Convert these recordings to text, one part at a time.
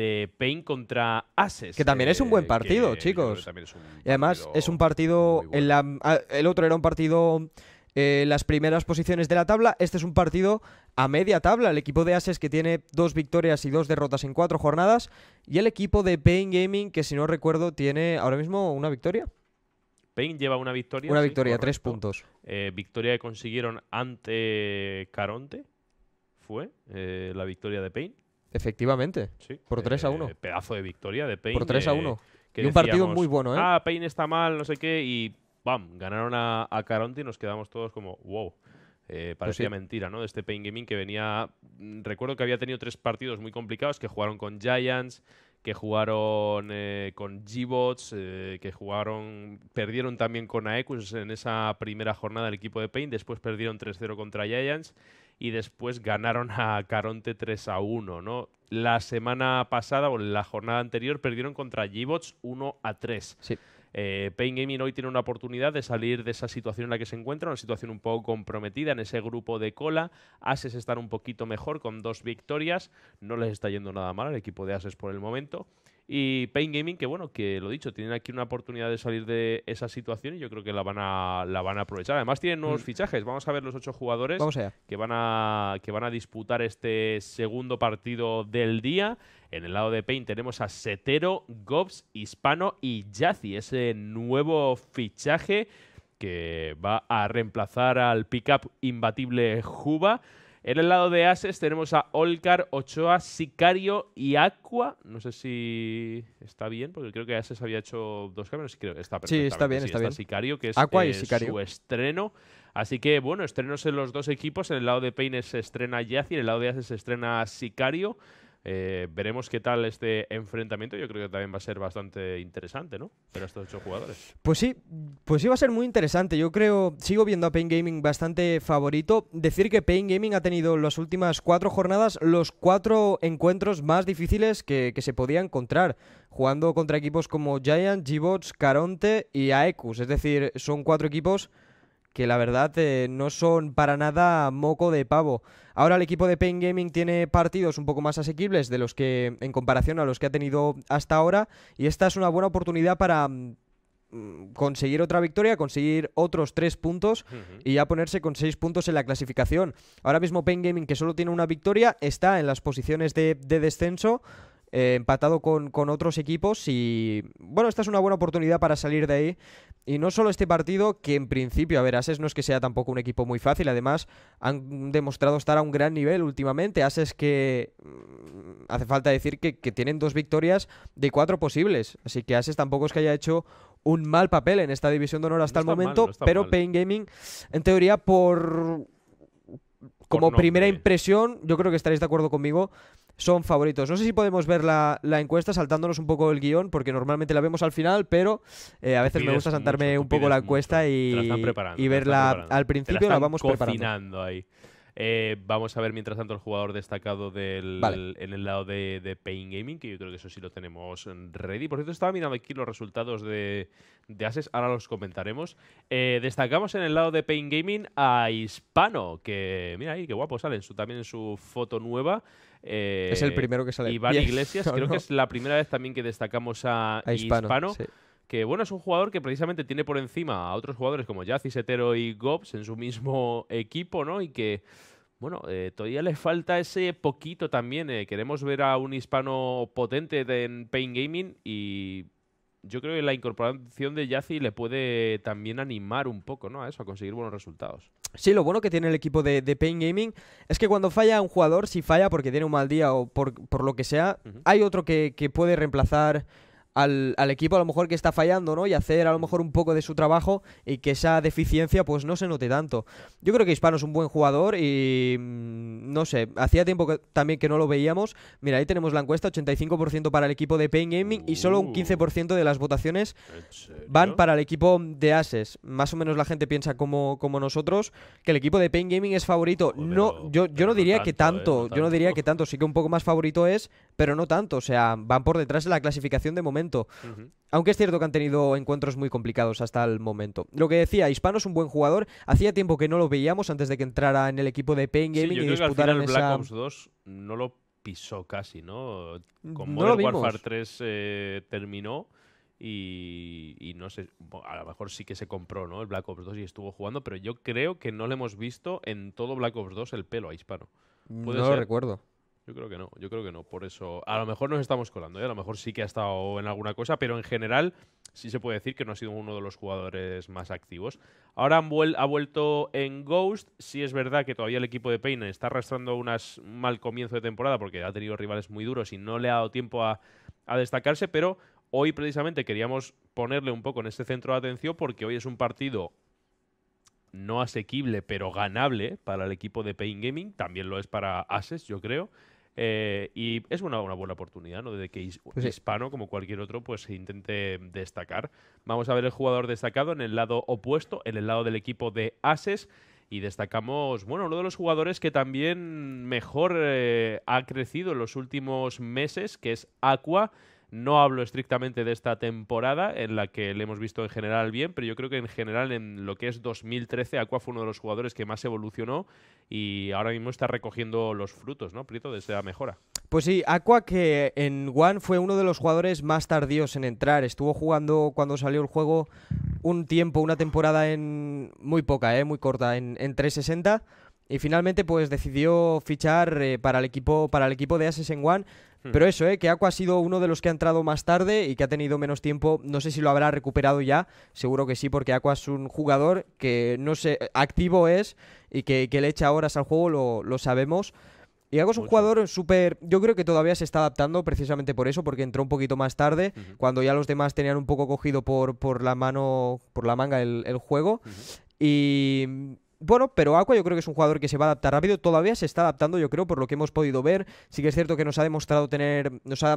de Payne contra Ases. Que también es un buen eh, partido, chicos. y además es un partido... Ah, el otro era un partido... Eh, las primeras posiciones de la tabla. Este es un partido a media tabla. El equipo de Ases que tiene dos victorias y dos derrotas en cuatro jornadas. Y el equipo de Pain Gaming que si no recuerdo tiene ahora mismo una victoria. Pain lleva una victoria. Una victoria, tres puntos. Eh, victoria que consiguieron ante Caronte. Fue la victoria de Pain. Efectivamente. Por 3 eh, a 1. pedazo de victoria de Payne. Por 3 a 1. Eh, y un partido muy bueno, ¿eh? Ah, Payne está mal, no sé qué, y ¡bam! Ganaron a, Caronte y nos quedamos todos como ¡wow! Eh, parecía pues mentira, ¿no? De Este Payne Gaming que venía. Mm, recuerdo que había tenido tres partidos muy complicados que jugaron con Giants, que jugaron con G-Bots, que jugaron. Perdieron también con Aekus en esa primera jornada del equipo de Payne Después perdieron 3-0 contra Giants y después ganaron a Caronte 3 a 1, ¿no? La semana pasada o la jornada anterior perdieron contra G-Bots 1 a 3. Sí. Eh, Pain Gaming hoy tiene una oportunidad de salir de esa situación en la que se encuentra, una situación un poco comprometida en ese grupo de cola. Ases están un poquito mejor con dos victorias, no les está yendo nada mal al equipo de Ases por el momento. Y Pain Gaming, que bueno, que lo dicho, tienen aquí una oportunidad de salir de esa situación y yo creo que la van a, la van a aprovechar. Además, tienen nuevos mm. fichajes. Vamos a ver los ocho jugadores Que, van a, que van a disputar este segundo partido del día. En el lado de Pain tenemos a Setero, Gobs, Hispano y Yazi, ese nuevo fichaje que va a reemplazar al pick-up imbatible Juba. En el lado de Ases tenemos a Olcar, Ochoa, Sicario y Aqua. No sé si está bien, porque creo que Ases había hecho dos cambios. Creo que está Sí, está bien, está, Sicario, que es su estreno. Así que, bueno, estrenos en los dos equipos. En el lado de Peines se estrena Yazi, en el lado de Ases se estrena Sicario. Eh, veremos qué tal este enfrentamiento. Yo creo que también va a ser bastante interesante, ¿no? Pero estos ocho jugadores. Pues sí, pues sí va a ser muy interesante. Yo creo, sigo viendo a Pain Gaming bastante favorito. Decir que Pain Gaming ha tenido las últimas cuatro jornadas los cuatro encuentros más difíciles que, se podía encontrar. Jugando contra equipos como Giant, G-Bots, Caronte y Aekus, Es decir, son cuatro equipos que la verdad eh, no son para nada moco de pavo. Ahora el equipo de Pain Gaming tiene partidos un poco más asequibles de los que en comparación a los que ha tenido hasta ahora y esta es una buena oportunidad para mm, conseguir otra victoria, conseguir otros tres puntos y ya ponerse con seis puntos en la clasificación. Ahora mismo Pain Gaming, que solo tiene una victoria, está en las posiciones de descenso eh, empatado con, otros equipos y bueno, esta es una buena oportunidad para salir de ahí. Y no solo este partido, que en principio, a ver, Ases no es que sea tampoco un equipo muy fácil, además han demostrado estar a un gran nivel últimamente. Ases que mm, hace falta decir que, tienen dos victorias de cuatro posibles, así que Ases tampoco es que haya hecho un mal papel en esta división de honor hasta el momento, pero Pain Gaming, en teoría, por como primera impresión, yo creo que estaréis de acuerdo conmigo, son favoritos. No sé si podemos ver la, encuesta saltándonos un poco el guión, porque normalmente la vemos al final, pero eh, a veces me gusta saltarme un poco la encuesta y, y verla al principio, la, la, vamos cocinando preparando. Ahí. Eh, vamos a ver mientras tanto el jugador destacado del, en el lado de, Pain Gaming, que yo creo que eso sí lo tenemos ready. Por cierto, estaba mirando aquí los resultados de, de Ases, ahora los comentaremos. Eh, destacamos en el lado de Pain Gaming a Hispano, que mira ahí, qué guapo sale su, también en su foto nueva. es el eh, primero que sale. Iván Iglesias, creo que es la primera vez también que destacamos a, Hispano que bueno, es un jugador que precisamente tiene por encima a otros jugadores como Yacis, Setero y Gobs en su mismo equipo, ¿no? Y que, bueno, eh, todavía le falta ese poquito también. Eh, queremos ver a un hispano potente en Pain Gaming y yo creo que la incorporación de Yazi le puede también animar un poco, ¿no? A eso, a conseguir buenos resultados. Sí, lo bueno que tiene el equipo de, Pain Gaming es que cuando falla un jugador, si falla porque tiene un mal día o por, lo que sea, hay otro que, que puede reemplazar al, equipo a lo mejor que está fallando, ¿no? Y hacer a lo mejor un poco de su trabajo y que esa deficiencia pues no se note tanto. Yo creo que Hispano es un buen jugador y mm, no sé, hacía tiempo que, también que no lo veíamos. Mira, ahí tenemos la encuesta, 85% para el equipo de Pain Gaming y solo un 15% uh. de las votaciones van para el equipo de Ases. Más o menos la gente piensa como, como nosotros que el equipo de Pain Gaming es favorito. no, yo, yo no diría que tanto, ¿eh? yo no diría que tanto, sí que un poco más favorito es pero no tanto, o sea, van por detrás de la clasificación de momento. Aunque es cierto que han tenido encuentros muy complicados hasta el momento. Lo que decía, Hispano es un buen jugador, hacía tiempo que no lo veíamos antes de que entrara en el equipo de Pain Gaming y creo al final Black Ops 2 no lo pisó casi, ¿no? Con no Modern Warfare 3 eh, terminó y, no sé, a lo mejor sí que se compró, ¿no? El Black Ops 2 y estuvo jugando, pero yo creo que no le hemos visto en todo Black Ops 2 el pelo a Hispano. No lo recuerdo. Yo creo que no, yo creo que no. Por eso, a lo mejor nos estamos colando, ¿eh? a lo mejor sí que ha estado en alguna cosa, pero en general sí se puede decir que no ha sido uno de los jugadores más activos. Ahora ha vuelto en Ghost. Sí es verdad que todavía el equipo de Pain está arrastrando un mal comienzo de temporada porque ha tenido rivales muy duros y no le ha dado tiempo a, a destacarse, pero hoy precisamente queríamos ponerle un poco en este centro de atención porque hoy es un partido no asequible, pero ganable para el equipo de Pain Gaming. También lo es para Ases, yo creo. Eh, y es una, buena oportunidad, ¿no? De que pues Hispano, como cualquier otro, pues intente destacar. Vamos a ver el jugador destacado en el lado opuesto, en el lado del equipo de Ases. Y destacamos, bueno, uno de los jugadores que también mejor eh, ha crecido en los últimos meses, que es Aqua. No hablo estrictamente de esta temporada, en la que le hemos visto en general bien, pero yo creo que en general en lo que es 2013, Aqua fue uno de los jugadores que más evolucionó y ahora mismo está recogiendo los frutos, ¿no, Prieto, de esa mejora? Pues sí, Aqua que en One fue uno de los jugadores más tardíos en entrar. Estuvo jugando cuando salió el juego un tiempo, una temporada en muy poca, ¿eh? muy corta, en, en 360. Y finalmente, pues decidió fichar eh, para el equipo, para el equipo de Ases en One. Hmm. Pero eso, ¿eh? que Aqua ha sido uno de los que ha entrado más tarde y que ha tenido menos tiempo. No sé si lo habrá recuperado ya, seguro que sí, porque Aqua es un jugador que no sé, activo es y que, le echa horas al juego, lo, sabemos. Y Aqua es un jugador súper. Yo creo que todavía se está adaptando precisamente por eso, porque entró un poquito más tarde, cuando ya los demás tenían un poco cogido por, por la mano, por la manga el, juego. Y bueno, pero Aqua yo creo que es un jugador que se va a adaptar rápido. Todavía se está adaptando, yo creo, por lo que hemos podido ver. Sí que es cierto que nos ha demostrado tener. Nos ha,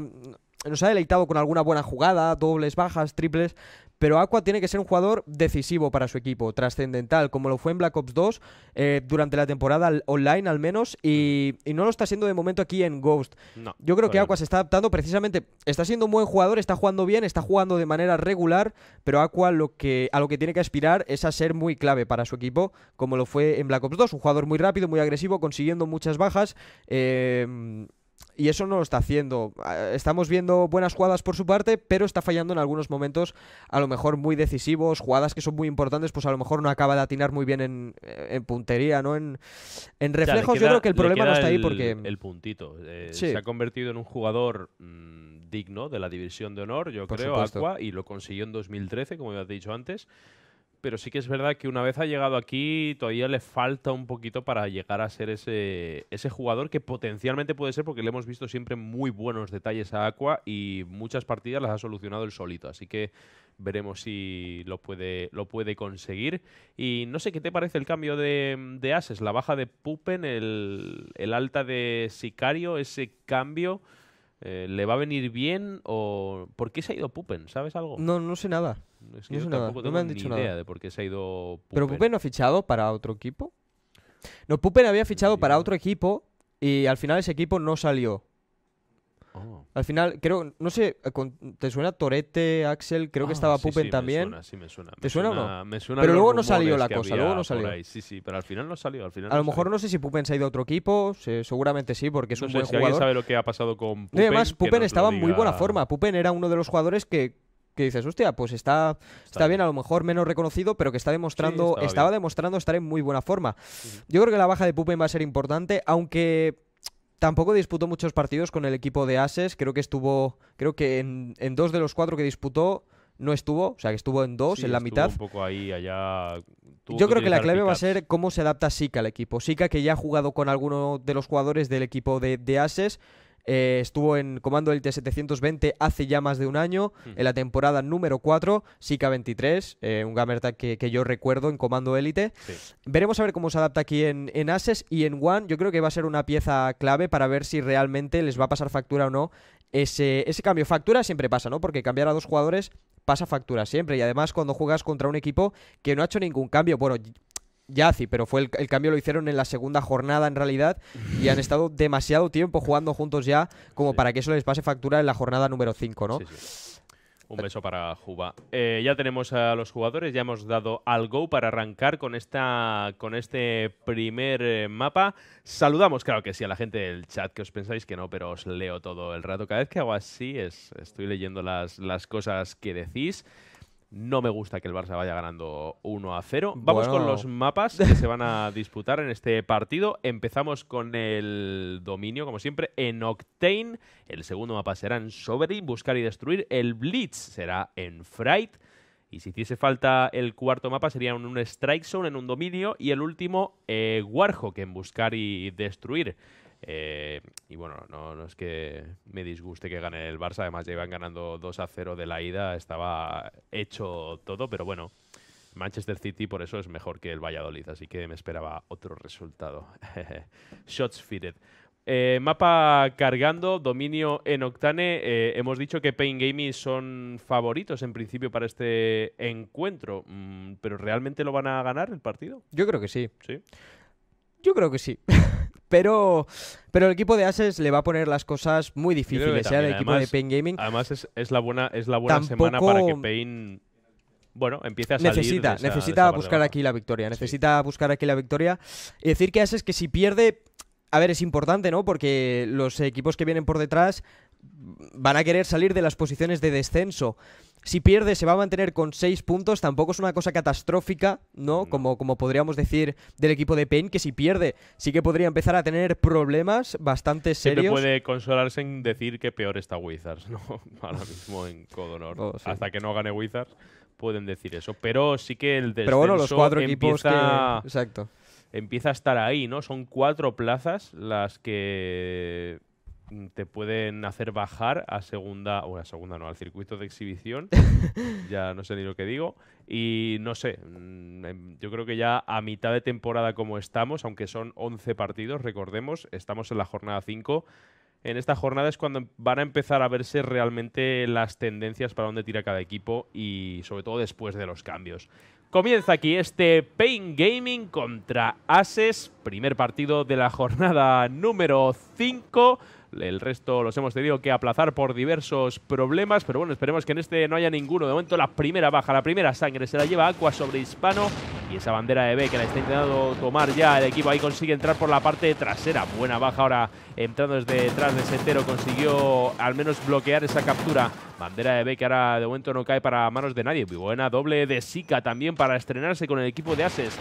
nos ha deleitado con alguna buena jugada, dobles, bajas, triples pero Aqua tiene que ser un jugador decisivo para su equipo, trascendental, como lo fue en Black Ops 2 eh, durante la temporada online al menos, y, no lo está siendo de momento aquí en Ghost. Yo creo que Aqua se está adaptando precisamente, está siendo un buen jugador, está jugando bien, está jugando de manera regular, pero Aqua lo que, a lo que tiene que aspirar es a ser muy clave para su equipo, como lo fue en Black Ops 2, un jugador muy rápido, muy agresivo, consiguiendo muchas bajas. Eh, y eso no lo está haciendo. Ah, estamos viendo buenas jugadas por su parte, pero está fallando en algunos momentos a lo mejor muy decisivos, jugadas que son muy importantes, pues a lo mejor no acaba de atinar muy bien en, eh, puntería, ¿no? En, en reflejos yo creo que el problema no está ahí porque... El puntito. Eh, se ha convertido en un jugador mm, digno de la División de Honor, yo creo, y lo consiguió en 2013, como ya te he dicho antes pero sí que es verdad que una vez ha llegado aquí, todavía le falta un poquito para llegar a ser ese, ese jugador que potencialmente puede ser, porque le hemos visto siempre muy buenos detalles a Aqua y muchas partidas las ha solucionado él solito. Así que veremos si lo puede, lo puede conseguir. Y no sé qué te parece el cambio de, de ases, la baja de Pupen, el, el alta de Sicario, ese cambio. Eh, ¿Le va a venir bien o por qué se ha ido Pupen? ¿Sabes algo? No, no sé nada. Es que no nada. No me han ni idea de por qué se ha ido Pupen. ¿Pero Pupen no ha fichado para otro equipo? No, Pupen había fichado para otro equipo y al final ese equipo no salió. Oh. Al final, creo, no sé, eh, ¿te suena Torete, Axel? Creo que ah, estaba Pupen también. Me sí, me suena. ¿Te suena, o no? pero luego no salió la cosa, luego no Sí, sí, pero al final no salió. Al final a lo mejor no sé si Pupen se ha ido a otro equipo, seguramente sí, porque es un buen si alguien sabe lo que ha pasado con Pupen. además, Pupen estaba en muy buena forma. Pupen era uno de los jugadores que, que dices, hostia, pues está, está, bien, a lo mejor menos reconocido, pero que está demostrando, estaba, demostrando estar en muy buena forma. Yo creo que la baja de Pupen va a ser importante, aunque Tampoco disputó muchos partidos con el equipo de Ases. Creo que estuvo. Creo que en, dos de los cuatro que disputó no estuvo, o sea que estuvo en dos, en la mitad. poco ahí, allá. Yo creo que la clave va a ser cómo se adapta Sika al equipo. Sika que ya ha jugado con alguno de los jugadores del equipo de Ases, eh, estuvo en comando Elite T-720 hace ya más de un año, en la temporada número 4, SICA 23, un Gamertag que, yo recuerdo en comando Elite Veremos a ver cómo se adapta aquí en, en y en One. Yo creo que va a ser una pieza clave para ver si realmente les va a pasar factura o no ese, ese cambio. Factura siempre pasa, ¿no? Porque cambiar a dos jugadores pasa factura siempre. Y además cuando juegas contra un equipo que no ha hecho ningún cambio. Bueno, ya sí, pero fue el, cambio lo hicieron en la segunda jornada en realidad y han estado demasiado tiempo jugando juntos ya como para que eso les pase factura en la jornada número 5, ¿no? Sí, sí. Un beso para Juba. Eh, ya tenemos a los jugadores, ya hemos dado al go para arrancar con, esta, con este primer eh, mapa. Saludamos, claro que sí, a la gente del chat, que os pensáis que no, pero os leo todo el rato. Cada vez que hago así es, estoy leyendo las, las cosas que decís. No me gusta que el Barça vaya ganando 1 a 0. Vamos con los mapas que se van a disputar en este partido. Empezamos con el dominio, como siempre, en Octane. El segundo mapa será en Sovereign, buscar y destruir. El Blitz será en Fright. Y si hiciese falta el cuarto mapa sería en un Strike Zone, en un dominio. Y el último, eh, Warhawk, en buscar y destruir. Eh, y bueno, no, es que me disguste que gane el Barça, además llevan ganando 2 a 0 de la ida, estaba hecho todo, pero bueno, Manchester City por eso es mejor que el Valladolid, así que me esperaba otro resultado. Shots fitted. Eh, mapa cargando, dominio en Octane. Eh, hemos dicho que Pain Gaming son favoritos en principio para este encuentro, mm, pero ¿realmente lo van a ganar el partido? Yo creo que sí. ¿Sí? Yo creo que sí. pero, el equipo de Ases le va a poner las cosas muy difíciles ¿eh? El equipo de Pain Gaming. Además, es, la buena, es la semana para que Pain bueno, empieza a salir Necesita, necesita buscar aquí la victoria. Necesita buscar aquí la victoria. Y decir que Ases que si pierde. A ver, es importante, ¿no? Porque los equipos que vienen por detrás van a querer salir de las posiciones de descenso. Si pierde, se va a mantener con 6 puntos. Tampoco es una cosa catastrófica, ¿no? Como, como podríamos decir del equipo de Payne, que si pierde, sí que podría empezar a tener problemas bastante serios. Siempre puede consolarse en decir que peor está Wizards, ¿no? Ahora mismo en Codonor. Oh, Hasta que no gane Wizards, pueden decir eso. Pero sí que el descenso Pero los cuatro equipos Exacto. Empieza a estar ahí, ¿no? Son cuatro plazas las que Mm, te pueden hacer bajar a segunda, o a segunda no, al circuito de exhibición, ya no sé ni lo que digo, y no sé, mm, em, yo creo que ya a mitad de temporada como estamos, aunque son 11 partidos, recordemos, estamos en la jornada 5, en esta jornada es cuando van a empezar a verse realmente las tendencias para dónde tira cada equipo y sobre todo después de los cambios. Comienza aquí este Pain Gaming contra Ases, primer partido de la jornada número 5. El resto los hemos tenido que aplazar por diversos problemas, pero bueno, esperemos que en este no haya ninguno. De momento la primera baja, la primera sangre se la lleva Aqua sobre Hispano. Y esa bandera de B que la está intentando tomar ya el equipo ahí consigue entrar por la parte trasera. Buena baja ahora entrando desde detrás de Sentero. Consiguió al menos bloquear esa captura. Bandera de B que ahora de momento no cae para manos de nadie. Muy buena doble de Sika también para estrenarse con el equipo de Ases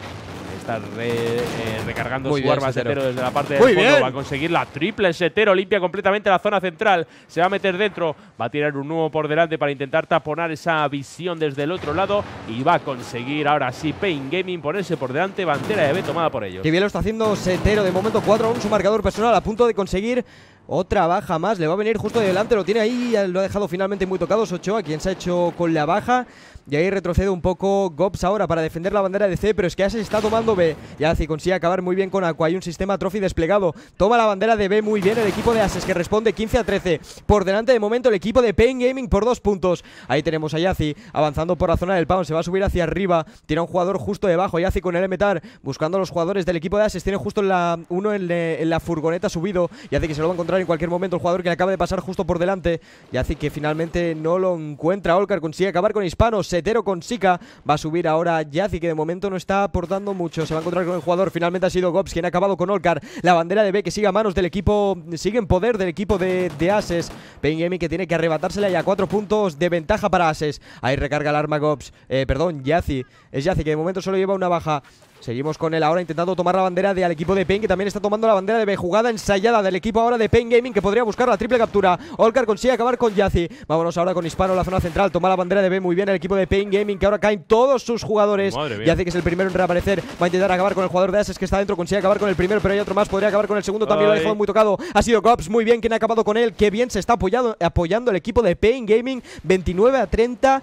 está eh, eh, recargando su arma setero. desde la parte del fondo. Va a conseguir la triple setero, limpia completamente la zona central. Se va a meter dentro, va a tirar un nuevo por delante para intentar taponar esa visión desde el otro lado y va a conseguir ahora sí Pain Gaming ponerse por delante, bandera de B tomada por ellos. Que bien lo está haciendo setero de momento 4 1 su marcador personal a punto de conseguir otra baja más, le va a venir justo de delante, lo tiene ahí, lo ha dejado finalmente muy tocado a quien se ha hecho con la baja. Y ahí retrocede un poco Gops ahora para defender la bandera de C, pero es que Ases está tomando B. Y consigue acabar muy bien con Aqua. Hay un sistema Trophy desplegado. Toma la bandera de B muy bien el equipo de Ases, que responde 15 a 13. Por delante de momento el equipo de Pain Gaming por dos puntos. Ahí tenemos a Yazi avanzando por la zona del pound. Se va a subir hacia arriba. Tiene un jugador justo debajo. Yazi con el Mtar buscando a los jugadores del equipo de Ases. Tiene justo uno en, la furgoneta subido. y hace que se lo va a encontrar en cualquier momento el jugador que le acaba de pasar justo por delante. Y que finalmente no lo encuentra. Olcar consigue acabar con Hispano. Setero con Sika, Va a subir ahora Yazi, que de momento no está aportando mucho. Se va a encontrar con el jugador. Finalmente ha sido Gobs quien ha acabado con Olcar. La bandera de B que sigue a manos del equipo. Sigue en poder del equipo de, de Ases. Pengemi que tiene que arrebatársela ya. Cuatro puntos de ventaja para Ases. Ahí recarga el arma Gobs. Eh, perdón, Yazi. Es Yazi que de momento solo lleva una baja. Seguimos con él ahora intentando tomar la bandera del equipo de Pain, que también está tomando la bandera de B. Jugada ensayada del equipo ahora de Pain Gaming, que podría buscar la triple captura. Olkar consigue acabar con Yazi. Vámonos ahora con Hispano, la zona central. Toma la bandera de B muy bien el equipo de Pain Gaming, que ahora caen todos sus jugadores. Yazi, que es el primero en reaparecer, va a intentar acabar con el jugador de Ases, que está dentro. Consigue acabar con el primero, pero hay otro más. Podría acabar con el segundo. También lo ha dejado muy tocado. Ha sido Cops, muy bien quien ha acabado con él. Qué bien se está apoyando apoyando el equipo de Pain Gaming. 29 a 30.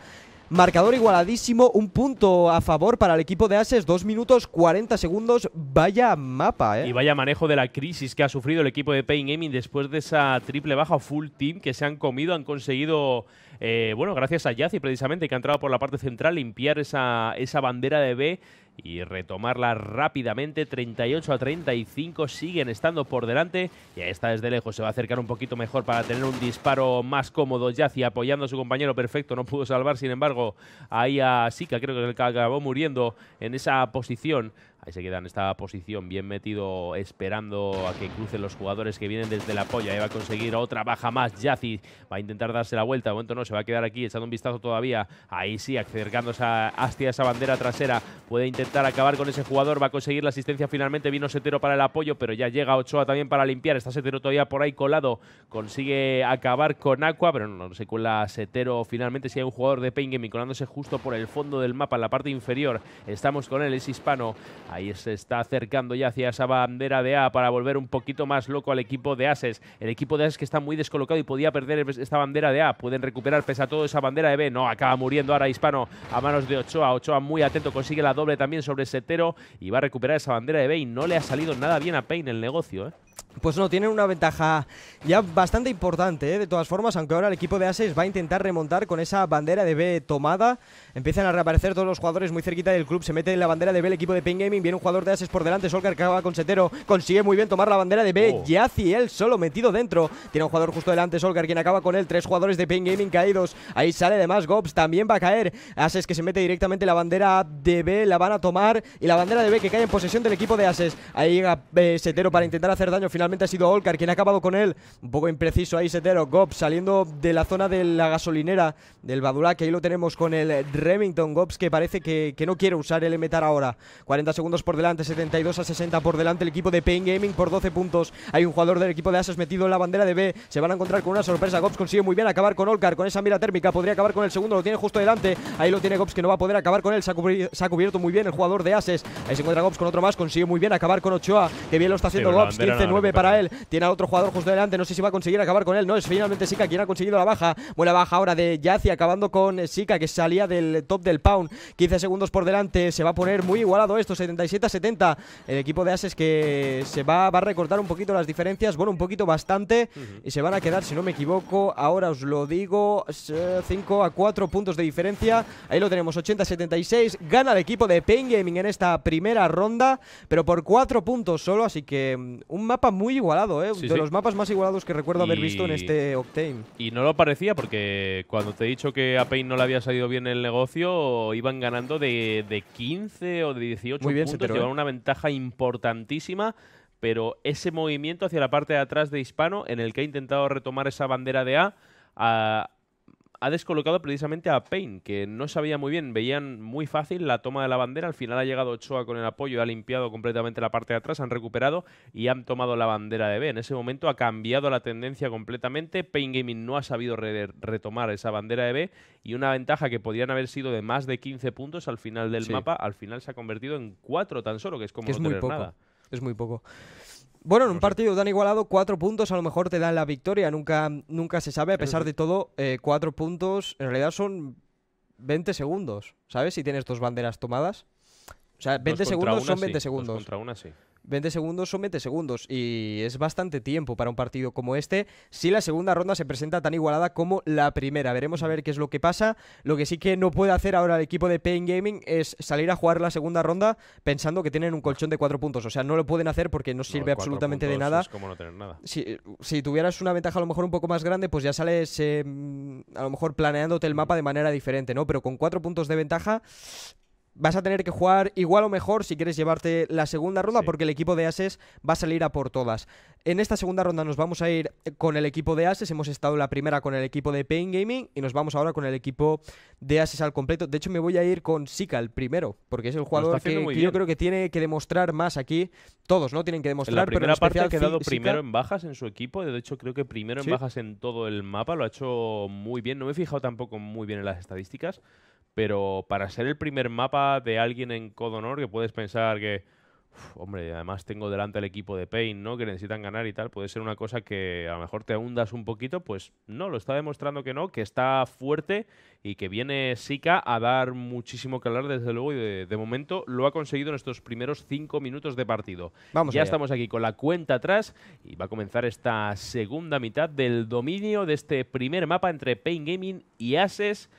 Marcador igualadísimo, un punto a favor para el equipo de Ases, 2 minutos 40 segundos. Vaya mapa, eh. Y vaya manejo de la crisis que ha sufrido el equipo de Payne Gaming después de esa triple baja full team que se han comido. Han conseguido, eh, bueno, gracias a Yazzi precisamente, que ha entrado por la parte central, limpiar esa, esa bandera de B y retomarla rápidamente. 38 a 35 siguen estando por delante. Y ahí está desde lejos, se va a acercar un poquito mejor para tener un disparo más cómodo. Yazi apoyando a su compañero perfecto, no pudo salvar, sin embargo, ahí a Sika, creo que acabó muriendo en esa posición Ahí se queda en esta posición, bien metido, esperando a que crucen los jugadores que vienen desde la apoyo. Ahí va a conseguir otra baja más. Yazi va a intentar darse la vuelta. De momento no, se va a quedar aquí echando un vistazo todavía. Ahí sí, acercándose a, hacia esa bandera trasera. Puede intentar acabar con ese jugador. Va a conseguir la asistencia finalmente. Vino Setero para el apoyo, pero ya llega Ochoa también para limpiar. Está Setero todavía por ahí colado. Consigue acabar con Aqua, pero no, no se cuela Setero finalmente. Si hay un jugador de Pain Gaming colándose justo por el fondo del mapa, en la parte inferior. Estamos con él, es hispano. Ahí se está acercando ya hacia esa bandera de A para volver un poquito más loco al equipo de Ases. El equipo de Ases que está muy descolocado y podía perder esta bandera de A. Pueden recuperar pese a todo esa bandera de B. No, acaba muriendo ahora Hispano a manos de Ochoa. Ochoa muy atento, consigue la doble también sobre Setero y va a recuperar esa bandera de B. Y no le ha salido nada bien a Payne el negocio, ¿eh? Pues no, tienen una ventaja ya bastante importante, ¿eh? de todas formas, aunque ahora el equipo de Ases va a intentar remontar con esa bandera de B tomada. Empiezan a reaparecer todos los jugadores muy cerquita del club, se mete en la bandera de B el equipo de Pain Gaming, viene un jugador de Ases por delante, Solcar que acaba con Setero, consigue muy bien tomar la bandera de B, oh. Yazi, él solo metido dentro. Tiene un jugador justo delante, Solcar quien acaba con él, tres jugadores de Pain Gaming caídos, ahí sale además Gobs, también va a caer. Ases que se mete directamente la bandera de B, la van a tomar y la bandera de B que cae en posesión del equipo de Ases. Ahí llega eh, Setero para intentar hacer daño final ha sido Olcar quien ha acabado con él. Un poco impreciso ahí Setero. Gops saliendo de la zona de la gasolinera del Badulac. Que ahí lo tenemos con el Remington Gops que parece que, no quiere usar el metar ahora. 40 segundos por delante, 72 a 60 por delante el equipo de Pain Gaming por 12 puntos. Hay un jugador del equipo de Ases metido en la bandera de B. Se van a encontrar con una sorpresa. Gops consigue muy bien acabar con Olcar con esa mira térmica. Podría acabar con el segundo, lo tiene justo delante. Ahí lo tiene Gops que no va a poder acabar con él. Se ha, cubierto, muy bien el jugador de Ases. Ahí se encuentra Gops con otro más. Consigue muy bien acabar con Ochoa. Que bien lo está haciendo Gops. 15-9 para él. Tiene a otro jugador justo delante. No sé si va a conseguir acabar con él. No, es finalmente Sika quien ha conseguido la baja. Buena baja ahora de Yazi acabando con Sika que salía del top del pound. 15 segundos por delante. Se va a poner muy igualado esto. 77 70. El equipo de Ases que se va, va a recortar un poquito las diferencias. Bueno, un poquito bastante. Y se van a quedar, si no me equivoco, ahora os lo digo, 5 a 4 puntos de diferencia. Ahí lo tenemos, 80 76. Gana el equipo de Pain Gaming en esta primera ronda, pero por 4 puntos solo. Así que mm, un mapa muy muy igualado, ¿eh? de los mapas más igualados que recuerdo haber visto en este Octane. Y no lo parecía porque cuando te he dicho que a Payne no le había salido bien el negocio, iban ganando de, 15 o de 18 muy bien, puntos, pero, llevaban ¿eh? una ventaja importantísima pero ese movimiento hacia la parte de atrás de Hispano, en el que ha intentado retomar esa bandera de A, a ha descolocado precisamente a Payne, que no sabía muy bien, veían muy fácil la toma de la bandera, al final ha llegado Ochoa con el apoyo, ha limpiado completamente la parte de atrás, han recuperado y han tomado la bandera de B. En ese momento ha cambiado la tendencia completamente, Payne Gaming no ha sabido retomar esa bandera de B y una ventaja que podían haber sido de más de 15 puntos al final del mapa, al final se ha convertido en 4 tan solo, que es como que muy poco. Es muy poco. Bueno, en un partido tan igualado, cuatro puntos a lo mejor te dan la victoria, nunca, nunca se sabe, a pesar de todo, eh, cuatro puntos en realidad son 20 segundos, ¿sabes? Si tienes dos banderas tomadas. O sea, 20 segundos son 20 segundos. 20 segundos son 20 segundos y es bastante tiempo para un partido como este si la segunda ronda se presenta tan igualada como la primera. Veremos a ver qué es lo que pasa. Lo que sí que no puede hacer ahora el equipo de Pain Gaming es salir a jugar la segunda ronda pensando que tienen un colchón de 4 puntos. O sea, no lo pueden hacer porque no sirve absolutamente de nada. como no tener nada. Si, tuvieras una ventaja a lo mejor un poco más grande, pues ya sales eh, a lo mejor planeándote el mapa de manera diferente, ¿no? Pero con 4 puntos de ventaja vas a tener que jugar igual o mejor si quieres llevarte la segunda ronda, porque el equipo de Ases va a salir a por todas. En esta segunda ronda nos vamos a ir con el equipo de Ases, hemos estado la primera con el equipo de Pain Gaming y nos vamos ahora con el equipo de Ases al completo. De hecho, me voy a ir con Sika, el primero, porque es el jugador que, yo creo que tiene que demostrar más aquí. Todos, ¿no? Tienen que demostrar. pero en parte ha quedado primero en bajas en su equipo, de hecho creo que primero en bajas en todo el mapa, lo ha hecho muy bien, no me he fijado tampoco muy bien en las estadísticas pero para ser el primer mapa de alguien en Codonor, Honor, que puedes pensar que, hombre, además tengo delante el equipo de Pain, ¿no? Que necesitan ganar y tal, puede ser una cosa que a lo mejor te ahundas un poquito, pues no, lo está demostrando que no, que está fuerte y que viene Sika a dar muchísimo que hablar, desde luego, y de, momento lo ha conseguido en estos primeros cinco minutos de partido. ya estamos aquí con la cuenta atrás y va a comenzar esta segunda mitad del dominio de este primer mapa entre Pain Gaming y Ases.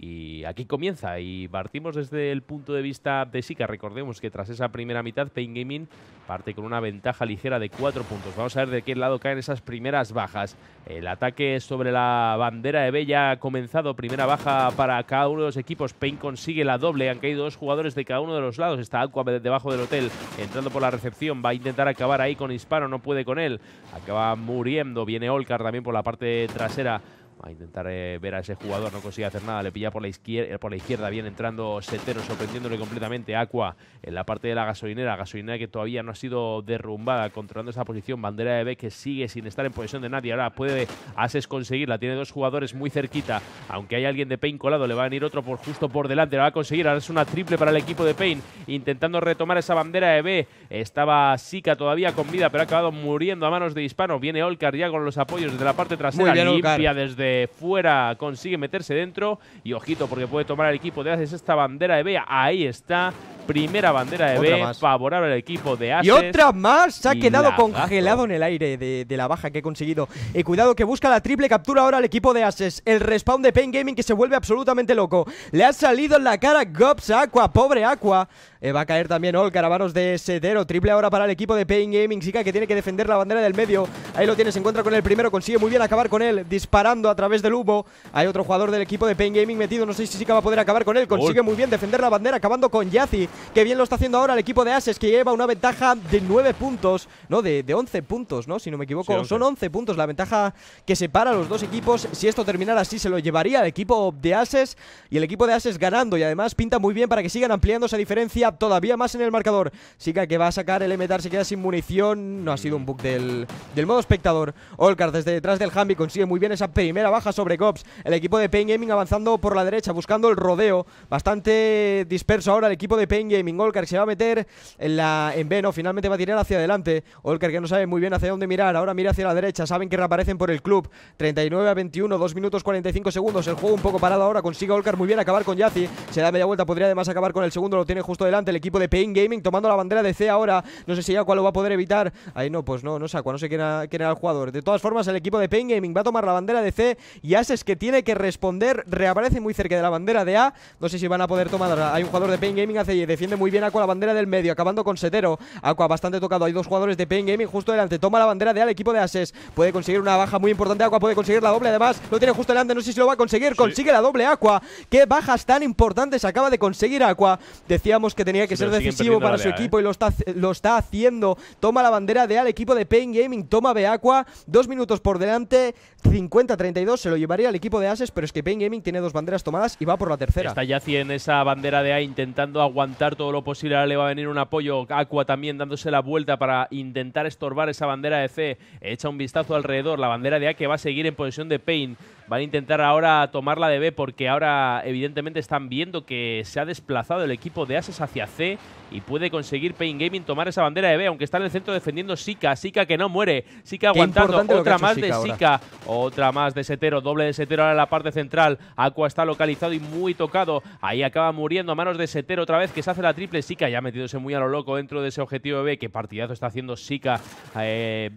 Y aquí comienza y partimos desde el punto de vista de Sika. Recordemos que tras esa primera mitad, Pain Gaming parte con una ventaja ligera de cuatro puntos. Vamos a ver de qué lado caen esas primeras bajas. El ataque sobre la bandera de Bella ha comenzado. Primera baja para cada uno de los equipos. Pain consigue la doble. Han caído dos jugadores de cada uno de los lados. Está Aqua debajo del hotel, entrando por la recepción. Va a intentar acabar ahí con Hispano. No puede con él. Acaba muriendo. Viene Olcar también por la parte trasera a intentar eh, ver a ese jugador, no consigue hacer nada, le pilla por la, izquierda, eh, por la izquierda, bien entrando Setero, sorprendiéndole completamente Aqua en la parte de la gasolinera, gasolinera que todavía no ha sido derrumbada, controlando esa posición, bandera de B que sigue sin estar en posesión de nadie, ahora puede conseguir. conseguirla, tiene dos jugadores muy cerquita, aunque hay alguien de Payne colado, le va a venir otro por justo por delante, la va a conseguir, ahora es una triple para el equipo de Payne, intentando retomar esa bandera de B, estaba Sika todavía con vida, pero ha acabado muriendo a manos de Hispano, viene Olcar ya con los apoyos desde la parte trasera, limpia desde fuera consigue meterse dentro. Y ojito, porque puede tomar al equipo de hace esta bandera de Bea. Ahí está. Primera bandera de otra B, favorable al equipo de Ases. Y otra más, se ha quedado congelado en el aire de, la baja que he conseguido. Y eh, cuidado que busca la triple captura ahora el equipo de Ases. El respawn de Pain Gaming que se vuelve absolutamente loco. Le ha salido en la cara Gops Aqua, pobre Aqua. Eh, va a caer también olcarabanos caravanos de Sedero. Triple ahora para el equipo de Pain Gaming. sika que tiene que defender la bandera del medio. Ahí lo tiene, se encuentra con el primero. Consigue muy bien acabar con él, disparando a través del humo. Hay otro jugador del equipo de Pain Gaming metido. No sé si Sika va a poder acabar con él. Consigue muy bien defender la bandera, acabando con Yazi que bien lo está haciendo ahora el equipo de Ases, que lleva una ventaja de 9 puntos, no, de, de 11 puntos, ¿no? Si no me equivoco, son 11 puntos la ventaja que separa a los dos equipos. Si esto terminara así, se lo llevaría el equipo de Ases y el equipo de Ases ganando. Y además pinta muy bien para que sigan ampliando esa diferencia todavía más en el marcador. Siga que va a sacar el Emetar, se queda sin munición. No ha sido un bug del, modo espectador. Olkar desde detrás del Hambi consigue muy bien esa primera baja sobre Cops. El equipo de Pain Gaming avanzando por la derecha, buscando el rodeo. Bastante disperso ahora el equipo de Pain Gaming. Olcar se va a meter en, la, en finalmente va a tirar hacia adelante. Olcar que no sabe muy bien hacia dónde mirar, ahora mira hacia la derecha, saben que reaparecen por el club. 39 a 21, 2 minutos 45 segundos, el juego un poco parado ahora, consigue Olcar muy bien acabar con Yazi, se da media vuelta, podría además acabar con el segundo, lo tiene justo delante el equipo de Pain Gaming tomando la bandera de C ahora, no sé si ya cuál lo va a poder evitar. Ahí no, pues no, no sé, no sé quién era, el jugador. De todas formas, el equipo de Pain Gaming va a tomar la bandera de C y es que tiene que responder, reaparece muy cerca de la bandera de A, no sé si van a poder tomarla. hay un jugador de Pain Gaming hace de defiende muy bien Aqua la bandera del medio, acabando con Setero. Aqua bastante tocado, hay dos jugadores de Pain Gaming justo delante. Toma la bandera de al equipo de Ases. Puede conseguir una baja muy importante. Aqua puede conseguir la doble, además lo tiene justo delante. No sé si lo va a conseguir. Consigue la doble Aqua. Qué bajas tan importantes acaba de conseguir Aqua. Decíamos que tenía que ser decisivo para su equipo ¿eh? y lo está, lo está haciendo. Toma la bandera de al equipo de Pain Gaming. Toma Aqua. Dos minutos por delante. 50-32. Se lo llevaría al equipo de Ases, pero es que Pain Gaming tiene dos banderas tomadas y va por la tercera. Está ya en esa bandera de A intentando aguantar todo lo posible. Ahora le va a venir un apoyo. Aqua también dándose la vuelta para intentar estorbar esa bandera de C. Echa un vistazo alrededor. La bandera de A que va a seguir en posición de Pain. Van a intentar ahora tomar la de B porque ahora evidentemente están viendo que se ha desplazado el equipo de Ases hacia C y puede conseguir Pain Gaming tomar esa bandera de B, aunque está en el centro defendiendo Sika. Sika que no muere. Sika aguantando. Otra más de Sika. Otra más de Setero. Doble de Setero ahora en la parte central. Aqua está localizado y muy tocado. Ahí acaba muriendo a manos de Setero otra vez que hace la triple Sika, ya metiéndose muy a lo loco dentro de ese objetivo B, que partidazo está haciendo Sika eh,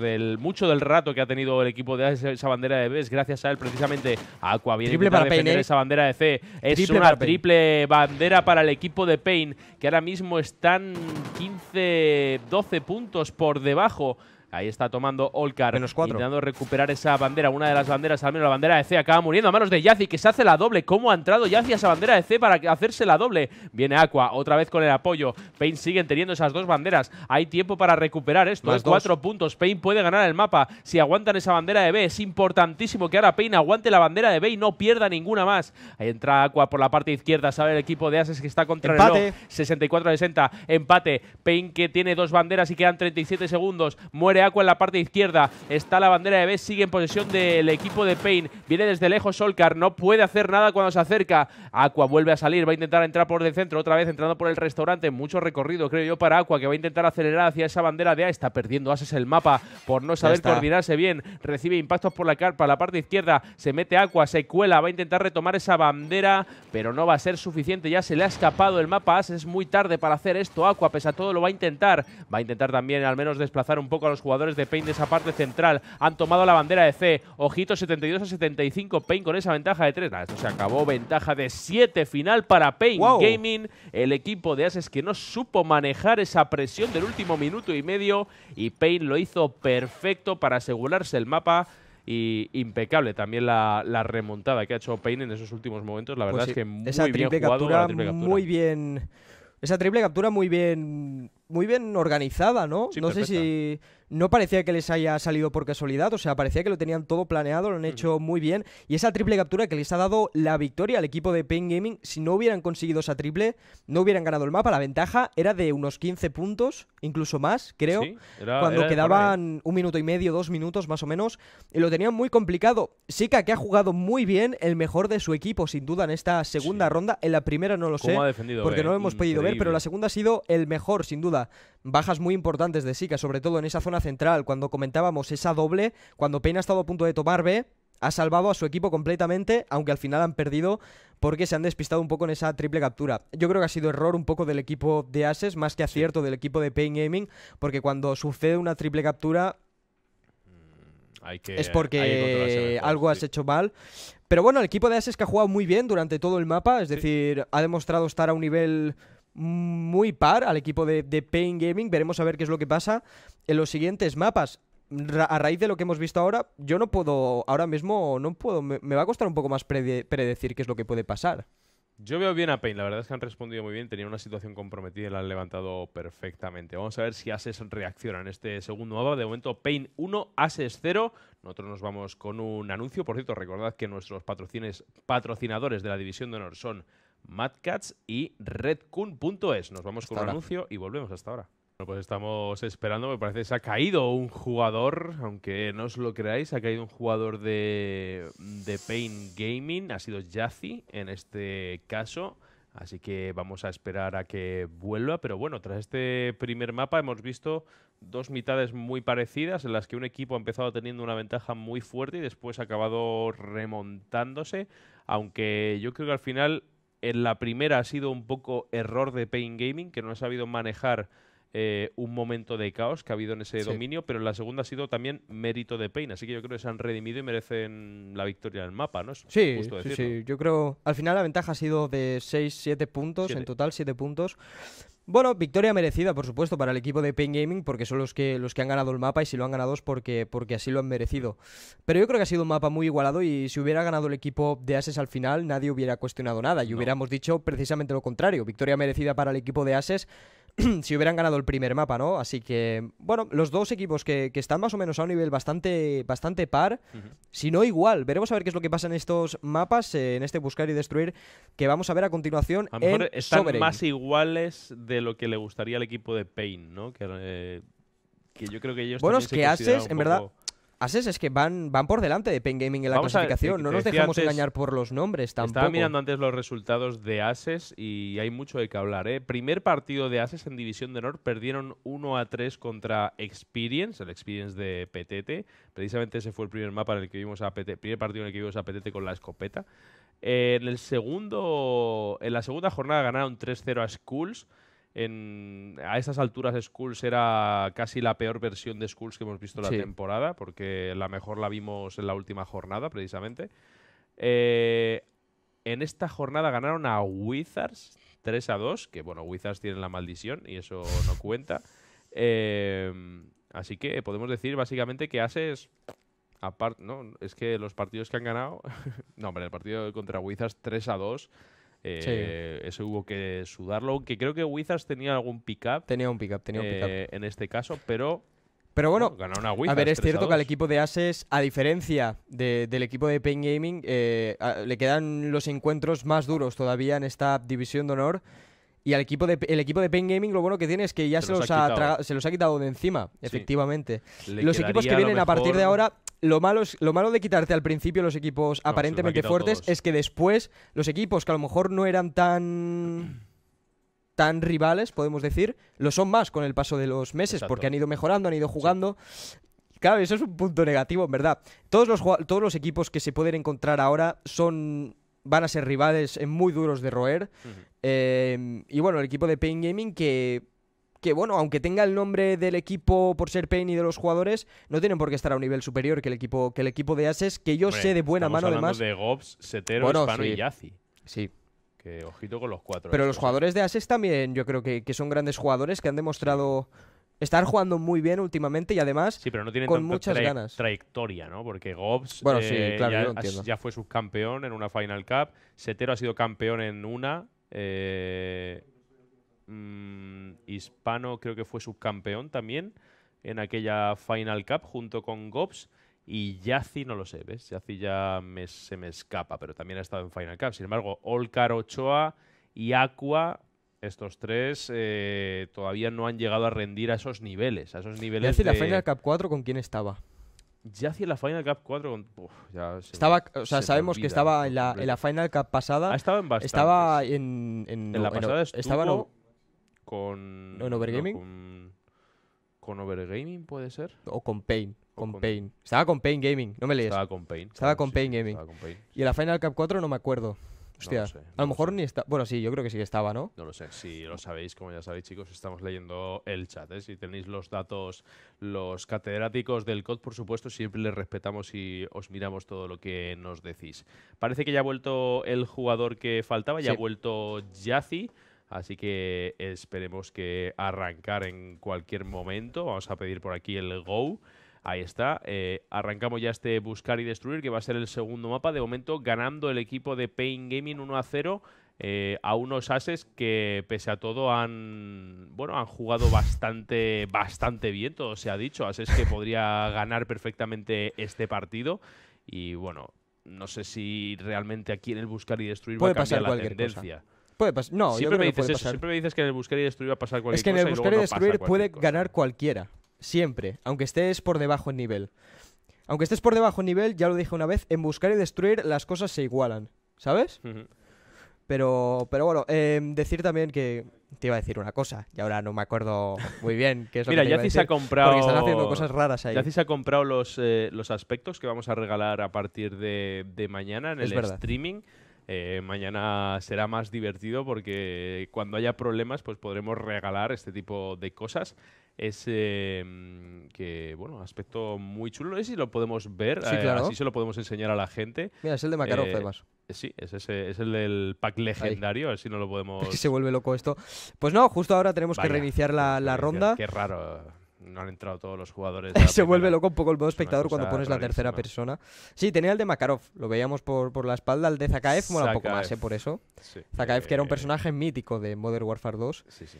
del, mucho del rato que ha tenido el equipo de esa, bandera de B, es gracias a él precisamente a Aqua. Viene para defender ¿eh? esa bandera de C. Es una triple bandera para el equipo de Payne, que ahora mismo están 15, 12 puntos por debajo Ahí está tomando Olcar. Intentando recuperar esa bandera. Una de las banderas, al menos la bandera de C, acaba muriendo a manos de Yazi, que se hace la doble. ¿Cómo ha entrado Yazi a esa bandera de C para hacerse la doble? Viene Aqua, otra vez con el apoyo. Pain siguen teniendo esas dos banderas. Hay tiempo para recuperar esto. ¿eh? cuatro puntos. Pain puede ganar el mapa. Si aguantan esa bandera de B, es importantísimo que ahora Pain aguante la bandera de B y no pierda ninguna más. Ahí entra Aqua por la parte izquierda. Sabe el equipo de Ases que está contra el el 64-60. Empate. Pain que tiene dos banderas y quedan 37 segundos. Muere Aqua en la parte izquierda. Está la bandera de B, sigue en posesión del equipo de Payne Viene desde lejos Solcar, no puede hacer nada cuando se acerca. Aqua vuelve a salir, va a intentar entrar por el centro, otra vez entrando por el restaurante. Mucho recorrido, creo yo, para Aqua, que va a intentar acelerar hacia esa bandera de A. Está perdiendo Ases el mapa por no saber coordinarse bien. Recibe impactos por la carpa, la parte izquierda. Se mete Aqua, se cuela, va a intentar retomar esa bandera, pero no va a ser suficiente. Ya se le ha escapado el mapa Es muy tarde para hacer esto. Aqua, pese a todo, lo va a intentar. Va a intentar también al menos desplazar un poco a los jugadores jugadores de Payne de esa parte central. Han tomado la bandera de C. Ojito, 72 a 75. Payne con esa ventaja de 3. nada esto se acabó. Ventaja de 7 final para Payne Gaming. El equipo de Ases que no supo manejar esa presión del último minuto y medio. Y Payne lo hizo perfecto para asegurarse el mapa y impecable también la, remontada que ha hecho Payne en esos últimos momentos. La verdad pues es que muy Esa bien jugado triple captura. Muy bien. Esa triple captura muy bien. Muy bien organizada, ¿no? no sé si no parecía que les haya salido por casualidad, o sea, parecía que lo tenían todo planeado, lo han hecho muy bien. Y esa triple captura que les ha dado la victoria al equipo de Pain Gaming, si no hubieran conseguido esa triple, no hubieran ganado el mapa. La ventaja era de unos 15 puntos, incluso más, creo, cuando quedaban un minuto y medio, dos minutos más o menos, y lo tenían muy complicado. Sika, que ha jugado muy bien, el mejor de su equipo, sin duda, en esta segunda ronda. En la primera no lo sé, porque eh, no lo hemos podido ver, pero la segunda ha sido el mejor, sin duda. Bajas muy importantes de Sika, sobre todo en esa zona central, cuando comentábamos esa doble, cuando Payne ha estado a punto de tomar B, ha salvado a su equipo completamente, aunque al final han perdido porque se han despistado un poco en esa triple captura. Yo creo que ha sido error un poco del equipo de Ases, más que acierto del equipo de Payne Gaming, porque cuando sucede una triple captura mm, es porque algo has hecho mal. Pero bueno, el equipo de Ases que ha jugado muy bien durante todo el mapa, es decir, ha demostrado estar a un nivel muy par al equipo de, de Pain Gaming. Veremos a ver qué es lo que pasa en los siguientes mapas a raíz de lo que hemos visto ahora, yo no puedo, ahora mismo no puedo, me, va a costar un poco más predecir qué es lo que puede pasar. Yo veo bien a Pain, la verdad es que han respondido muy bien, tenía una situación comprometida y la han levantado perfectamente. Vamos a ver si Ases reacciona en este segundo mapa. De momento Pain 1, Ases 0. Nosotros nos vamos con un anuncio. Por cierto, recordad que nuestros patrocinadores de la División de Honor son Madcats y redkun.es. Nos vamos con un anuncio y volvemos hasta ahora. Bueno, pues estamos esperando, me parece, que se ha caído un jugador, aunque no os lo creáis, ha caído un jugador de, de Pain Gaming, ha sido yazi en este caso. Así que vamos a esperar a que vuelva. Pero bueno, tras este primer mapa hemos visto dos mitades muy parecidas en las que un equipo ha empezado teniendo una ventaja muy fuerte y después ha acabado remontándose. Aunque yo creo que al final en la primera ha sido un poco error de Pain Gaming, que no ha sabido manejar eh, un momento de caos que ha habido en ese dominio, pero en la segunda ha sido también mérito de Pain, así que yo creo que se han redimido y merecen la victoria en el mapa, ¿no? sí, sí, sí, yo creo, al final la ventaja ha sido de 6, 7 puntos, en total 7 puntos, bueno, victoria merecida, por supuesto, para el equipo de Pain Gaming, porque son los que, los que han ganado el mapa y si lo han ganado es porque, porque así lo han merecido. Pero yo creo que ha sido un mapa muy igualado y si hubiera ganado el equipo de Ases al final, nadie hubiera cuestionado nada y hubiéramos dicho precisamente lo contrario. Victoria merecida para el equipo de Ases si hubieran ganado el primer mapa, ¿no? Así que, bueno, los dos equipos que, están más o menos a un nivel bastante, bastante par, si no igual, veremos a ver qué es lo que pasa en estos mapas, eh, en este buscar y destruir, que vamos a ver a continuación. A lo mejor están más iguales de lo que le gustaría al equipo de Pain, ¿no? Que, eh, que yo creo que ellos... Bueno, es que haces en verdad Ases es que van, van por delante de PEN Gaming en la clasificación. no nos dejamos engañar por los nombres tampoco. Estaba mirando antes los resultados de Ases y hay mucho de qué hablar. ¿eh? Primer partido de Ases en División de Honor perdieron 1 a 3 contra Experience, el Experience de PTT. Precisamente ese fue el primer mapa en el que vimos a primer partido en el que vimos a PTT con la escopeta. en el segundo, en la segunda jornada ganaron 3-0 a Skulls a estas alturas Skulls era casi la peor versión de Skulls que hemos visto la temporada, porque la mejor la vimos en la última jornada, precisamente. Eh, en esta jornada ganaron a Wizards 3 a 2, que bueno, Wizards tienen la maldición y eso no cuenta. Eh, así que podemos decir básicamente que haces aparte, ¿no? Es que los partidos que han ganado. no, hombre, el partido contra Wizards 3 a 2 eh, eso hubo que sudarlo, aunque creo que Wizards tenía algún pickup. Tenía un pickup, tenía eh, en este caso, pero pero bueno, a ver, es cierto que al equipo de Ases, a diferencia del equipo de Pain Gaming, eh, le quedan los encuentros más duros todavía en esta división de honor. Y al equipo de, el equipo de Pain Gaming lo bueno que tiene es que ya se, los, ha se los ha quitado de encima, efectivamente. los equipos que vienen a, partir de ahora, lo malo, es, lo malo de quitarte al principio los equipos aparentemente fuertes es que después los equipos que a lo mejor no eran tan... tan rivales, podemos decir, lo son más con el paso de los meses, porque han ido mejorando, han ido jugando. Claro, eso es un punto negativo, en verdad. Todos los, todos los equipos que se pueden encontrar ahora son van a ser rivales muy duros de roer. Em, y bueno, el equipo de Pain Gaming que que bueno, aunque tenga el nombre del equipo por ser Pain y de los jugadores, no tienen por qué estar a un nivel superior que el equipo, que el equipo de Ases, que yo sé de buena mano además. de Gobs, Setero, y Sí. Que ojito con los cuatro. Pero ¿eh? los jugadores de Ases también, yo creo que, son grandes jugadores que han demostrado estar jugando muy bien últimamente y además sí, pero no tienen con muchas ganas. trayectoria, ¿no? Porque Gobs eh, ya, ya, fue subcampeón en una Final Cup, Setero ha sido campeón en una eh, mm, Hispano creo que fue subcampeón también en aquella Final Cup junto con Gobs. Y Yaci no lo sé, ¿ves? Yaci ya se me escapa, pero también ha estado en Final Cup. Sin embargo, Olcar Ochoa y Aqua, estos tres eh, todavía no han llegado a rendir a esos niveles. A esos niveles la Final Cup 4, ¿con quién estaba? ya hacía la Final Cup 4 con... ya estaba, o sea, sabemos que estaba en la, en la, Final Cup pasada. Ah, estaba en Estaba en... En, la pasada estaba no, con... Overgaming? con, Overgaming, puede ser. O con Pain. con, Pain. Estaba con Pain Gaming, no me lees. Estaba con Pain. Estaba, con, Pain con Pain Gaming. Y en la Final Cup 4 no me acuerdo. Hostia, a lo mejor ni está. Bueno, sí, yo creo que sí que estaba, ¿no? No lo sé. Si lo sabéis, como ya sabéis, chicos, estamos leyendo el chat. ¿eh? Si tenéis los datos, los catedráticos del COD, por supuesto, siempre les respetamos y os miramos todo lo que nos decís. Parece que ya ha vuelto el jugador que faltaba, ya ha vuelto Yazi. Así que esperemos que arrancar en cualquier momento. Vamos a pedir por aquí el go. Ahí está. Eh, arrancamos ya este buscar y destruir, que va a ser el segundo mapa. De momento, ganando el equipo de Pain Gaming 1 a 0. Eh, a unos ases que pese a todo han bueno han jugado bastante bastante bien todo se ha dicho ases que podría ganar perfectamente este partido y bueno no sé si realmente aquí en el buscar y destruir va a cambiar la tendencia Puede pasar. No, siempre me dices que siempre me dices que en el buscar y destruir va a pasar cualquier cosa. Es que el buscar y destruir puede ganar cualquiera. Siempre, aunque estés por debajo en nivel. Aunque estés por debajo en nivel, ya lo dije una vez, en buscar y destruir las cosas se igualan, ¿sabes? Pero, pero bueno, em, decir también que te iba a decir una cosa y ahora no me acuerdo muy bien qué es lo que te iba ha comprado. Porque están haciendo cosas raras ahí. Yacis ha comprado los, eh, los aspectos que vamos a regalar a partir de, mañana en el streaming. Eh, mañana será más divertido porque cuando haya problemas pues podremos regalar este tipo de cosas ese mm, que, bueno, aspecto muy chulo. No sé si lo podemos ver, sí, eh, claro. así se lo podemos enseñar a la gente. Mira, es el de Makarov, eh, además. Sí, es, ese, es el del pack legendario, así no lo podemos... se vuelve loco esto. Pues no, justo ahora tenemos que reiniciar la, pues ronda. Qué, raro no han entrado todos los jugadores. Se vuelve loco un poco el modo espectador cuando pones la tercera persona. Sí, tenía el de Makarov, lo veíamos por, por la espalda, el de Zakaev mola un poco más, ¿eh? Por eso. Zakaev, que era un eh, personaje mítico de Modern Warfare 2. Sí, sí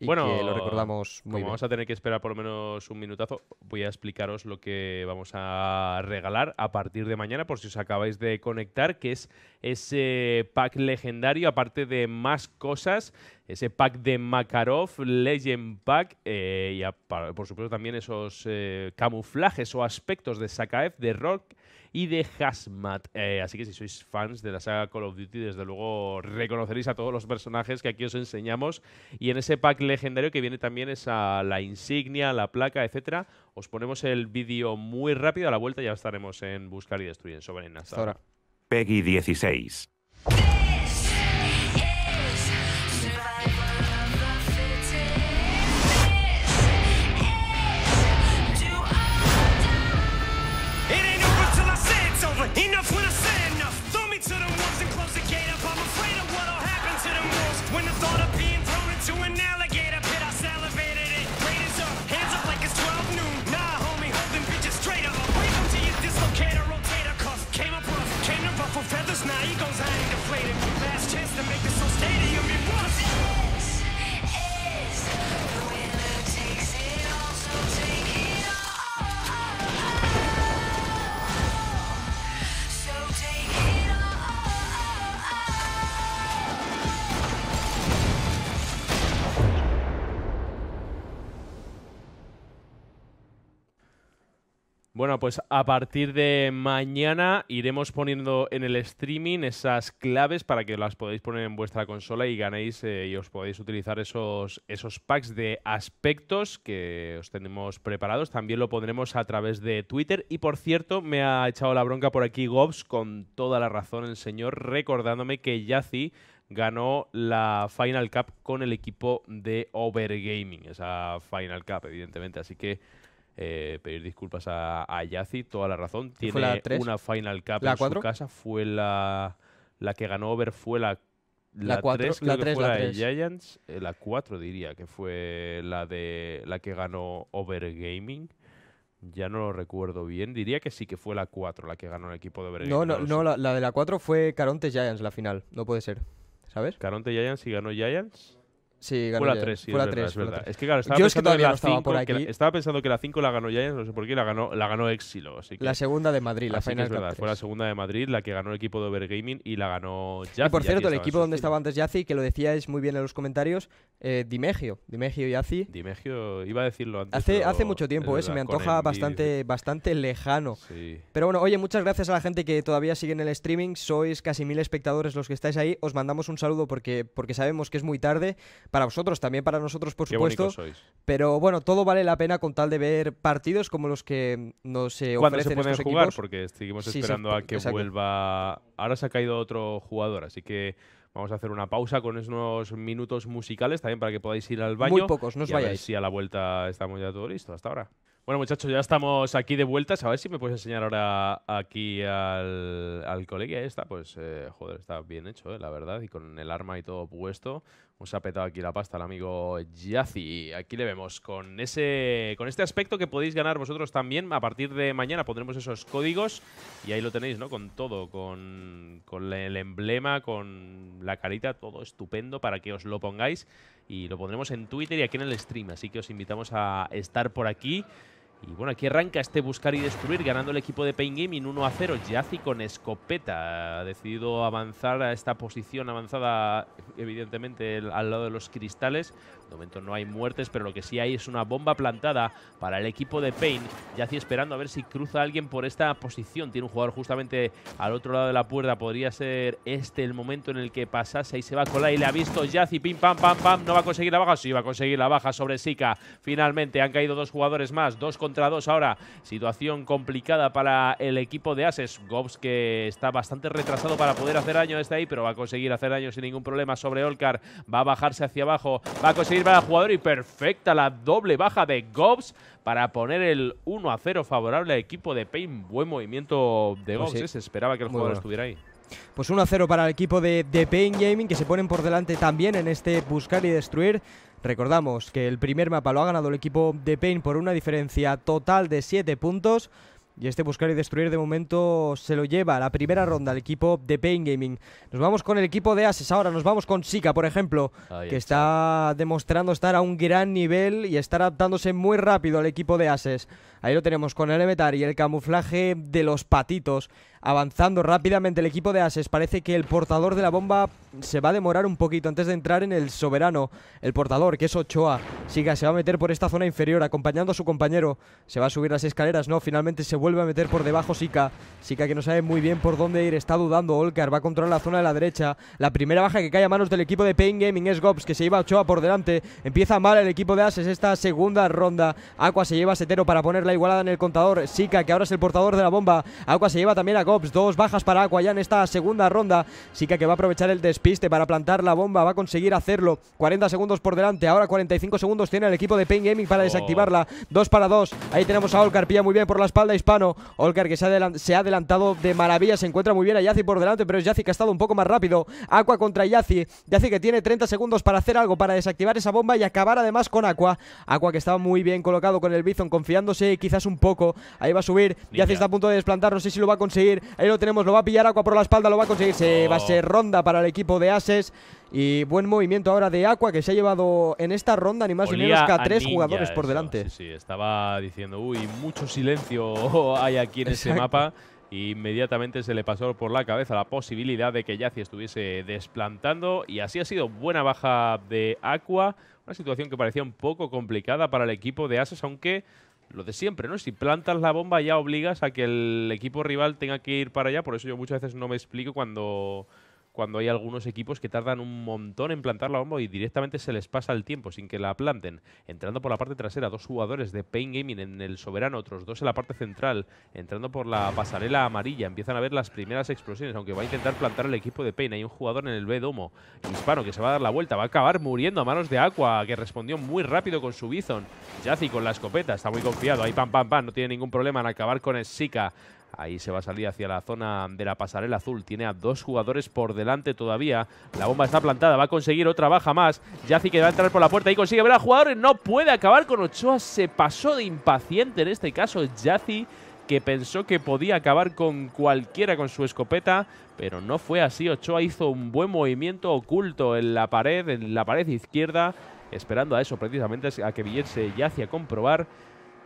bueno, lo recordamos muy vamos a tener que esperar por lo menos un minutazo, voy a explicaros lo que vamos a regalar a partir de mañana, por si os acabáis de conectar, que es ese pack legendario, aparte de más cosas ese pack de Makarov, Legend Pack, eh, y por supuesto también esos eh, camuflajes o aspectos de Sakaev, de Rock y de Hazmat. Eh, así que si sois fans de la saga Call of Duty, desde luego reconoceréis a todos los personajes que aquí os enseñamos. Y en ese pack legendario que viene también esa, la insignia, la placa, etcétera. Os ponemos el vídeo muy rápido a la vuelta, ya estaremos en Buscar y Destruir en Ahora. Peggy 16. Bueno, pues a partir de mañana iremos poniendo en el streaming esas claves para que las podáis poner en vuestra consola y ganéis eh, y os podéis utilizar esos, esos packs de aspectos que os tenemos preparados. También lo pondremos a través de Twitter. Y por cierto, me ha echado la bronca por aquí Gobs con toda la razón el señor, recordándome que Yazi ganó la Final Cup con el equipo de Overgaming. Esa Final Cup, evidentemente. Así que eh, pedir disculpas a, a toda la razón. Tiene una Final Cup ¿La en su casa. Fue la, la que ganó Over, fue la, la, la 3, la, de Giants. Eh, la 4 diría que fue la, de, la que ganó Over Gaming. Ya no lo recuerdo bien. Diría que sí que fue la 4 la que ganó el equipo de Over No, no, no, no la, de la 4 fue Caronte Giants la final. No puede ser. ¿Sabes? Caronte Giants y ganó Giants. Sí, Fue la 3, Es, verdad, es, que claro, estaba pensando que la estaba La, estaba pensando que la 5 la ganó Giants, no sé por qué, la ganó, la ganó Exilo. la segunda de Madrid, la final. fue la segunda de Madrid, la que ganó el equipo de Overgaming y la ganó Yazzi. Y por cierto, el equipo donde estaba antes Yazzi, que lo decíais muy bien en los comentarios, eh, Dimegio. Dimegio Yazzi. Dimegio, iba a decirlo antes. Hace, hace mucho tiempo, eh, se me antoja bastante, bastante lejano. Pero bueno, oye, muchas gracias a la gente que todavía sigue en el streaming. Sois casi mil espectadores los que estáis ahí. Os mandamos un saludo porque, porque sabemos que es muy tarde para vosotros, también para nosotros, por supuesto. Pero bueno, todo vale la pena con tal de ver partidos como los que nos eh, ofrecen se pueden estos jugar? Porque seguimos esperando a que vuelva. Ahora se ha caído otro jugador, así que Vamos a hacer una pausa con unos minutos musicales también para que podáis ir al baño. Muy pocos, no os y vayáis. si a la vuelta estamos ya todo listo. Hasta ahora. Bueno, muchachos, ya estamos aquí de vuelta A ver si me puedes enseñar ahora aquí al, colegio, Ahí está, pues, eh, joder, está bien hecho, eh, la verdad. Y con el arma y todo puesto. hemos ha petado aquí la pasta el amigo Yazi. Aquí le vemos con, ese, con este aspecto que podéis ganar vosotros también. A partir de mañana pondremos esos códigos. Y ahí lo tenéis, ¿no? Con todo, con, con el emblema, con la carita, todo estupendo para que os lo pongáis. Y lo pondremos en Twitter y aquí en el stream. Así que os invitamos a estar por aquí. Y bueno, aquí arranca este buscar y destruir, ganando el equipo de Pain Gaming 1 a 0. Yazi con escopeta ha decidido avanzar a esta posición avanzada, evidentemente, al lado de los cristales, momento no hay muertes, pero lo que sí hay es una bomba plantada para el equipo de Payne. Yazi esperando a ver si cruza alguien por esta posición. Tiene un jugador justamente al otro lado de la puerta. Podría ser este el momento en el que pasase y se va a colar. Y le ha visto Yazi. Pim, pam, pam, pam. ¿No va a conseguir la baja? Sí, va a conseguir la baja sobre Sika. Finalmente han caído dos jugadores más. Dos contra dos ahora. Situación complicada para el equipo de Ases. Gobs que está bastante retrasado para poder hacer daño. Está ahí, pero va a conseguir hacer daño sin ningún problema sobre Olcar. Va a bajarse hacia abajo. Va a conseguir para jugador y perfecta la doble baja de Gobs para poner el 1 a 0 favorable al equipo de Payne. Buen movimiento de pues Gobs ¿eh? se esperaba que el jugador estuviera ahí. Pues 1 a 0 para el equipo de, de Pain Gaming que se ponen por delante también en este buscar y destruir. Recordamos que el primer mapa lo ha ganado el equipo de Payne por una diferencia total de 7 puntos. Y este buscar y destruir de momento se lo lleva a la primera ronda el equipo de Pain Gaming. Nos vamos con el equipo de Ases ahora, nos vamos con Sika, por ejemplo, que está. está demostrando estar a un gran nivel y estar adaptándose muy rápido al equipo de Ases. Ahí lo tenemos con el Elementar y el camuflaje de los patitos. Avanzando rápidamente el equipo de Ases. Parece que el portador de la bomba se va a demorar un poquito antes de entrar en el soberano. El portador, que es Ochoa. Siga, se va a meter por esta zona inferior, acompañando a su compañero. Se va a subir las escaleras, no. Finalmente se vuelve a meter por debajo Sika. Sika que no sabe muy bien por dónde ir. Está dudando. Olcar. va a controlar la zona de la derecha. La primera baja que cae a manos del equipo de Pain Gaming es Gobs, que se lleva a Ochoa por delante. Empieza mal el equipo de Ases esta segunda ronda. Aqua se lleva a Setero para ponerle igualada en el contador. Sika, que ahora es el portador de la bomba. Aqua se lleva también a Cops. Dos bajas para Aqua ya en esta segunda ronda. Sika que va a aprovechar el despiste para plantar la bomba. Va a conseguir hacerlo. 40 segundos por delante. Ahora 45 segundos tiene el equipo de Pain Gaming para oh. desactivarla. Dos para dos. Ahí tenemos a Olcar. Pilla muy bien por la espalda hispano. Olcar que se ha, adelantado de maravilla. Se encuentra muy bien a Yazi por delante, pero es Yazi que ha estado un poco más rápido. Aqua contra Yazi. Yazi que tiene 30 segundos para hacer algo, para desactivar esa bomba y acabar además con Aqua. Aqua que estaba muy bien colocado con el Bison, confiándose y quizás un poco. Ahí va a subir. Ya está a punto de desplantar. No sé si lo va a conseguir. Ahí lo tenemos. Lo va a pillar Aqua por la espalda. Lo va a conseguir. Se va a oh. ser ronda para el equipo de Ases. Y buen movimiento ahora de Aqua que se ha llevado en esta ronda ni más ni menos que a tres jugadores por delante. Sí, estaba diciendo, uy, mucho silencio hay aquí en ese mapa. inmediatamente se le pasó por la cabeza la posibilidad de que Yací estuviese desplantando. Y así ha sido buena baja de Aqua. Una situación que parecía un poco complicada para el equipo de Ases, aunque lo de siempre, ¿no? Si plantas la bomba ya obligas a que el equipo rival tenga que ir para allá, por eso yo muchas veces no me explico cuando cuando hay algunos equipos que tardan un montón en plantar la bomba y directamente se les pasa el tiempo sin que la planten. Entrando por la parte trasera, dos jugadores de Pain Gaming en el Soberano, otros dos en la parte central, entrando por la pasarela amarilla, empiezan a ver las primeras explosiones, aunque va a intentar plantar el equipo de Pain. Hay un jugador en el B-Domo, hispano, que se va a dar la vuelta, va a acabar muriendo a manos de Aqua, que respondió muy rápido con su Bison. Yazzi con la escopeta, está muy confiado, ahí pam pam pam, no tiene ningún problema en acabar con el Sika. Ahí se va a salir hacia la zona de la pasarela azul. Tiene a dos jugadores por delante todavía. La bomba está plantada. Va a conseguir otra baja más. Yazi que va a entrar por la puerta. y consigue ver a jugadores. No puede acabar con Ochoa. Se pasó de impaciente en este caso. Yazi que pensó que podía acabar con cualquiera con su escopeta, pero no fue así. Ochoa hizo un buen movimiento oculto en la pared, en la pared izquierda, esperando a eso precisamente, a que se Yazi a comprobar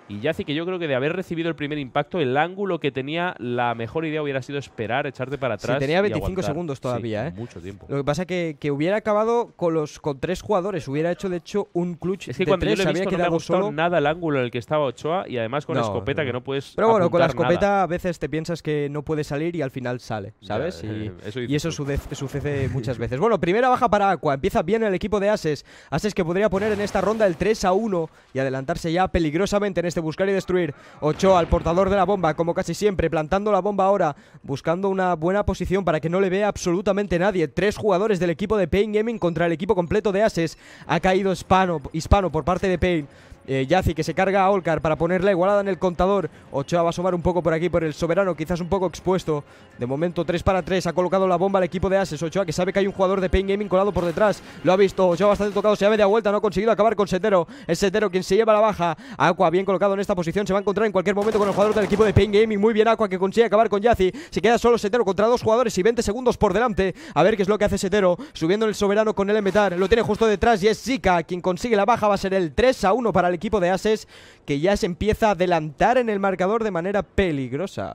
y ya sí que yo creo que de haber recibido el primer impacto, el ángulo que tenía, la mejor idea hubiera sido esperar, echarte para atrás. Sí, tenía 25 segundos todavía, ¿eh? Mucho tiempo. Lo que pasa es que, hubiera acabado con los con tres jugadores, hubiera hecho de hecho un clutch. Es que cuando tres, yo lo no me nada el ángulo en el que estaba Ochoa y además con la escopeta que no puedes. Pero bueno, con la escopeta a veces te piensas que no puede salir y al final sale, ¿sabes? y eso, sucede muchas veces. Bueno, primera baja para Aqua. Empieza bien el equipo de Ases. Ases que podría poner en esta ronda el 3 a 1 y adelantarse ya peligrosamente en esta buscar y destruir. Ochoa al portador de la bomba, como casi siempre, plantando la bomba ahora, buscando una buena posición para que no le vea absolutamente nadie. Tres jugadores del equipo de Payne Gaming contra el equipo completo de Ases. Ha caído Hispano, hispano por parte de Payne. Eh, que se carga a Olcar para ponerla igualada en el contador. Ochoa va a sumar un poco por aquí por el soberano, quizás un poco expuesto. De momento 3 para 3, ha colocado la bomba al equipo de Ases. Ochoa que sabe que hay un jugador de Pain Gaming colado por detrás. Lo ha visto, Ochoa bastante tocado, se ha media vuelta, no ha conseguido acabar con Setero. Es Setero quien se lleva la baja. Aqua bien colocado en esta posición, se va a encontrar en cualquier momento con el jugador del equipo de Pain Gaming. Muy bien Aqua que consigue acabar con Yazzi. Se queda solo Setero contra dos jugadores y 20 segundos por delante. A ver qué es lo que hace Setero. Subiendo el soberano con el Metar. Lo tiene justo detrás y es Zika quien consigue la baja. Va a ser el 3 a 1 para el equipo de Ases que ya se empieza a adelantar en el marcador de manera peligrosa.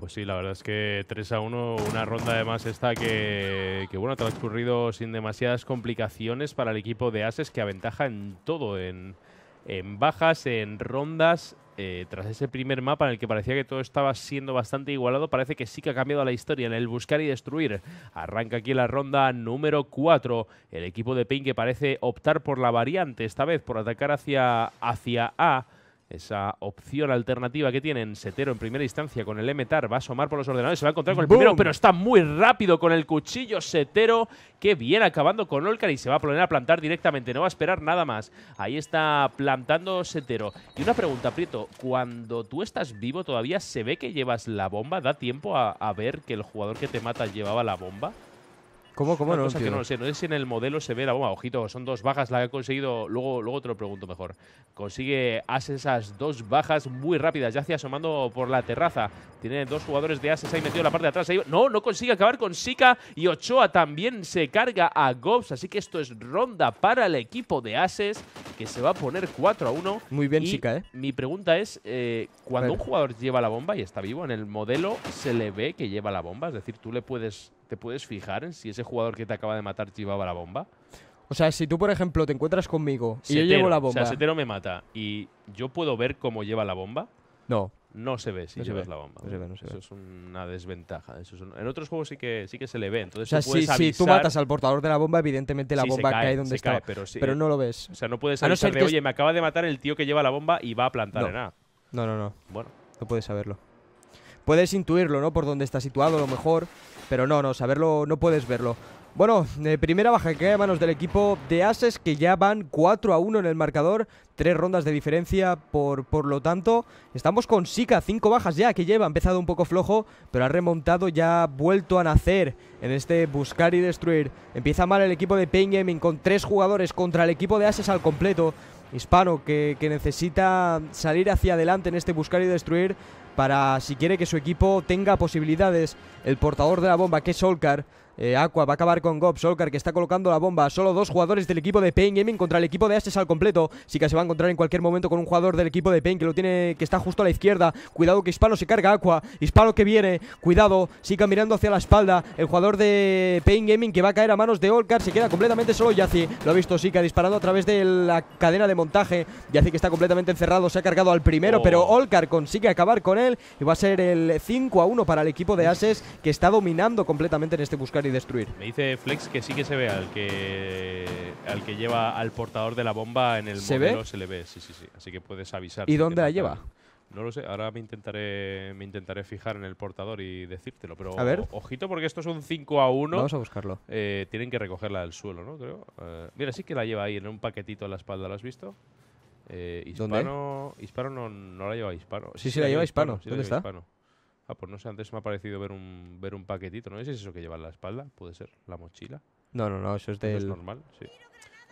Pues sí, la verdad es que 3 a 1, una ronda además está que, que bueno, ha transcurrido sin demasiadas complicaciones para el equipo de Ases que aventaja en todo, en, en bajas, en rondas, eh, tras ese primer mapa en el que parecía que todo estaba siendo bastante igualado, parece que sí que ha cambiado la historia en el buscar y destruir. Arranca aquí la ronda número 4. El equipo de Pain que parece optar por la variante, esta vez por atacar hacia, hacia A esa opción alternativa que tienen Setero en primera instancia con el M-TAR va a asomar por los ordenadores, se va a encontrar con el primero, pero está muy rápido con el cuchillo Setero, que viene acabando con Olcar y se va a poner a plantar directamente, no va a esperar nada más. Ahí está plantando Setero. Y una pregunta, Prieto, cuando tú estás vivo todavía, ¿se ve que llevas la bomba? ¿Da tiempo a ver que el jugador que te mata llevaba la bomba? ¿Cómo, cómo? no, no sé. No sé si en el modelo se ve la bomba. Ojito, son dos bajas. La he conseguido. Luego, luego te lo pregunto mejor. Consigue hace esas dos bajas muy rápidas. ya Yace asomando por la terraza. Tiene dos jugadores de Ases ahí metido en la parte de atrás. no, no consigue acabar con Sika. Y Ochoa también se carga a Gobs. Así que esto es ronda para el equipo de Ases. Que se va a poner 4 a 1. Muy bien, Sika, ¿eh? Mi pregunta es: eh, cuando un jugador lleva la bomba y está vivo en el modelo, se le ve que lleva la bomba. Es decir, tú le puedes ¿te puedes fijar en si ese jugador que te acaba de matar llevaba la bomba? O sea, si tú, por ejemplo, te encuentras conmigo y yo llevo la bomba. O sea, no me mata y yo puedo ver cómo lleva la bomba. No. No se ve si no llevas la bomba. eso es una desventaja. En otros juegos sí que, sí que se le ve. o sea, si, tú matas al portador de la bomba, evidentemente la bomba cae, donde está. pero, no lo ves. O sea, no puedes avisar de, oye, me acaba de matar el tío que lleva la bomba y va a plantar en A. No, no, no. Bueno. No puedes saberlo puedes intuirlo, ¿no? Por dónde está situado a lo mejor, pero no, no, saberlo no puedes verlo. Bueno, eh, primera baja que hay a manos del equipo de Ases, que ya van 4 a 1 en el marcador, tres rondas de diferencia, por, por lo tanto, estamos con Sika, cinco bajas ya que lleva, ha empezado un poco flojo, pero ha remontado, ya ha vuelto a nacer en este buscar y destruir. Empieza mal el equipo de Pain Gaming con tres jugadores contra el equipo de Ases al completo, hispano que, necesita salir hacia adelante en este buscar y destruir para si quiere que su equipo tenga posibilidades. El portador de la bomba, que es Olcar, eh, Aqua va a acabar con Gob, Solkar que está colocando la bomba. Solo dos jugadores del equipo de Pain Gaming contra el equipo de Ashes al completo. Sika se va a encontrar en cualquier momento con un jugador del equipo de Pain que lo tiene, que está justo a la izquierda. Cuidado que Hispano se carga Aqua. Hispano que viene. Cuidado. Sika mirando hacia la espalda. El jugador de Pain Gaming que va a caer a manos de Olcar. Se queda completamente solo Yazi. Lo ha visto Sika disparando a través de la cadena de montaje. Yaci que está completamente encerrado. Se ha cargado al primero. Pero oh. Olcar consigue acabar con él. Y va a ser el 5 a 1 para el equipo de Ases que está dominando completamente en este buscar y destruir. Me dice Flex que sí que se ve al que al que lleva al portador de la bomba en el ¿Se modelo, se le ve, sí, sí, sí. Así que puedes avisar. ¿Y dónde la lleva? No lo sé, ahora me intentaré me intentaré fijar en el portador y decírtelo, pero ojito porque esto es un 5 a 1. Vamos a buscarlo. Eh, tienen que recogerla del suelo, ¿no? Creo. Eh, mira, sí que la lleva ahí en un paquetito a la espalda, ¿lo has visto? hispano, eh, ¿Dónde? Hispano no, la lleva Hispano. Sí, sí, la, lleva Hispano. ¿Dónde está? Hispano. Ah, pues no sé, antes me ha parecido ver un, ver un paquetito, ¿no? ¿Es eso que lleva en la espalda? ¿Puede ser? ¿La mochila? No, no, no, eso es de. es normal, sí.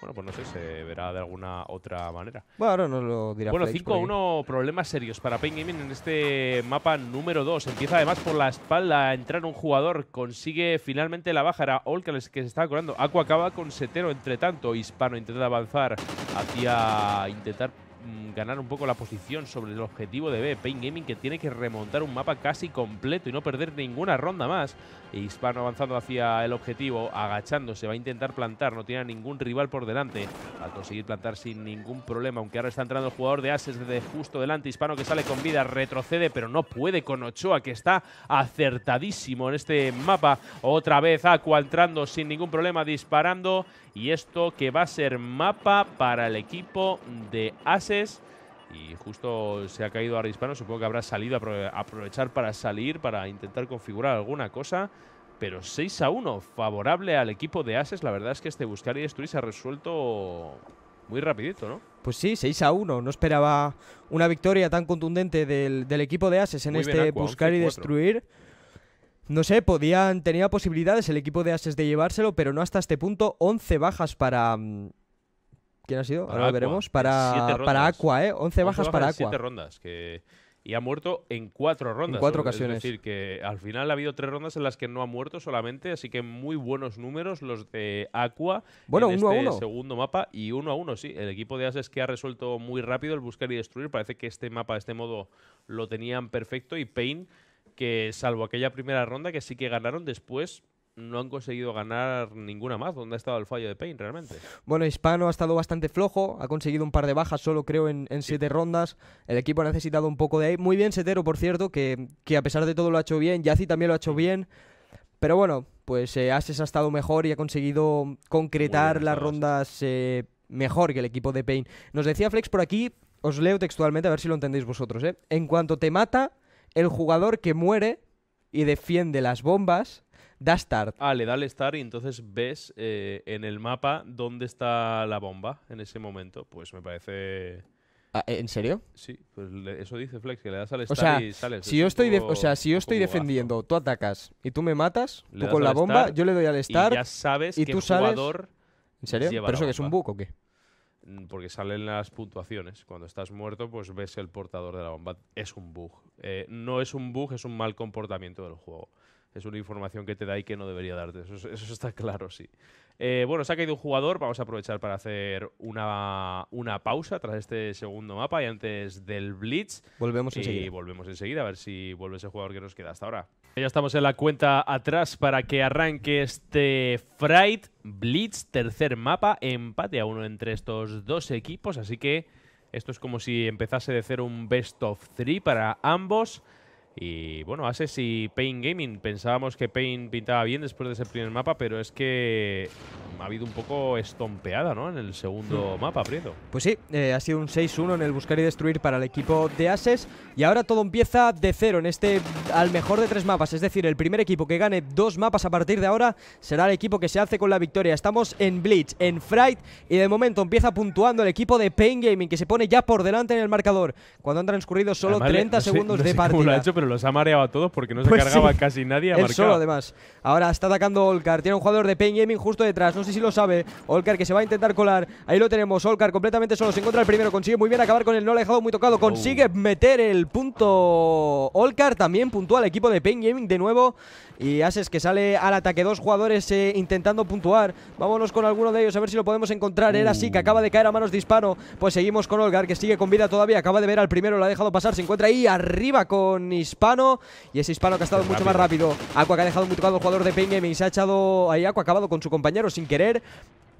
Bueno, pues no sé, se verá de alguna otra manera. Bueno, ahora nos lo dirá Bueno, 5 1, problemas serios para Pain Gaming en este mapa número 2. Empieza además por la espalda a entrar un jugador, consigue finalmente la baja, era que, se está curando. Aqua acaba con setero, entre tanto, Hispano intenta avanzar hacia intentar mm, ganar un poco la posición sobre el objetivo de B. Pain Gaming que tiene que remontar un mapa casi completo y no perder ninguna ronda más. Hispano avanzando hacia el objetivo, agachándose, va a intentar plantar, no tiene a ningún rival por delante. Va a conseguir plantar sin ningún problema, aunque ahora está entrando el jugador de Ases desde justo delante. Hispano que sale con vida, retrocede, pero no puede con Ochoa, que está acertadísimo en este mapa. Otra vez Aqua entrando sin ningún problema, disparando. Y esto que va a ser mapa para el equipo de Ases y justo se ha caído a hispano, supongo que habrá salido a aprovechar para salir, para intentar configurar alguna cosa. Pero 6 a 1, favorable al equipo de Ases. La verdad es que este buscar y destruir se ha resuelto muy rapidito, ¿no? Pues sí, 6 a 1. No esperaba una victoria tan contundente del, equipo de Ases en este buscar y destruir. No sé, podían, tenía posibilidades el equipo de Ases de llevárselo, pero no hasta este punto. 11 bajas para, mm, ¿Quién ha sido? Ahora veremos. Para, para Aqua, ¿eh? 11 bajas, para Aqua. 7 rondas, que... Y ha muerto en cuatro rondas. En cuatro ocasiones. Es decir, que al final ha habido tres rondas en las que no ha muerto solamente, así que muy buenos números los de Aqua bueno, en este a segundo mapa y uno a uno, sí. El equipo de Ases que ha resuelto muy rápido el buscar y destruir. Parece que este mapa, este modo, lo tenían perfecto y Pain que salvo aquella primera ronda que sí que ganaron después no han conseguido ganar ninguna más. ¿Dónde ha estado el fallo de Payne realmente? Bueno, Hispano ha estado bastante flojo, ha conseguido un par de bajas solo creo en, siete rondas. El equipo ha necesitado un poco de ahí. Muy bien Setero, por cierto, que, a pesar de todo lo ha hecho bien. Yazzi también lo ha hecho bien. Pero bueno, pues eh, Ases ha estado mejor y ha conseguido concretar las rondas eh, mejor que el equipo de Payne. Nos decía Flex por aquí, os leo textualmente a ver si lo entendéis vosotros. Eh. En cuanto te mata, el jugador que muere y defiende las bombas da start. Ah, le da el start y entonces ves eh, en el mapa dónde está la bomba en ese momento. Pues me parece... Ah, ¿eh, ¿En serio? Sí, pues eso dice Flex, que le das al start o sea, y Si yo estoy, o sea, si yo estoy defendiendo, tú atacas y tú me matas, tú con la bomba, yo le doy al start y ya sabes y tú el jugador... ¿En serio? ¿Pero eso que es un bug o qué? Mm, porque salen las puntuaciones. Cuando estás muerto, pues ves el portador de la bomba. Es un bug. Eh, no es un bug, es un mal comportamiento del juego es una información que te da y que no debería darte. Eso, está claro, sí. Eh, bueno, se ha caído un jugador. Vamos a aprovechar para hacer una, una pausa tras este segundo mapa y antes del Blitz. Volvemos y volvemos enseguida a ver si vuelve ese jugador que nos queda hasta ahora. Ya estamos en la cuenta atrás para que arranque este Fright Blitz, tercer mapa, empate a uno entre estos dos equipos. Así que esto es como si empezase de cero un best of three para ambos. Y bueno, Ases y Pain Gaming. Pensábamos que Pain pintaba bien después de ese primer mapa, pero es que ha habido un poco estompeada, ¿no? En el segundo hmm. mapa, Prieto. Pues sí, eh, ha sido un 6-1 en el buscar y destruir para el equipo de Ases. Y ahora todo empieza de cero en este al mejor de tres mapas. Es decir, el primer equipo que gane dos mapas a partir de ahora será el equipo que se hace con la victoria. Estamos en Bleach en Fright, y de momento empieza puntuando el equipo de Pain Gaming, que se pone ya por delante en el marcador. Cuando han transcurrido solo 30 segundos de partida los ha mareado a todos porque no se pues cargaba casi nadie. A solo, además. Ahora está atacando Olcar. Tiene un jugador de Pain Gaming justo detrás. No sé si lo sabe. Olcar que se va a intentar colar. Ahí lo tenemos. Olcar completamente solo. Se encuentra el primero. Consigue muy bien acabar con el no alejado, muy tocado. Consigue oh. meter el punto. Olcar también puntual. Equipo de Pain Gaming de nuevo y haces que sale al ataque. Dos jugadores eh, intentando puntuar. Vámonos con alguno de ellos a ver si lo podemos encontrar. Era así que acaba de caer a manos de Hispano Pues seguimos con Olgar que sigue con vida todavía. Acaba de ver al primero, lo ha dejado pasar. Se encuentra ahí arriba con Hispano y ese Hispano que ha estado mucho más rápido. Aqua que ha dejado muy tocado el jugador de Pain Gaming. Se ha echado ahí Aqua, ha acabado con su compañero sin querer.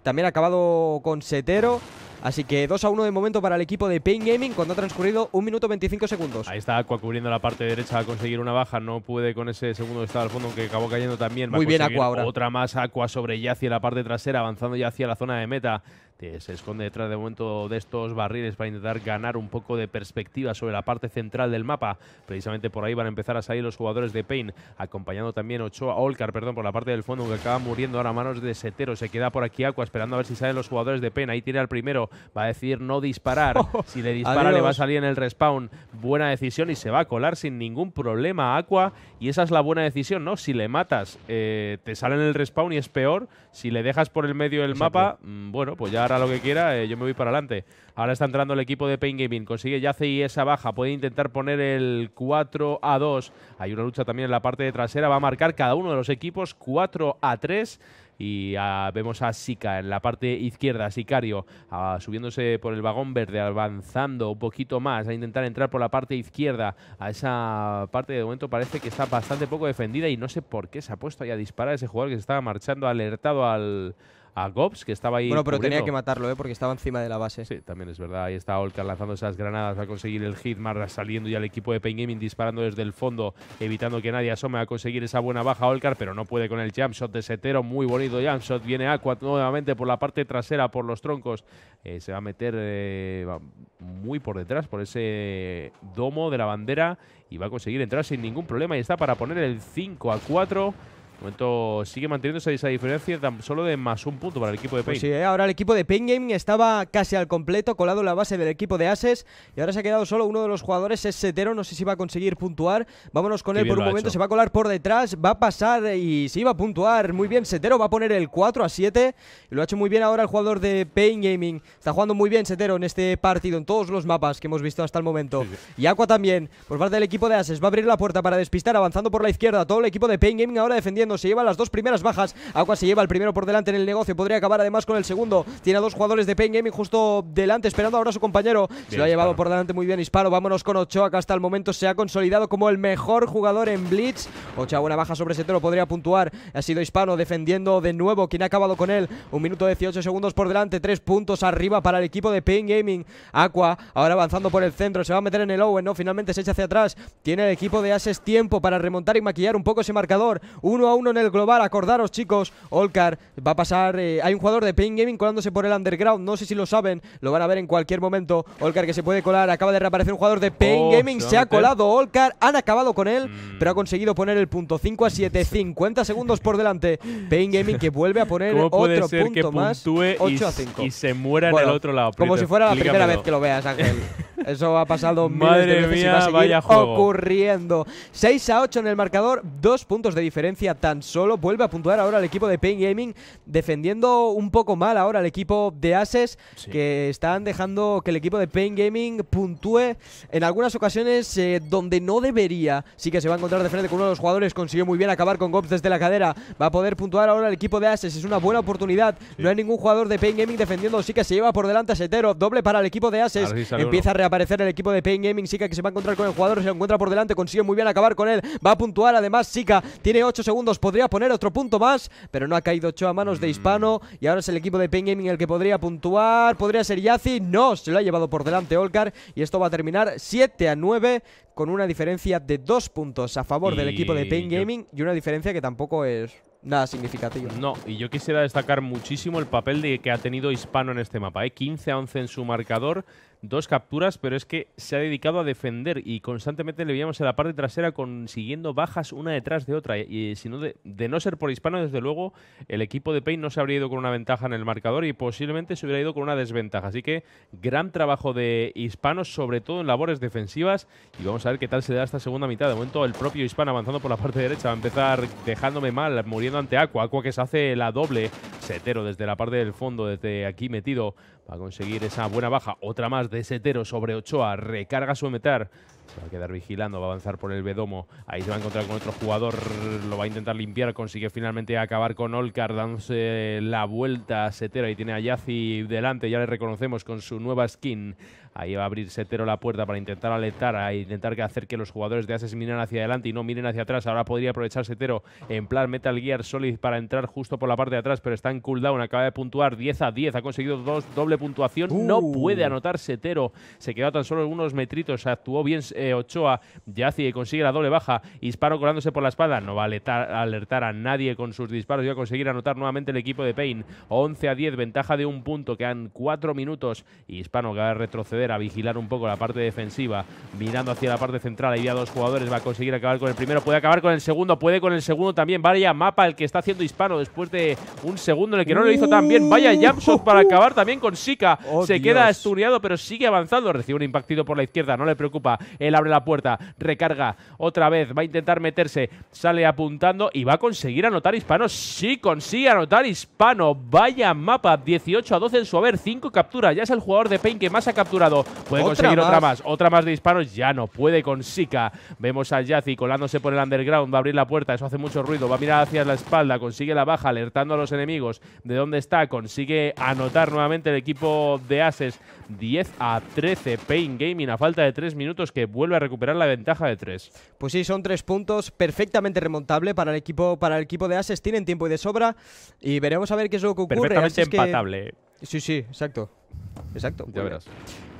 También ha acabado con Setero. Así que 2 a 1 de momento para el equipo de Pain Gaming cuando ha transcurrido 1 minuto 25 segundos. Ahí está Aqua cubriendo la parte derecha a conseguir una baja. No puede con ese segundo estado al fondo, que acabó cayendo también. Muy bien Aqua ahora. Otra más Aqua sobre ya en la parte trasera, avanzando ya hacia la zona de meta se esconde detrás de momento de estos barriles para intentar ganar un poco de perspectiva sobre la parte central del mapa. Precisamente por ahí van a empezar a salir los jugadores de Payne, acompañando también Ochoa, Olcar, perdón, por la parte del fondo, que acaba muriendo ahora a manos de Setero. Se queda por aquí Aqua esperando a ver si salen los jugadores de Pain. Ahí tiene al primero, va a decidir no disparar. Oh, si le dispara, le va a salir en el respawn. Buena decisión y se va a colar sin ningún problema Aqua y esa es la buena decisión, ¿no? Si le matas, eh, te sale en el respawn y es peor. Si le dejas por el medio del mapa, mm, bueno, pues ya hará lo que quiera, eh, yo me voy para adelante. Ahora está entrando el equipo de Pain Gaming, consigue ya y esa baja, puede intentar poner el 4 a 2. Hay una lucha también en la parte de trasera, va a marcar cada uno de los equipos 4 a 3 y ah, vemos a Sica en la parte izquierda, Sicario ah, subiéndose por el vagón verde, avanzando un poquito más, a intentar entrar por la parte izquierda, a esa parte de momento parece que está bastante poco defendida y no sé por qué se ha puesto ahí a disparar ese jugador que se estaba marchando alertado al a Gobs, que estaba ahí. Bueno, pero tenía que matarlo, ¿eh? porque estaba encima de la base. Sí, también es verdad. Ahí está Olkar lanzando esas granadas Va a conseguir el hit, Marra saliendo y al equipo de Pain Gaming disparando desde el fondo, evitando que nadie asome a conseguir esa buena baja Olcar, pero no puede con el jamshot de Setero. Muy bonito jamshot Viene Aqua nuevamente por la parte trasera, por los troncos. Eh, se va a meter eh, muy por detrás, por ese domo de la bandera y va a conseguir entrar sin ningún problema y está para poner el 5 a 4 momento sigue manteniendo esa diferencia solo de más un punto para el equipo de pues Pain. sí, ¿eh? ahora el equipo de Pain Gaming estaba casi al completo, colado en la base del equipo de Ases. Y ahora se ha quedado solo uno de los jugadores, es Setero. No sé si va a conseguir puntuar. Vámonos con él por un momento. Se va a colar por detrás, va a pasar y sí, iba a puntuar muy bien. Setero va a poner el 4 a 7. Y lo ha hecho muy bien ahora el jugador de Pain Gaming. Está jugando muy bien Setero en este partido, en todos los mapas que hemos visto hasta el momento. Y Aqua también, por parte del equipo de Ases, va a abrir la puerta para despistar, avanzando por la izquierda. Todo el equipo de Pain Gaming ahora defendiendo se lleva las dos primeras bajas. Aqua se lleva el primero por delante en el negocio, podría acabar además con el segundo. Tiene a dos jugadores de Pain Gaming justo delante, esperando ahora a su compañero. se lo ha llevado por delante muy bien Hispano. Vámonos con Ochoa, que hasta el momento se ha consolidado como el mejor jugador en Blitz. Ochoa, buena baja sobre lo podría puntuar. Ha sido Hispano defendiendo de nuevo quien ha acabado con él. Un minuto 18 segundos por delante, tres puntos arriba para el equipo de Pain Gaming. Aqua ahora avanzando por el centro, se va a meter en el Owen, ¿no? Finalmente se echa hacia atrás. Tiene el equipo de Ases tiempo para remontar y maquillar un poco ese marcador. 1 a uno en el global. Acordaros, chicos, Olcar va a pasar. Eh, hay un jugador de Pain Gaming colándose por el underground. No sé si lo saben, lo van a ver en cualquier momento. Olcar que se puede colar. Acaba de reaparecer un jugador de Pain oh, Gaming. Se, ha colado Olcar. Han acabado con él, mm. pero ha conseguido poner el punto 5 a 7. 50 segundos por delante. Pain Gaming que vuelve a poner otro punto más. y, a 5. Y se muera en el otro lado. Como si fuera la primera vez que lo veas, Ángel. Eso ha pasado Madre miles de mía, vaya ocurriendo. 6 a 8 en el marcador, dos puntos de diferencia tan solo. Vuelve a puntuar ahora el equipo de Pain Gaming, defendiendo un poco mal ahora el equipo de Ases, que están dejando que el equipo de Pain Gaming puntúe en algunas ocasiones eh, donde no debería. Sí que se va a encontrar de frente con uno de los jugadores, consigue muy bien acabar con Gobs desde la cadera. Va a poder puntuar ahora el equipo de Ases, es una buena oportunidad. No hay ningún jugador de Pain Gaming defendiendo, sí que se lleva por delante a Setero, doble para el equipo de Ases. Empieza a reaparecer el equipo de Pain Gaming, sí que se va a encontrar con el jugador, se encuentra por delante, consigue muy bien acabar con él. Va a puntuar además Sika, tiene 8 segundos podría poner otro punto más, pero no ha caído Ochoa a manos de Hispano. Y ahora es el equipo de Pain Gaming el que podría puntuar. Podría ser Yazi. No, se lo ha llevado por delante Olcar. Y esto va a terminar 7 a 9 con una diferencia de dos puntos a favor del equipo de Pain Gaming y una diferencia que tampoco es nada significativa No, y yo quisiera destacar muchísimo el papel de que ha tenido Hispano en este mapa. ¿eh? 15 a 11 en su marcador, dos capturas, pero es que se ha dedicado a defender y constantemente le veíamos en la parte trasera consiguiendo bajas una detrás de otra. Y, si no de, no ser por hispano, desde luego, el equipo de Payne no se habría ido con una ventaja en el marcador y posiblemente se hubiera ido con una desventaja. Así que gran trabajo de hispano, sobre todo en labores defensivas. Y vamos a ver qué tal se da esta segunda mitad. De momento, el propio hispano avanzando por la parte derecha va a empezar dejándome mal, muriendo ante Aqua. Aqua que se hace la doble setero desde la parte del fondo, desde aquí metido Va a conseguir esa buena baja. Otra más de Setero sobre Ochoa. Recarga su meter. Se va a quedar vigilando. Va a avanzar por el Bedomo. Ahí se va a encontrar con otro jugador. Lo va a intentar limpiar. Consigue finalmente acabar con Olkar Dándose la vuelta a Setero. Ahí tiene a Yazi delante. Ya le reconocemos con su nueva skin. Ahí va a abrir Setero la puerta para intentar alertar, a intentar que hacer que los jugadores de Ases miren hacia adelante y no miren hacia atrás. Ahora podría aprovechar Setero en plan Metal Gear Solid para entrar justo por la parte de atrás, pero está en cooldown. Acaba de puntuar 10 a 10, ha conseguido dos, doble puntuación. No uh. puede anotar Setero, se quedó tan solo unos metritos. Actuó bien eh, Ochoa Ochoa, y consigue la doble baja. Hispano colándose por la espada. no va a alertar, alertar a nadie con sus disparos y va a conseguir anotar nuevamente el equipo de Payne. 11 a 10, ventaja de un punto, quedan 4 minutos. Hispano que va a retroceder a vigilar un poco la parte defensiva, mirando hacia la parte central. Ahí a dos jugadores, va a conseguir acabar con el primero, puede acabar con el segundo, puede con el segundo también. Vaya mapa el que está haciendo Hispano después de un segundo en el que no lo hizo tan bien. Vaya Jamson para acabar también con Sika. Oh, se queda estuneado, pero sigue avanzando. Recibe un impactito por la izquierda, no le preocupa. Él abre la puerta, recarga otra vez, va a intentar meterse, sale apuntando y va a conseguir anotar Hispano. Sí, consigue anotar Hispano. Vaya mapa, 18 a 12 en su haber, 5 capturas. Ya es el jugador de Pain que más ha capturado puede conseguir otra más. Otra más de disparos, ya no puede con Sika. Vemos a Yazi colándose por el underground, va a abrir la puerta, eso hace mucho ruido, va a mirar hacia la espalda, consigue la baja, alertando a los enemigos de dónde está, consigue anotar nuevamente el equipo de Ases 10 a 13. Pain Gaming a falta de 3 minutos que vuelve a recuperar la ventaja de 3. Pues sí, son 3 puntos perfectamente remontable para el equipo para el equipo de Ases, tienen tiempo y de sobra y veremos a ver qué es lo que ocurre. Perfectamente empatable. Sí, sí, exacto. Exacto. Ya verás.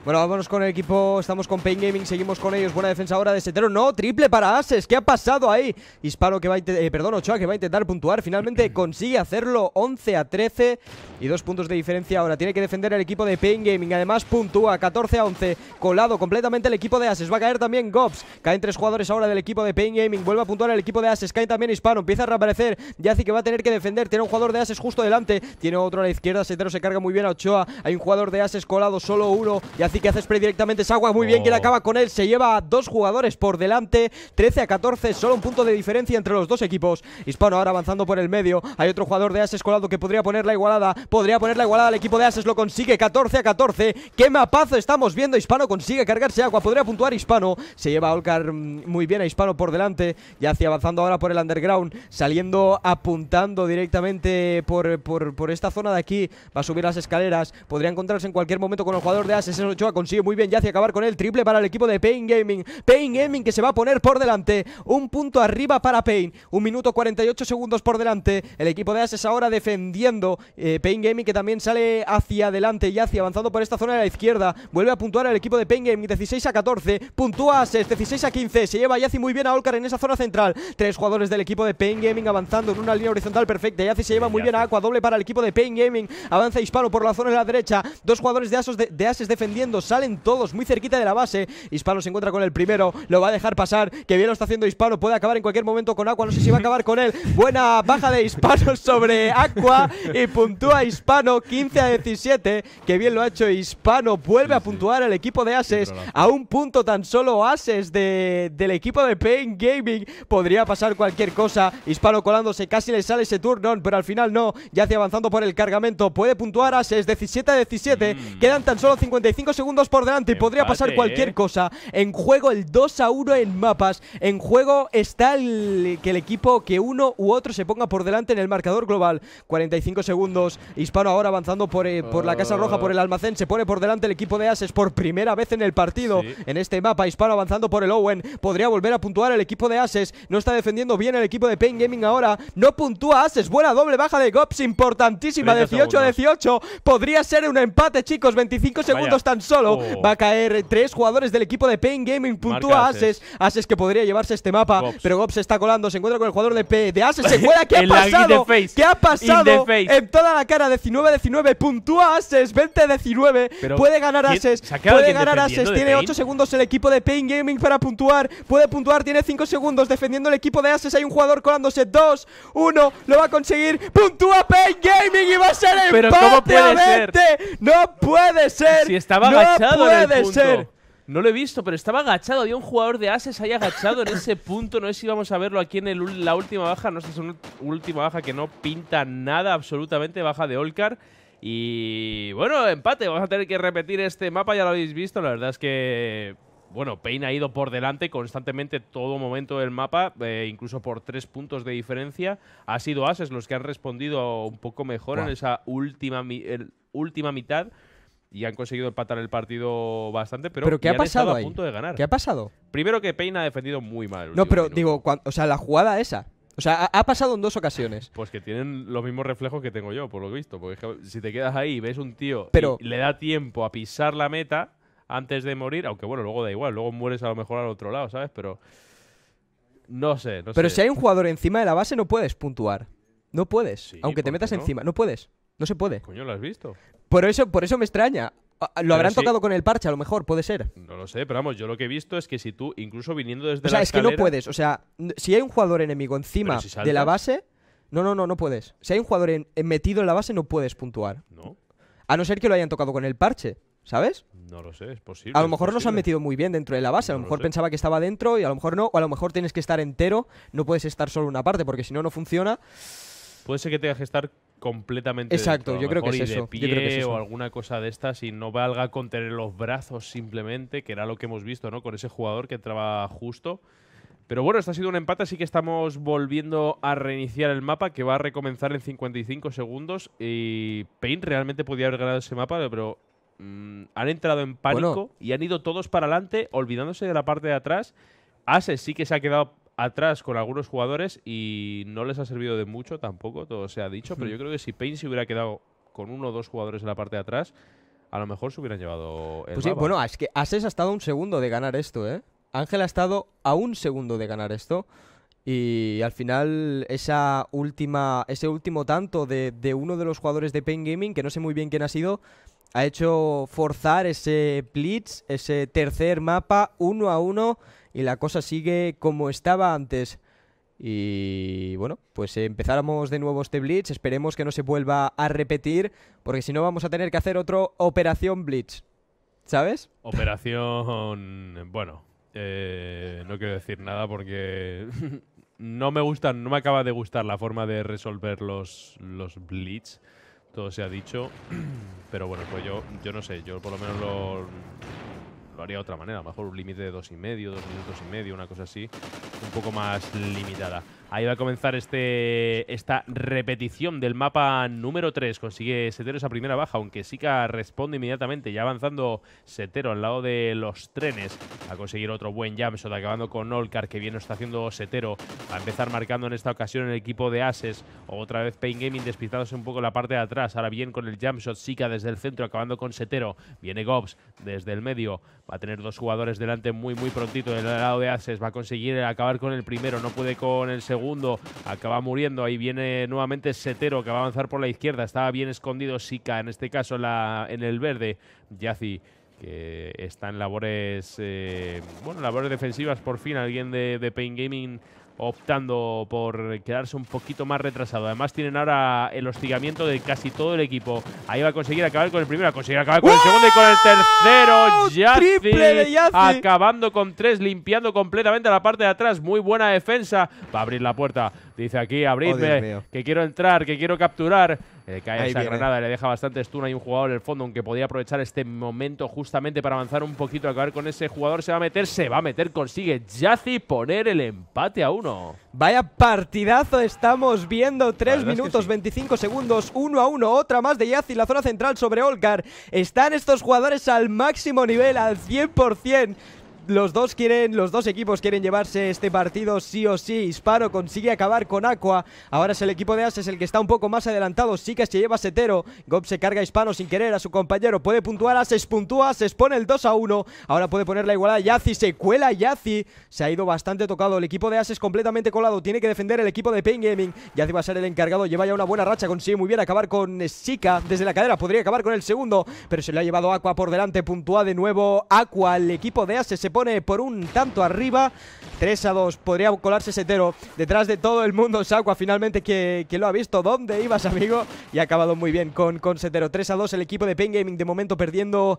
Bueno, vámonos con el equipo, estamos con Pain Gaming, seguimos con ellos, buena defensa ahora de Setero, no, triple para Ases, ¿qué ha pasado ahí? Hispano que va a eh, perdón, Ochoa que va a intentar puntuar, finalmente consigue hacerlo 11 a 13 y dos puntos de diferencia ahora, tiene que defender el equipo de Pain Gaming, además puntúa 14 a 11, colado completamente el equipo de Ases, va a caer también Gobs, caen tres jugadores ahora del equipo de Pain Gaming, vuelve a puntuar el equipo de Ases, cae también Hispano, empieza a reaparecer, Yazi que va a tener que defender, tiene un jugador de Ases justo delante, tiene otro a la izquierda, Setero se carga muy bien a Ochoa, hay un jugador de Ases colado, solo uno, Yazi que hace spray directamente. Es agua muy bien, quien oh. acaba con él. Se lleva a dos jugadores por delante. 13 a 14, solo un punto de diferencia entre los dos equipos. Hispano ahora avanzando por el medio. Hay otro jugador de Ases colado que podría poner la igualada. Podría poner la igualada. El equipo de Ases lo consigue. 14 a 14. ¡Qué mapazo estamos viendo! Hispano consigue cargarse agua. Podría puntuar Hispano. Se lleva a Olcar mm, muy bien a Hispano por delante. Y hacia avanzando ahora por el underground. Saliendo apuntando directamente por, esta zona de aquí. Va a subir las escaleras. Podría encontrarse en cualquier momento con el jugador de Ases. 8 consigue muy bien Yazi acabar con el triple para el equipo de Pain Gaming. Pain Gaming que se va a poner por delante. Un punto arriba para Pain. Un minuto 48 segundos por delante. El equipo de Ases ahora defendiendo. Eh, Pain Gaming que también sale hacia adelante. hacia avanzando por esta zona de la izquierda. Vuelve a puntuar el equipo de Pain Gaming. 16 a 14. Puntúa Ases. 16 a 15. Se lleva Yazzi muy bien a Olcar en esa zona central. Tres jugadores del equipo de Pain Gaming avanzando en una línea horizontal perfecta. Yazzi se lleva muy bien a Aqua. Doble para el equipo de Pain Gaming. Avanza Hispano por la zona de la derecha. Dos jugadores de, Asos de Ases defendiendo salen todos muy cerquita de la base. Hispano se encuentra con el primero, lo va a dejar pasar, que bien lo está haciendo Hispano, puede acabar en cualquier momento con Aqua, no sé si va a acabar con él. Buena baja de Hispano sobre Aqua y puntúa Hispano 15 a 17, que bien lo ha hecho Hispano, vuelve a puntuar el equipo de Ases a un punto tan solo Ases del equipo de Pain Gaming. Podría pasar cualquier cosa, Hispano colándose, casi le sale ese turno, pero al final no, ya hace avanzando por el cargamento, puede puntuar Ases 17 a 17, mm. quedan tan solo 55 segundos por delante y podría pasar cualquier ¿eh? cosa. En juego el 2 a 1 en mapas. En juego está el, que el equipo que uno u otro se ponga por delante en el marcador global. 45 segundos. Hispano ahora avanzando por, eh, por la Casa Roja, por el almacén. Se pone por delante el equipo de Ases por primera vez en el partido. En este mapa, Hispano avanzando por el Owen. Podría volver a puntuar el equipo de Ases. No está defendiendo bien el equipo de Pain Gaming ahora. No puntúa Ases. Buena doble baja de Gops. Importantísima. 18 a 18. Podría ser un empate, chicos. 25 segundos tan solo oh. va a caer tres jugadores del equipo de Pain Gaming. Puntúa Ases. Ases que podría llevarse este mapa, pero Gops se está colando. Se encuentra con el jugador de, P de Ases. Se cuela. ¿Qué ha pasado? ¿Qué ha pasado? En toda la cara. 19-19. Puntúa Ases. 20-19. Puede ganar Ases. Puede ganar Ases. Tiene 8 segundos el equipo de Pain Gaming para puntuar. Puede puntuar. Tiene 5 segundos defendiendo el equipo de Ases. Hay un jugador colándose. 2, 1. Lo va a conseguir. Puntúa Pain Gaming y va a ser empate. Pero ¿cómo puede Ser? No puede ser. Si estaba ser. No lo he visto, pero estaba agachado. Había un jugador de Ases ahí agachado en ese punto. No sé si vamos a verlo aquí en la última baja. No sé, es una última baja que no pinta nada absolutamente. Baja de Olcar. Y bueno, empate. Vamos a tener que repetir este mapa. Ya lo habéis visto. La verdad es que bueno, Payne ha ido por delante constantemente todo momento del mapa, eh, incluso por tres puntos de diferencia. Ha sido Ases los que han respondido un poco mejor en esa última, última mitad y han conseguido empatar el partido bastante, pero, ¿Pero qué ha pasado a punto de ganar. ¿Qué ha pasado? Primero que Payne ha defendido muy mal. No, pero digo, o sea, la jugada esa. O sea, ha, pasado en dos ocasiones. Pues que tienen los mismos reflejos que tengo yo, por lo visto. Porque es que si te quedas ahí y ves un tío pero, y le da tiempo a pisar la meta antes de morir, aunque bueno, luego da igual, luego mueres a lo mejor al otro lado, ¿sabes? Pero no sé, no pero si hay un jugador encima de la base no puedes puntuar. No puedes, aunque te metas encima, no puedes. No se puede. Coño, ¿lo has visto? Por eso, por eso me extraña. Lo habrán tocado con el parche, a lo mejor, puede ser. No lo sé, pero vamos, yo lo que he visto es que si tú, incluso viniendo desde la. O sea, es que no puedes. O sea, si hay un jugador enemigo encima de la base. No, no, no, no puedes. Si hay un jugador metido en la base, no puedes puntuar. No. A no ser que lo hayan tocado con el parche, ¿sabes? No lo sé, es posible. A lo mejor no se han metido muy bien dentro de la base. a lo mejor pensaba que estaba dentro y a lo mejor no. O a lo mejor tienes que estar entero. No puedes estar solo una parte porque si no, no funciona. Puede ser que tengas que estar completamente. Exacto, yo, creo es yo, creo que eso. O alguna cosa de estas y no valga con tener los brazos simplemente, que era lo que hemos visto, ¿no? Con ese jugador que entraba justo. Pero bueno, este ha sido un empate, así que estamos volviendo a reiniciar el mapa, que va a recomenzar en 55 segundos. Y Pain realmente podía haber ganado ese mapa, pero mm, han entrado en pánico y han ido todos para adelante, olvidándose de la parte de atrás. Ases sí que se ha quedado atrás con algunos jugadores y no les ha servido de mucho tampoco, todo se ha dicho, pero hmm. yo creo que si Payne se hubiera quedado con uno o dos jugadores en la parte de atrás, a lo mejor se hubieran llevado el pues sí, Bueno, es que Ases ha estado un segundo de ganar esto, ¿eh? Ángel ha estado a un segundo de ganar esto. Y al final, esa última, ese último tanto de, de uno de los jugadores de Pain Gaming, que no sé muy bien quién ha sido, ha hecho forzar ese Blitz, ese tercer mapa, uno a uno, y la cosa sigue como estaba antes. Y bueno, pues empezáramos de nuevo este Blitz, esperemos que no se vuelva a repetir, porque si no vamos a tener que hacer otro Operación Blitz, ¿sabes? Operación... bueno, eh, no quiero decir nada porque no me gusta, no me acaba de gustar la forma de resolver los, los Blitz, todo se ha dicho, pero bueno, pues yo, yo no sé, yo por lo menos lo lo haría de otra manera. A lo mejor un límite de dos y medio, dos minutos y medio, una cosa así, un poco más limitada. Ahí va a comenzar este, esta repetición del mapa número 3. Consigue Setero esa primera baja, aunque Sika responde inmediatamente. Ya avanzando Setero al lado de los trenes. A conseguir otro buen jumpshot acabando con Olcar, que bien está haciendo Setero. A empezar marcando en esta ocasión el equipo de Ases. Otra vez Pain Gaming despistándose un poco la parte de atrás. Ahora bien con el Jamshot, Sika desde el centro, acabando con Setero. Viene Gobs desde el medio. Va a tener dos jugadores delante muy, muy prontito. Del lado de Ases va a conseguir acabar con el primero. No puede con el segundo segundo acaba muriendo. Ahí viene nuevamente Setero que va a avanzar por la izquierda. Estaba bien escondido Sika, en este caso en el verde. Yazi que está en labores eh, bueno labores defensivas por fin alguien de, de Pain Gaming optando por quedarse un poquito más retrasado. Además tienen ahora el hostigamiento de casi todo el equipo. Ahí va a conseguir acabar con el primero, a conseguir acabar con el segundo y con el tercero. Ya ¡Triple acabando con tres, limpiando completamente la parte de atrás. Muy buena defensa. Va a abrir la puerta. Dice aquí, abridme, oh, que quiero entrar, que quiero capturar. Le cae esa granada, le deja bastante stun. y un jugador en el fondo, aunque podría aprovechar este momento justamente para avanzar un poquito, acabar con ese jugador. Se va a meter, se va a meter, consigue Yazi poner el empate a uno. Vaya partidazo estamos viendo. 3 minutos, 25 segundos, 1 a 1. Otra más de En la zona central sobre Olgar. Están estos jugadores al máximo nivel, al 100% los dos quieren, los dos equipos quieren llevarse este partido sí o sí. Hispano consigue acabar con Aqua. Ahora es el equipo de Ases el que está un poco más adelantado. Sika se lleva Setero. Gob se carga a Hispano sin querer a su compañero. Puede puntuar Ases, puntúa se expone el 2 a 1. Ahora puede poner la igualdad. Yazi se cuela Yazi. Se ha ido bastante tocado. El equipo de Ases completamente colado. Tiene que defender el equipo de Pain Gaming. Yazi va a ser el encargado. Lleva ya una buena racha. Consigue muy bien acabar con Sika desde la cadera. Podría acabar con el segundo, pero se lo ha llevado Aqua por delante. Puntúa de nuevo Aqua. El equipo de Ases se pone por un tanto arriba. 3 a 2, podría colarse Setero detrás de todo el mundo. Sacua finalmente que, lo ha visto. ¿Dónde ibas, amigo? Y ha acabado muy bien con, con Setero. 3 a 2, el equipo de Pain Gaming de momento perdiendo,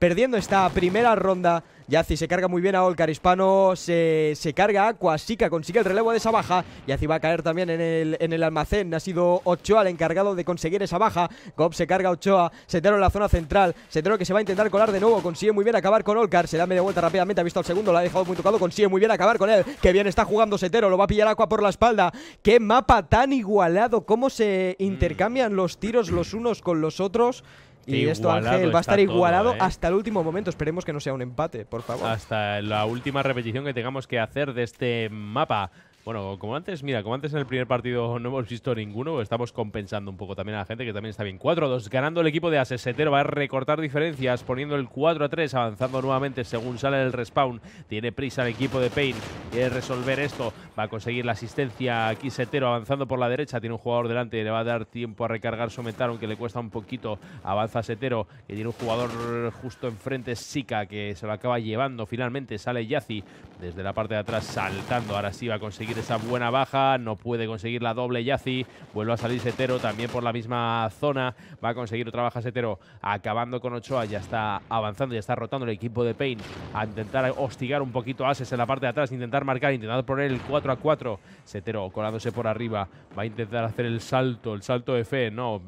perdiendo esta primera ronda. Yazi se carga muy bien a Olcar Hispano, se, se carga Aqua, que consigue el relevo de esa baja. así va a caer también en el, en el almacén. Ha sido Ochoa el encargado de conseguir esa baja. Gob se carga a Ochoa, Setero en la zona central. Setero que se va a intentar colar de nuevo, consigue muy bien acabar con Olcar. Se da media vuelta rápidamente, ha visto al segundo, lo ha dejado muy tocado, consigue muy bien acabar con él. Que bien está jugando Setero, lo va a pillar Aqua por la espalda. Qué mapa tan igualado, cómo se intercambian los tiros los unos con los otros y esto, Ángel, va a estar igualado ¿eh? hasta el último momento. Esperemos que no sea un empate, por favor. Hasta la última repetición que tengamos que hacer de este mapa. Bueno, como antes, mira, como antes en el primer partido no hemos visto ninguno, estamos compensando un poco también a la gente que también está bien. 4-2, ganando el equipo de Setero va a recortar diferencias, poniendo el 4-3, avanzando nuevamente según sale el respawn. Tiene prisa el equipo de Payne, quiere resolver esto, va a conseguir la asistencia aquí Setero, avanzando por la derecha, tiene un jugador delante, le va a dar tiempo a recargar su metal, aunque le cuesta un poquito. Avanza Setero, que tiene un jugador justo enfrente, Sika, que se lo acaba llevando finalmente, sale Yazi desde la parte de atrás saltando, ahora sí va a conseguir esa buena baja, no puede conseguir la doble Yazi, vuelve a salir Setero también por la misma zona, va a conseguir otra baja Setero acabando con Ochoa, ya está avanzando, ya está rotando el equipo de Payne a intentar hostigar un poquito a Ases en la parte de atrás, intentar marcar, intentar poner el 4 a 4, Setero colándose por arriba, va a intentar hacer el salto, el salto de fe, no,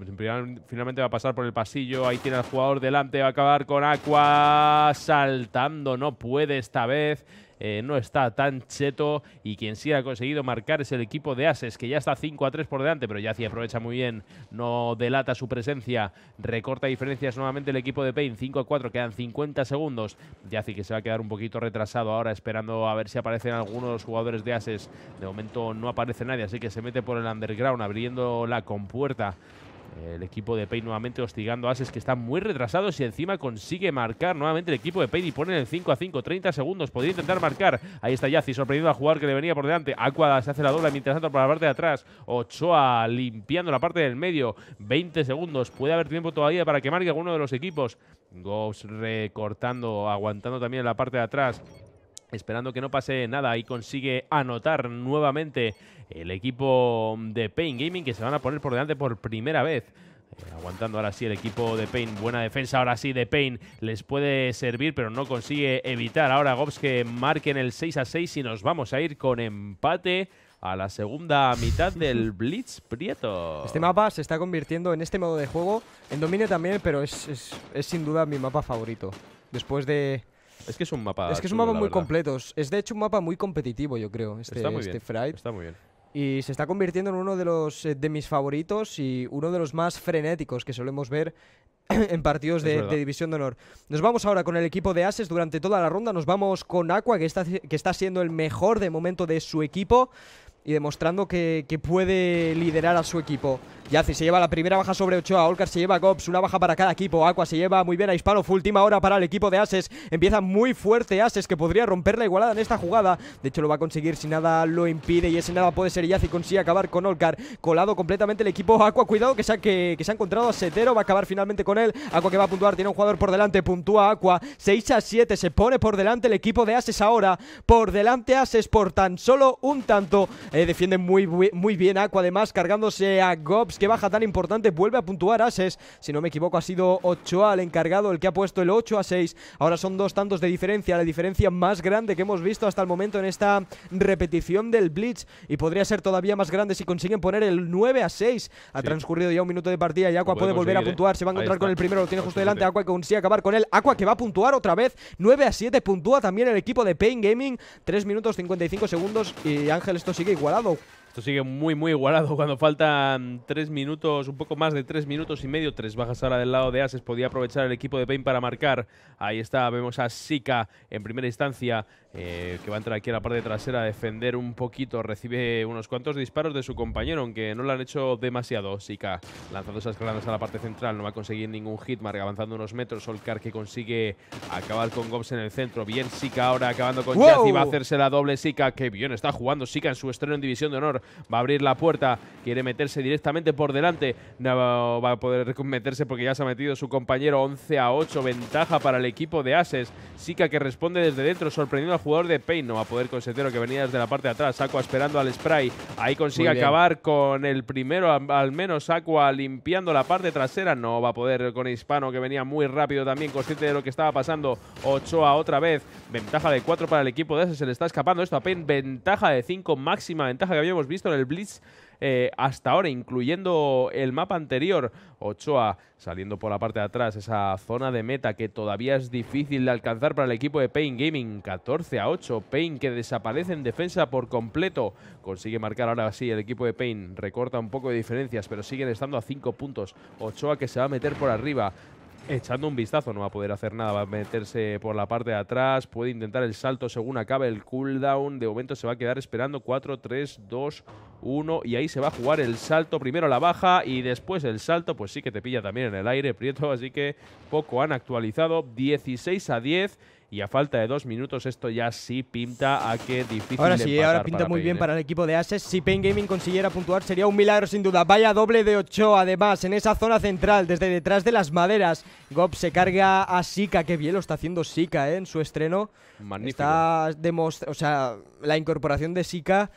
finalmente va a pasar por el pasillo, ahí tiene al jugador delante, va a acabar con Aqua saltando, no puede esta vez. Eh, no está tan cheto y quien sí ha conseguido marcar es el equipo de Ases, que ya está 5 a 3 por delante, pero Yaci aprovecha muy bien, no delata su presencia, recorta diferencias nuevamente el equipo de Payne, 5 a 4, quedan 50 segundos. Yaci que se va a quedar un poquito retrasado ahora, esperando a ver si aparecen algunos jugadores de Ases. De momento no aparece nadie, así que se mete por el underground, abriendo la compuerta el equipo de Pei nuevamente hostigando a Ases que están muy retrasados y encima consigue marcar nuevamente el equipo de Pei y ponen el 5 a 5, 30 segundos. Podría intentar marcar. Ahí está Yazzi, sorprendido a jugar que le venía por delante. Aqua se hace la doble mientras tanto por la parte de atrás. Ochoa limpiando la parte del medio. 20 segundos. Puede haber tiempo todavía para que marque alguno de los equipos. Goffs recortando, aguantando también la parte de atrás esperando que no pase nada y consigue anotar nuevamente el equipo de Pain Gaming que se van a poner por delante por primera vez. Eh, aguantando ahora sí el equipo de Pain. Buena defensa ahora sí de Pain. Les puede servir, pero no consigue evitar ahora Gobs que marquen el 6 a 6 y nos vamos a ir con empate a la segunda mitad del Blitz Prieto. Este mapa se está convirtiendo en este modo de juego, en dominio también, pero es, sin duda mi mapa favorito. Después de... Es que es un mapa... Es que es un mapa muy completo. Es de hecho un mapa muy competitivo, yo creo, este, Está muy bien. Este y se está convirtiendo en uno de los eh, de mis favoritos y uno de los más frenéticos que solemos ver en partidos de, división de honor. Nos vamos ahora con el equipo de Ases durante toda la ronda. Nos vamos con Aqua, que está, que está siendo el mejor de momento de su equipo y demostrando que, que puede liderar a su equipo. Yazi se lleva la primera baja sobre A Olcar se lleva Gops, una baja para cada equipo. Aqua se lleva muy bien a Hispano. última hora para el equipo de Ases. Empieza muy fuerte Ases que podría romper la igualada en esta jugada. De hecho, lo va a conseguir si nada lo impide. Y ese nada puede ser Yazi. Consigue acabar con Olcar. Colado completamente el equipo Aqua. Cuidado que se, ha, que, se ha encontrado a Setero. Va a acabar finalmente con él. Aqua que va a puntuar. Tiene un jugador por delante. Puntúa Aqua. 6 a 7. Se pone por delante el equipo de Ases ahora. Por delante Ases por tan solo un tanto. Eh, defiende muy, muy bien Aqua. Además, cargándose a Gops qué baja tan importante. Vuelve a puntuar Ases. Si no me equivoco, ha sido Ochoa el encargado, el que ha puesto el 8 a 6. Ahora son dos tantos de diferencia, la diferencia más grande que hemos visto hasta el momento en esta repetición del Blitz. Y podría ser todavía más grande si consiguen poner el 9 a 6. Ha transcurrido ya un minuto de partida y Aqua puede volver a ¿eh? puntuar. Se va a encontrar con el primero, lo tiene justo delante. Aqua que consigue acabar con él. Aqua que va a puntuar otra vez. 9 a 7 puntúa también el equipo de Pain Gaming. 3 minutos 55 segundos y Ángel, esto sigue igualado sigue muy, muy igualado cuando faltan tres minutos, un poco más de tres minutos y medio. Tres bajas ahora del lado de Ases. Podía aprovechar el equipo de Payne para marcar. Ahí está, vemos a Sika en primera instancia. Eh, que va a entrar aquí a la parte trasera a defender un poquito. Recibe unos cuantos disparos de su compañero, aunque no lo han hecho demasiado. Sika lanzando esas granadas a la parte central, no va a conseguir ningún hit. Mark avanzando unos metros. solcar que consigue acabar con Gobs en el centro. Bien, Sika ahora acabando con y va a hacerse la doble. Sika, que bien está jugando. Sika en su estreno en División de Honor va a abrir la puerta, quiere meterse directamente por delante. No va a poder meterse porque ya se ha metido su compañero 11 a 8. Ventaja para el equipo de Ases. Sika que responde desde dentro, sorprendiendo jugador de Payne. No va a poder Setero, que venía desde la parte de atrás. Aqua esperando al spray. Ahí consigue acabar con el primero. Al menos Aqua limpiando la parte trasera. No va a poder con Hispano que venía muy rápido también. Consciente de lo que estaba pasando. Ochoa otra vez. Ventaja de 4 para el equipo de ese. Se le está escapando esto a Payne. Ventaja de 5. Máxima ventaja que habíamos visto en el Blitz eh, hasta ahora, incluyendo el mapa anterior. Ochoa saliendo por la parte de atrás, esa zona de meta que todavía es difícil de alcanzar para el equipo de Pain Gaming. 14 a 8, Pain que desaparece en defensa por completo. Consigue marcar ahora sí el equipo de Pain, recorta un poco de diferencias, pero siguen estando a 5 puntos. Ochoa que se va a meter por arriba, echando un vistazo, no va a poder hacer nada, va a meterse por la parte de atrás, puede intentar el salto según acabe el cooldown, de momento se va a quedar esperando 4, 3, 2, 1 y ahí se va a jugar el salto, primero la baja y después el salto, pues sí que te pilla también en el aire, Prieto, así que poco han actualizado, 16 a 10. Y a falta de dos minutos, esto ya sí pinta a qué difícil. Ahora sí, ahora pinta muy bien para ¿eh? el equipo de Ases. Si Pain Gaming consiguiera puntuar, sería un milagro sin duda. Vaya doble de 8, además, en esa zona central, desde detrás de las maderas. Gob se carga a Sika. Qué bien lo está haciendo Sika ¿eh? en su estreno. Magnífico. Está O sea, la incorporación de Sika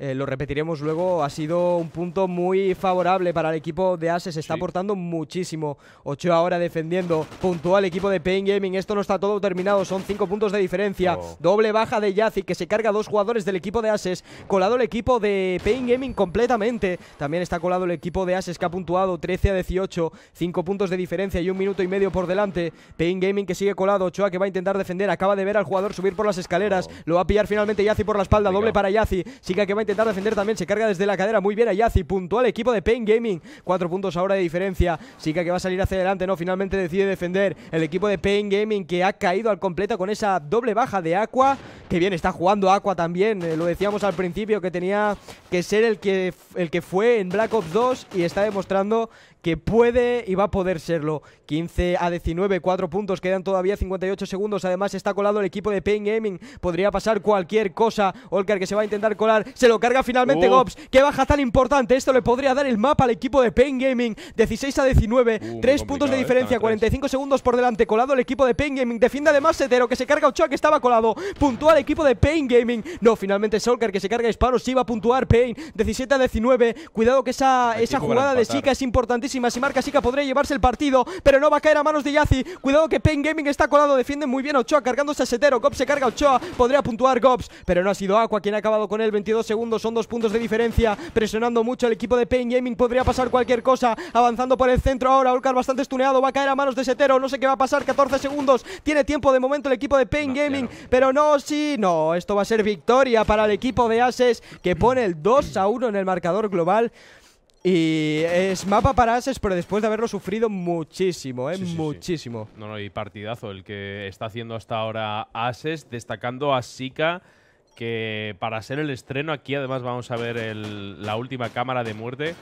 eh, lo repetiremos luego, ha sido un punto muy favorable para el equipo de Ases, está aportando muchísimo. Ochoa ahora defendiendo, puntúa el equipo de Pain Gaming, esto no está todo terminado, son cinco puntos de diferencia. Oh. Doble baja de Yazi que se carga dos jugadores del equipo de Ases, colado el equipo de Pain Gaming completamente. También está colado el equipo de Ases que ha puntuado 13 a 18, cinco puntos de diferencia y un minuto y medio por delante. Pain Gaming que sigue colado, Ochoa que va a intentar defender, acaba de ver al jugador subir por las escaleras, oh. lo va a pillar finalmente Yazi por la espalda, doble para Yazi, sigue que va a intentar defender también. Se carga desde la cadera. Muy bien Ayazi. Puntual equipo de Pain Gaming. Cuatro puntos ahora de diferencia. Sika que va a salir hacia adelante, ¿no? Finalmente decide defender el equipo de Pain Gaming que ha caído al completo con esa doble baja de Aqua. Que bien está jugando Aqua también. Eh, lo decíamos al principio que tenía que ser el que, el que fue en Black Ops 2 y está demostrando que puede y va a poder serlo. 15 a 19, 4 puntos, quedan todavía 58 segundos. Además está colado el equipo de Pain Gaming. Podría pasar cualquier cosa. Olker que se va a intentar colar, se lo carga finalmente Gobs. Oh. Qué baja tan importante. Esto le podría dar el mapa al equipo de Pain Gaming. 16 a 19, 3 uh, puntos de ¿eh? diferencia, 45 segundos por delante. Colado el equipo de Pain Gaming. Defiende además Setero que se carga Ochoa que estaba colado. Puntúa el equipo de Pain Gaming. No, finalmente Olker que se carga disparos. Sí va a puntuar Pain. 17 a 19. Cuidado que esa, esa jugada de Sika es importantísima y Si marca Sika podría llevarse el partido, pero no va a caer a manos de Yazi. Cuidado que Pain Gaming está colado, defiende muy bien Ochoa, cargándose a Setero. Gobs se carga Ochoa, podría puntuar Gobs pero no ha sido Aqua quien ha acabado con él. 22 segundos, son dos puntos de diferencia. Presionando mucho el equipo de Pain Gaming, podría pasar cualquier cosa. Avanzando por el centro ahora, Olcar bastante estuneado, va a caer a manos de Setero. No sé qué va a pasar, 14 segundos. Tiene tiempo de momento el equipo de Pain Gaming, pero no, sí, no. Esto va a ser victoria para el equipo de Ases que pone el 2 a 1 en el marcador global. Y es mapa para Ases, pero después de haberlo sufrido muchísimo, ¿eh? muchísimo. No, no, y partidazo el que está haciendo hasta ahora Ases, destacando a Sika, que para ser el estreno aquí además vamos a ver la última cámara de muerte.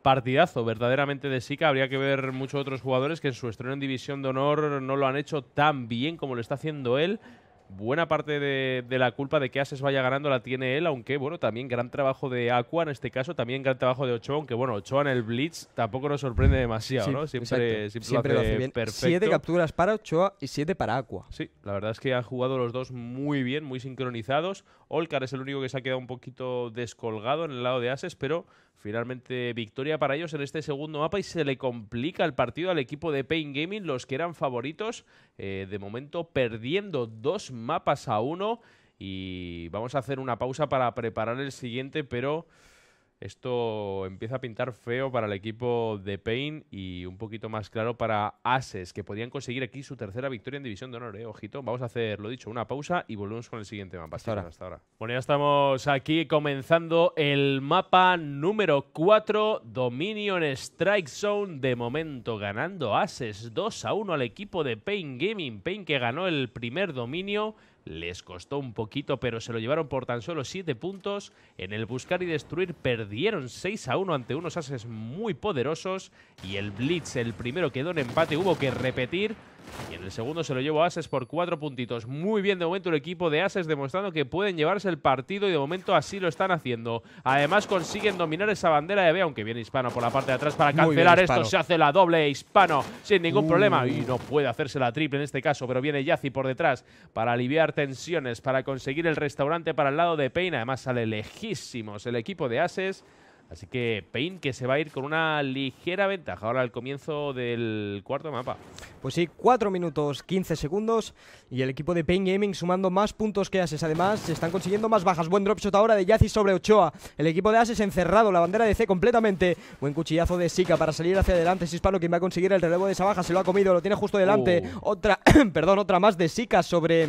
Partidazo verdaderamente de Sika, habría que ver muchos otros jugadores que en su estreno en División de Honor no lo han hecho tan bien como lo está haciendo él buena parte de, la culpa de que Ases vaya ganando la tiene él, aunque bueno, también gran trabajo de Aqua en este caso, también gran trabajo de Ochoa, aunque bueno, Ochoa en el Blitz tampoco nos sorprende demasiado, ¿no? Siempre, siempre, lo hace, perfecto. Siete capturas para Ochoa y siete para Aqua. Sí, la verdad es que ha jugado los dos muy bien, muy sincronizados. Olcar es el único que se ha quedado un poquito descolgado en el lado de Ases, pero Finalmente victoria para ellos en este segundo mapa y se le complica el partido al equipo de Pain Gaming, los que eran favoritos, eh, de momento perdiendo dos mapas a uno y vamos a hacer una pausa para preparar el siguiente, pero... Esto empieza a pintar feo para el equipo de Payne y un poquito más claro para Ases, que podían conseguir aquí su tercera victoria en División de Honor. ¿eh? Ojito, vamos a hacer, lo dicho, una pausa y volvemos con el siguiente mapa. Hasta, ahora. Bueno, ya estamos aquí comenzando el mapa número 4, Dominion Strike Zone. De momento ganando Ases 2 a 1 al equipo de Payne Gaming. Payne que ganó el primer dominio les costó un poquito, pero se lo llevaron por tan solo 7 puntos. En el buscar y destruir perdieron 6 a 1 ante unos ases muy poderosos. Y el Blitz, el primero quedó en empate, hubo que repetir. Y en el segundo se lo llevó a Ases por cuatro puntitos. Muy bien de momento el equipo de Ases demostrando que pueden llevarse el partido y de momento así lo están haciendo. Además consiguen dominar esa bandera de B, aunque viene Hispano por la parte de atrás para cancelar esto. Se hace la doble Hispano sin ningún uh. problema y no puede hacerse la triple en este caso, pero viene Yazi por detrás para aliviar tensiones, para conseguir el restaurante para el lado de Peina. Además sale lejísimos el equipo de Ases. Así que Pain que se va a ir con una ligera ventaja ahora al comienzo del cuarto mapa. Pues sí, 4 minutos 15 segundos y el equipo de Pain Gaming sumando más puntos que Ases. Además, se están consiguiendo más bajas. Buen drop shot ahora de Yazzi sobre Ochoa. El equipo de Ases encerrado, la bandera de C completamente. Buen cuchillazo de Sika para salir hacia adelante. hispano quien va a conseguir el relevo de esa baja, se lo ha comido, lo tiene justo delante. Oh. Otra, perdón, otra más de Sika sobre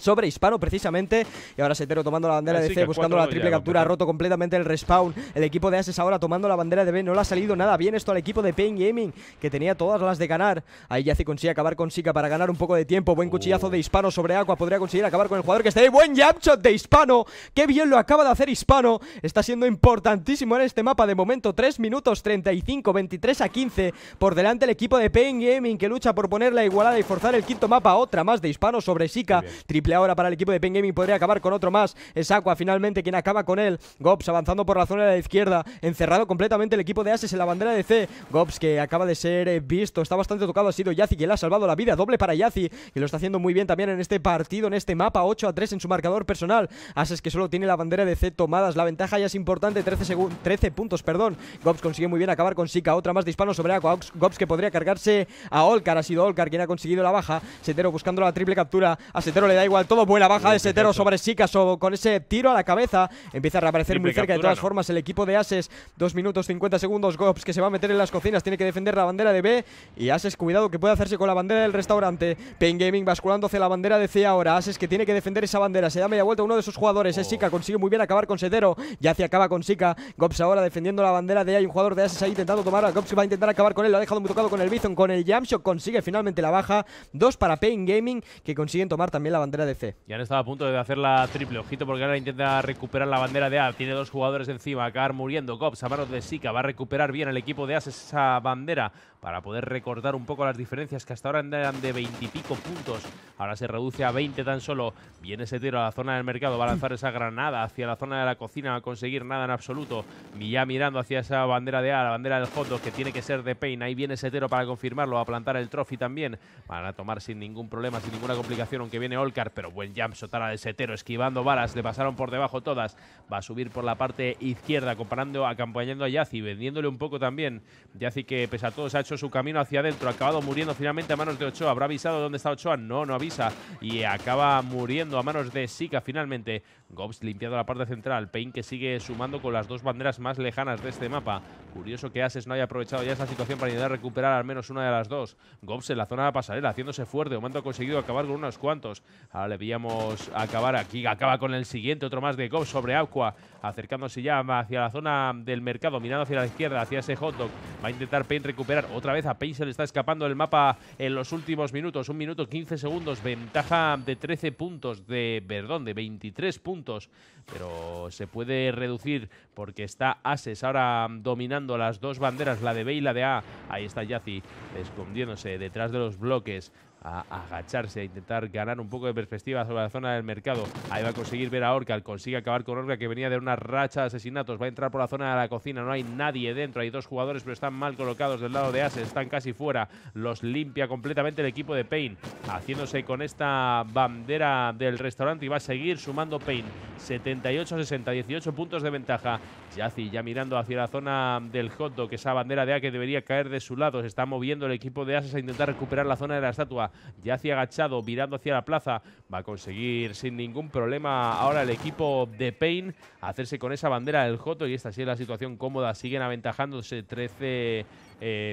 sobre Hispano precisamente. Y ahora Setero tomando la bandera de C, buscando la triple captura, ha roto completamente el respawn. El equipo de Ases ahora tomando la bandera de B, no le ha salido nada bien esto al equipo de Pain Gaming, que tenía todas las de ganar. Ahí Yazi consigue acabar con Sika para ganar un poco de tiempo. Buen cuchillazo oh. de Hispano sobre Aqua, podría conseguir acabar con el jugador que está ahí. Buen jump shot de Hispano, qué bien lo acaba de hacer Hispano. Está siendo importantísimo en este mapa de momento, 3 minutos 35, 23 a 15. Por delante el equipo de Pain Gaming que lucha por poner la igualada y forzar el quinto mapa. Otra más de Hispano sobre Sika, triple ahora para el equipo de Pen Gaming. Podría acabar con otro más. Es Aqua finalmente quien acaba con él. Gops avanzando por la zona de la izquierda. Encerrado completamente el equipo de Ases en la bandera de C. Gops que acaba de ser eh, visto. Está bastante tocado. Ha sido Yazi quien le ha salvado la vida. Doble para Yazi. y lo está haciendo muy bien también en este partido, en este mapa. 8 a 3 en su marcador personal. Ases que solo tiene la bandera de C tomadas. La ventaja ya es importante. 13, 13 puntos, perdón. Gops consigue muy bien acabar con Sika. Otra más de hispano sobre Aqua. Gops que podría cargarse a Olcar. Ha sido Olcar quien ha conseguido la baja. Setero buscando la triple captura. A Setero le da igual todo, buena, baja de Setero sobre o con ese tiro a la cabeza. Empieza a reaparecer muy cerca. de todas formas, el equipo de Ases, Dos minutos 50 segundos. Gops que se va a meter en las cocinas, tiene que defender la bandera de B. Y Ases, cuidado que puede hacerse con la bandera del restaurante. Pain Gaming basculando hacia la bandera de C ahora. Ases que tiene que defender esa bandera. Se da media vuelta uno de sus jugadores. Es Sika, oh. consigue muy bien acabar con Setero. Ya se acaba con Sika. Gops ahora defendiendo la bandera de A. Hay un jugador de Ases ahí intentando tomar a Gops va a intentar acabar con él. Lo ha dejado muy tocado con el Bison. Con el Jamshot consigue finalmente la baja. Dos para Pain Gaming que consiguen tomar también la bandera de ya han estado a punto de hacer la triple. Ojito porque ahora intenta recuperar la bandera de A. Tiene dos jugadores encima. Acabar muriendo. Cops a manos de Sika. Va a recuperar bien el equipo de A esa bandera para poder recordar un poco las diferencias que hasta ahora eran de 20 pico puntos. Ahora se reduce a 20 tan solo. Viene Setero a la zona del mercado, va a lanzar esa granada hacia la zona de la cocina, va a conseguir nada en absoluto. Ya mirando hacia esa bandera de A, la bandera del fondo que tiene que ser de Payne, Ahí viene ese para confirmarlo, va a plantar el trophy también. Van a tomar sin ningún problema, sin ninguna complicación, aunque viene Olcar, pero buen jump Sotara de setero, esquivando balas, le pasaron por debajo todas. Va a subir por la parte izquierda, comparando, acompañando a Yazi, vendiéndole un poco también. Yazi que pese a todo se ha hecho su camino hacia adentro, ha acabado muriendo finalmente a manos de Ochoa. ¿Habrá avisado dónde está Ochoa? No, no avisa. Y acaba muriendo a manos de Sika finalmente. Gobs limpiado la parte central. Payne que sigue sumando con las dos banderas más lejanas de este mapa. Curioso que Ases no haya aprovechado ya esta situación para a recuperar al menos una de las dos. Gobs en la zona de pasarela, haciéndose fuerte. Omando ha conseguido acabar con unos cuantos. Ahora le veíamos acabar aquí. Acaba con el siguiente, otro más de Gobs sobre Aqua acercándose ya hacia la zona del mercado, mirando hacia la izquierda, hacia ese hot dog. Va a intentar Payne recuperar. Otra vez a Payne se le está escapando el mapa en los últimos minutos. Un minuto 15 segundos. Ventaja de 13 puntos, de perdón, de 23 puntos. Pero se puede reducir porque está Ases ahora dominando las dos banderas, la de B y la de A. Ahí está Yazi escondiéndose detrás de los bloques a agacharse, a intentar ganar un poco de perspectiva sobre la zona del mercado. Ahí va a conseguir ver a Orcal, consigue acabar con Orcal que venía de una racha de asesinatos, va a entrar por la zona de la cocina, no hay nadie dentro, hay dos jugadores pero están mal colocados del lado de Ases, están casi fuera, los limpia completamente el equipo de Payne, haciéndose con esta bandera del restaurante y va a seguir sumando Payne, 78-60, 18 puntos de ventaja. Yazzi ya mirando hacia la zona del hot dog, esa bandera de A que debería caer de su lado, se está moviendo el equipo de Ases a intentar recuperar la zona de la estatua ya hacia agachado, mirando hacia la plaza, va a conseguir sin ningún problema ahora el equipo de Payne hacerse con esa bandera del Joto y esta sí es la situación cómoda, siguen aventajándose 13,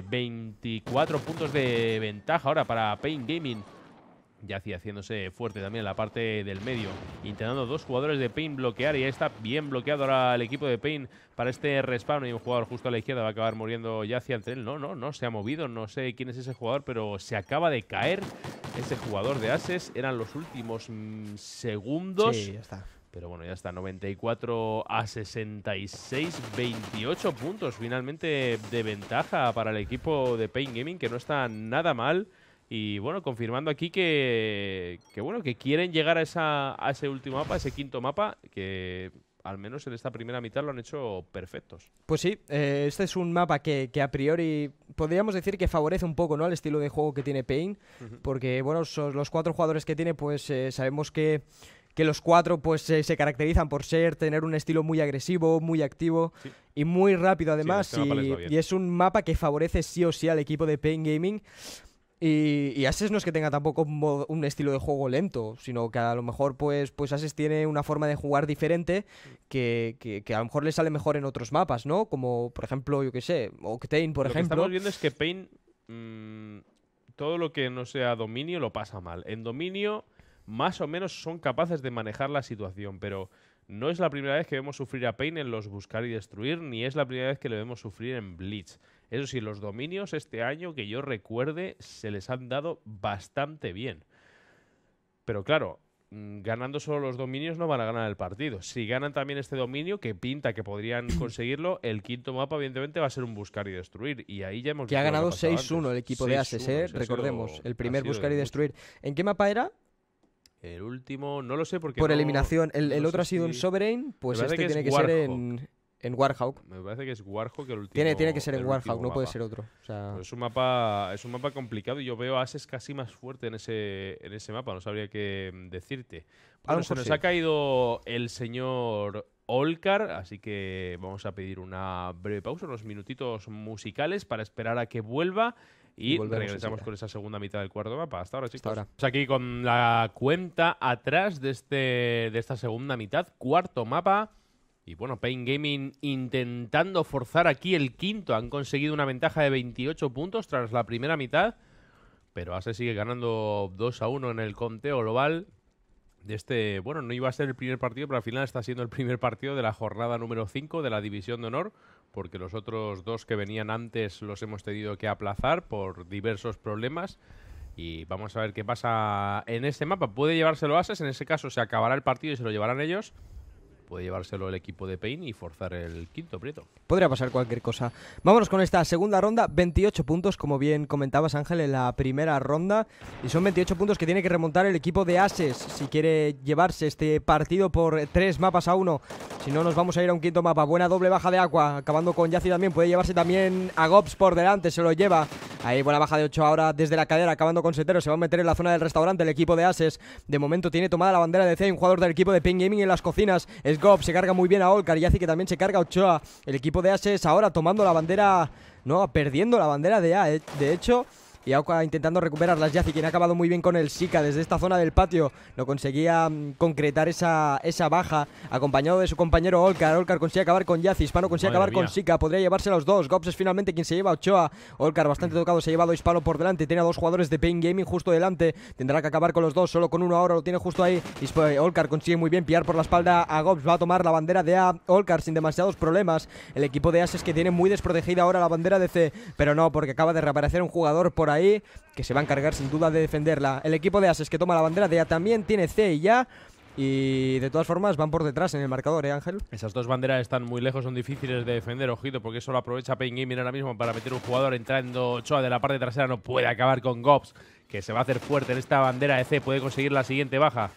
24 eh, puntos de ventaja ahora para Payne Gaming. Yazi haciéndose fuerte también en la parte del medio. Intentando dos jugadores de Pain bloquear y ahí está bien bloqueado ahora el equipo de Pain para este respawn. Y un jugador justo a la izquierda, va a acabar muriendo Yazi ante él. No, no, no, se ha movido, no sé quién es ese jugador, pero se acaba de caer ese jugador de Ases. Eran los últimos mm, segundos. Sí, ya está. Pero bueno, ya está, 94 a 66, 28 puntos finalmente de ventaja para el equipo de Pain Gaming, que no está nada mal. Y bueno, confirmando aquí que, bueno, que quieren llegar a, ese último mapa, ese quinto mapa, que al menos en esta primera mitad lo han hecho perfectos. Pues sí, eh, este es un mapa que, a priori podríamos decir que favorece un poco ¿no? al estilo de juego que tiene Pain, porque bueno, los cuatro jugadores que tiene, pues eh, sabemos que, los cuatro pues eh, se caracterizan por ser, tener un estilo muy agresivo, muy activo y muy rápido este además, y, y, es un mapa que favorece sí o sí al equipo de Pain Gaming. Y, Ases no es que tenga tampoco un, estilo de juego lento, sino que a lo mejor pues, pues Ases tiene una forma de jugar diferente que, a lo mejor le sale mejor en otros mapas, ¿no? Como por ejemplo, yo qué sé, Octane, por ejemplo. Lo que estamos viendo es que Pain mm, todo lo que no sea dominio lo pasa mal. En dominio más o menos son capaces de manejar la situación, pero no es la primera vez que vemos sufrir a Pain en los buscar y destruir, ni es la primera vez que le vemos sufrir en Blitz. Eso sí, los dominios este año, que yo recuerde, se les han dado bastante bien. Pero claro, mm, ganando solo los dominios no van a ganar el partido. Si ganan también este dominio, que pinta que podrían conseguirlo, el quinto mapa evidentemente va a ser un buscar y destruir. Y ahí ya hemos... Que ha ganado 6-1 el equipo de Ases, ¿eh? recordemos. el primer buscar y destruir. ¿En qué mapa era? El último, no lo sé porque... Por eliminación. El, otro ha sido un Sovereign, pues este tiene que ser en... En Warhawk. Me parece que es Warhawk el último. Tiene, tiene que ser en Warhawk, no puede ser otro. es, un mapa, es un mapa complicado y yo veo a Ases casi más fuerte en ese, en ese mapa, no sabría qué mm, decirte. se nos ha caído el señor Olcar, así que vamos a pedir una breve pausa, unos minutitos musicales para esperar a que vuelva. Y regresamos con esa segunda mitad del cuarto mapa. Hasta ahora, chicos. ahora. Pues aquí con la cuenta atrás de, este, de esta segunda mitad, cuarto mapa. Y bueno, Pain Gaming intentando forzar aquí el quinto. Han conseguido una ventaja de 28 puntos tras la primera mitad. Pero Ase sigue ganando 2 a 1 en el conteo global de este. Bueno, no iba a ser el primer partido, pero al final está siendo el primer partido de la jornada número 5 de la División de Honor. Porque los otros dos que venían antes los hemos tenido que aplazar por diversos problemas. Y vamos a ver qué pasa en este mapa. Puede llevárselo Ases, en ese caso se acabará el partido y se lo llevarán ellos puede llevárselo el equipo de Pein y forzar el quinto prieto. Podría pasar cualquier cosa. Vámonos con esta segunda ronda, 28 puntos, como bien comentabas Ángel en la primera ronda, y son 28 puntos que tiene que remontar el equipo de Ases si quiere llevarse este partido por tres mapas a uno. Si no, nos vamos a ir a un quinto mapa. Buena doble baja de agua, acabando con Yaci también, puede llevarse también a Gobs por delante, se lo lleva. Ahí buena baja de 8 ahora desde la cadera, acabando con Setero. Se va a meter en la zona del restaurante el equipo de Ases. De momento tiene tomada la bandera de C, un jugador del equipo de Ping Gaming en las cocinas. Es Gob, se carga muy bien a Olcar y hace que también se carga Ochoa. El equipo de Ases ahora tomando la bandera, no, perdiendo la bandera de A. Eh. De hecho, y Aoka intentando recuperar las Yazi, quien ha acabado muy bien con el Sika desde esta zona del patio, no conseguía mm, concretar esa, esa baja, acompañado de su compañero Olcar. Olcar consigue acabar con Yazi, Hispano consigue acabar con Sika, podría llevarse los dos. Gops es finalmente quien se lleva a Ochoa. Olcar bastante mm. tocado, se ha llevado Hispano por delante, tiene a dos jugadores de Pain Gaming justo delante, tendrá que acabar con los dos, solo con uno ahora lo tiene justo ahí. Eh, Olcar consigue muy bien pillar por la espalda a Gops, va a tomar la bandera de A. Olcar sin demasiados problemas. El equipo de As que tiene muy desprotegida ahora la bandera de C, pero no, porque acaba de reaparecer un jugador por ahí ahí, que se va a encargar sin duda de defenderla. El equipo de Ases que toma la bandera de A también tiene C y ya Y de todas formas van por detrás en el marcador, ¿eh, Ángel? Esas dos banderas están muy lejos, son difíciles de defender, ojito, porque eso lo aprovecha Pain Gaming ahora mismo para meter un jugador entrando Choa de la parte trasera, no puede acabar con Gobs, que se va a hacer fuerte en esta bandera de C, puede conseguir la siguiente baja.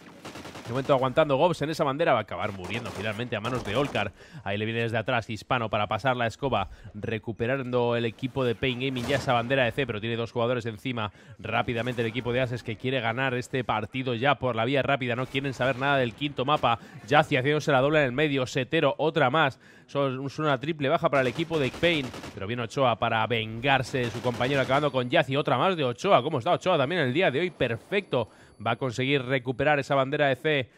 De momento aguantando Gobbs en esa bandera. Va a acabar muriendo finalmente a manos de Olcar. Ahí le viene desde atrás Hispano para pasar la escoba. Recuperando el equipo de Pain Gaming ya esa bandera de C, pero tiene dos jugadores encima. Rápidamente el equipo de Ases que quiere ganar este partido ya por la vía rápida. No quieren saber nada del quinto mapa. Yaci haciéndose la doble en el medio. Setero, otra más. Es una triple baja para el equipo de Pain. Pero viene Ochoa para vengarse de su compañero acabando con Yazi. Otra más de Ochoa. ¿Cómo está Ochoa también el día de hoy? Perfecto va a conseguir recuperar esa bandera de C.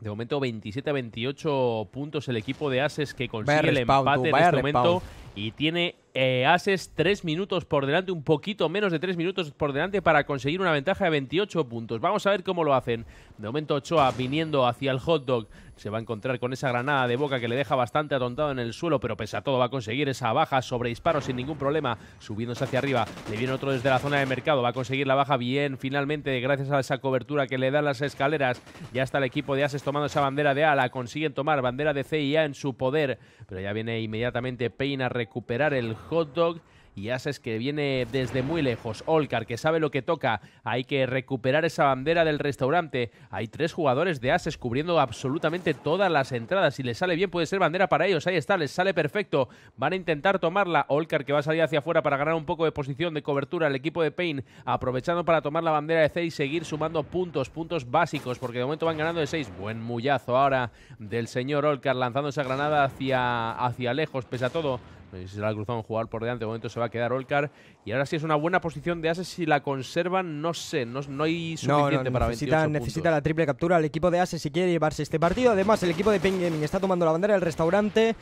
De momento 27 a 28 puntos el equipo de Ases que consigue el empate en este momento y tiene eh, Ases 3 minutos por delante, un poquito menos de tres minutos por delante para conseguir una ventaja de 28 puntos. Vamos a ver cómo lo hacen. De momento Ochoa viniendo hacia el hot dog, se va a encontrar con esa granada de boca que le deja bastante atontado en el suelo, pero pese a todo va a conseguir esa baja sobre disparo sin ningún problema, subiéndose hacia arriba. Le viene otro desde la zona de mercado, va a conseguir la baja bien finalmente, gracias a esa cobertura que le dan las escaleras. Ya está el equipo de Ases tomando esa bandera de Ala consiguen tomar, bandera de A en su poder, pero ya viene inmediatamente Pein a recuperar el hot dog y Ases que viene desde muy lejos. Olcar que sabe lo que toca. Hay que recuperar esa bandera del restaurante. Hay tres jugadores de Ases cubriendo absolutamente todas las entradas. Si les sale bien puede ser bandera para ellos. Ahí está, les sale perfecto. Van a intentar tomarla. Olcar que va a salir hacia afuera para ganar un poco de posición de cobertura. El equipo de Payne aprovechando para tomar la bandera de C y seguir sumando puntos, puntos básicos, porque de momento van ganando de 6. Buen mullazo ahora del señor Olcar lanzando esa granada hacia, hacia lejos, pese a todo. Pues si se la cruzado un jugador por delante, de momento se va a quedar Olcar. Y ahora sí es una buena posición de Ases. Si la conservan, no sé, no, no hay suficiente para necesita, Necesita la triple captura el equipo de Ases si quiere llevarse este partido. Además, el equipo de Pengeming está tomando la bandera del restaurante.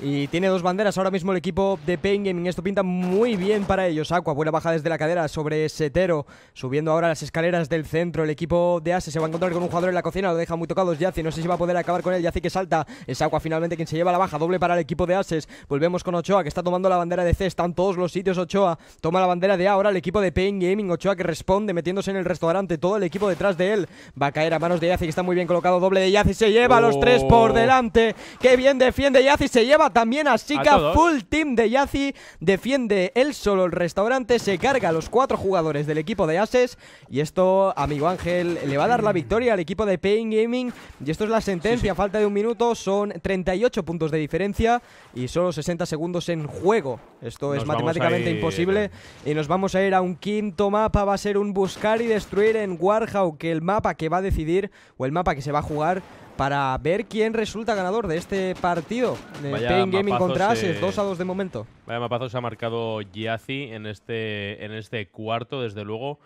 Y tiene dos banderas ahora mismo el equipo de Pain Gaming. Esto pinta muy bien para ellos. Aqua, buena baja desde la cadera sobre Setero. Subiendo ahora las escaleras del centro. El equipo de Ases se va a encontrar con un jugador en la cocina. Lo deja muy tocado Yazi. No sé si va a poder acabar con él. Yazi que salta. Es Aqua finalmente quien se lleva la baja. Doble para el equipo de Ases. Volvemos con Ochoa que está tomando la bandera de C. Están todos los sitios. Ochoa toma la bandera de A. Ahora el equipo de Pain Gaming. Ochoa que responde metiéndose en el restaurante. Todo el equipo detrás de él. Va a caer a manos de yaci que está muy bien colocado. Doble de yaci Se lleva los tres por oh. delante. Qué bien defiende yaci Se lleva también a Sika. full team de Yazi. Defiende él solo el restaurante. Se carga a los cuatro jugadores del equipo de Ases. Y esto, amigo Ángel, le va a dar la victoria al equipo de Pain Gaming. Y esto es la sentencia. Falta de un minuto. Son 38 puntos de diferencia. Y solo 60 segundos en juego. Esto es matemáticamente imposible. Y nos vamos a ir a un quinto mapa. Va a ser un buscar y destruir en Warhawk. El mapa que va a decidir. O el mapa que se va a jugar para ver quién resulta ganador de este partido de Pain Gaming contra Ases, 2 eh, a 2 de momento. Vaya se ha marcado Yazi en este, en este cuarto, desde luego.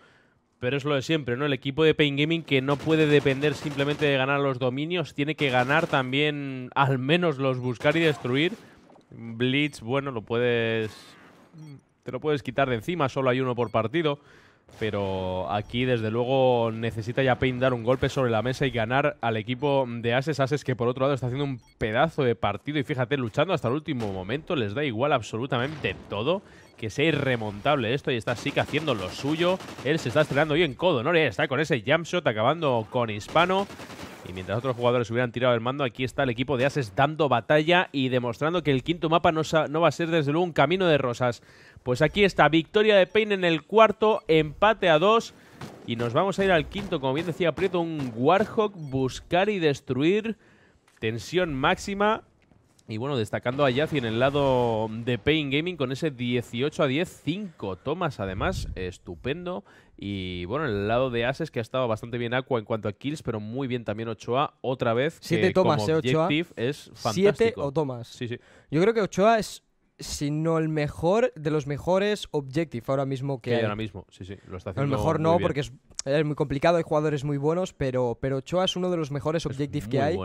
Pero es lo de siempre, ¿no? El equipo de Pain Gaming que no puede depender simplemente de ganar los dominios, tiene que ganar también al menos los buscar y destruir. Blitz, bueno, lo puedes... Te lo puedes quitar de encima, solo hay uno por partido pero aquí desde luego necesita ya Payne dar un golpe sobre la mesa y ganar al equipo de Ases. Ases que por otro lado está haciendo un pedazo de partido y fíjate, luchando hasta el último momento, les da igual absolutamente todo. Que sea irremontable esto y está Sika haciendo lo suyo. Él se está estrenando hoy en codo, ¿no? Está con ese jump shot acabando con Hispano. Y mientras otros jugadores hubieran tirado el mando, aquí está el equipo de Ases dando batalla y demostrando que el quinto mapa no va a ser desde luego un camino de rosas. Pues aquí está, victoria de Payne en el cuarto, empate a dos. Y nos vamos a ir al quinto, como bien decía Prieto, un Warhawk, buscar y destruir, tensión máxima. Y bueno, destacando a Yazi en el lado de Pain Gaming con ese 18 a 10, 5 tomas además, estupendo. Y bueno, en el lado de Ases que ha estado bastante bien Aqua en cuanto a kills, pero muy bien también Ochoa otra vez. Siete tomas, eh, Ochoa. Es fantástico. 7 o tomas. Sí, sí. Yo creo que Ochoa es Sino el mejor de los mejores Objective ahora mismo que, ahora mismo, sí, mejor no, porque es, muy complicado, hay jugadores muy buenos, pero, pero Choa es uno de los mejores Objective que hay.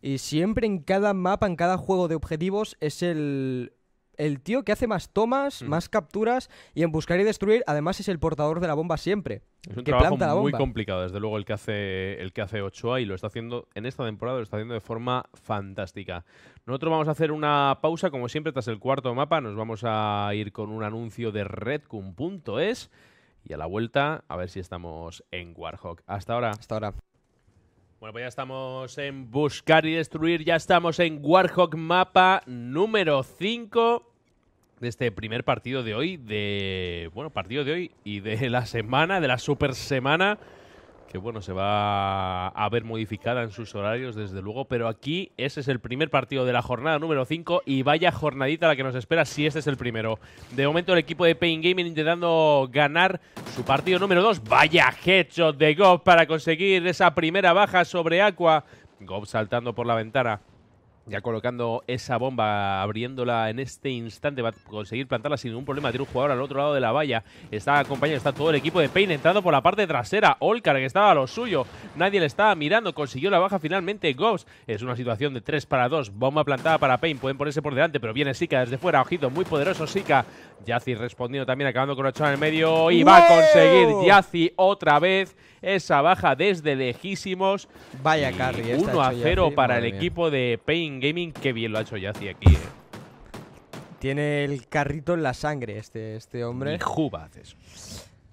Y siempre en cada mapa, en cada juego de objetivos, es el, el tío que hace más tomas, mm. más capturas y en buscar y destruir, además es el portador de la bomba siempre. Es un trabajo muy complicado, desde luego, el que hace el que hace Ochoa y lo está haciendo en esta temporada, lo está haciendo de forma fantástica. Nosotros vamos a hacer una pausa, como siempre, tras el cuarto mapa. Nos vamos a ir con un anuncio de redcum.es y a la vuelta a ver si estamos en Warhawk. Hasta ahora. Hasta ahora. Bueno, pues ya estamos en buscar y destruir, ya estamos en Warhawk mapa número 5 de este primer partido de hoy, de... Bueno, partido de hoy y de la semana, de la super semana que bueno, se va a ver modificada en sus horarios, desde luego, pero aquí ese es el primer partido de la jornada número 5 y vaya jornadita la que nos espera si este es el primero. De momento el equipo de Pain Gaming intentando ganar su partido número 2. Vaya headshot de Gob para conseguir esa primera baja sobre Aqua. Gob saltando por la ventana. Ya colocando esa bomba, abriéndola en este instante, va a conseguir plantarla sin ningún problema. Tiene un jugador al otro lado de la valla. Está acompañado, está todo el equipo de Payne entrando por la parte trasera. Olcar, que estaba a lo suyo. Nadie le estaba mirando. Consiguió la baja finalmente. Ghost Es una situación de 3 para 2. Bomba plantada para Payne. Pueden ponerse por delante, pero viene Sika desde fuera. Ojito, muy poderoso Sika. Yazzi respondiendo también, acabando con Ochoa en el medio. Y va a conseguir Yazzi otra vez esa baja desde lejísimos. Vaya carry. 1 a 0 para el equipo de Payne Gaming, qué bien lo ha hecho Yazi aquí, eh. Tiene el carrito en la sangre este, este hombre. juba eso.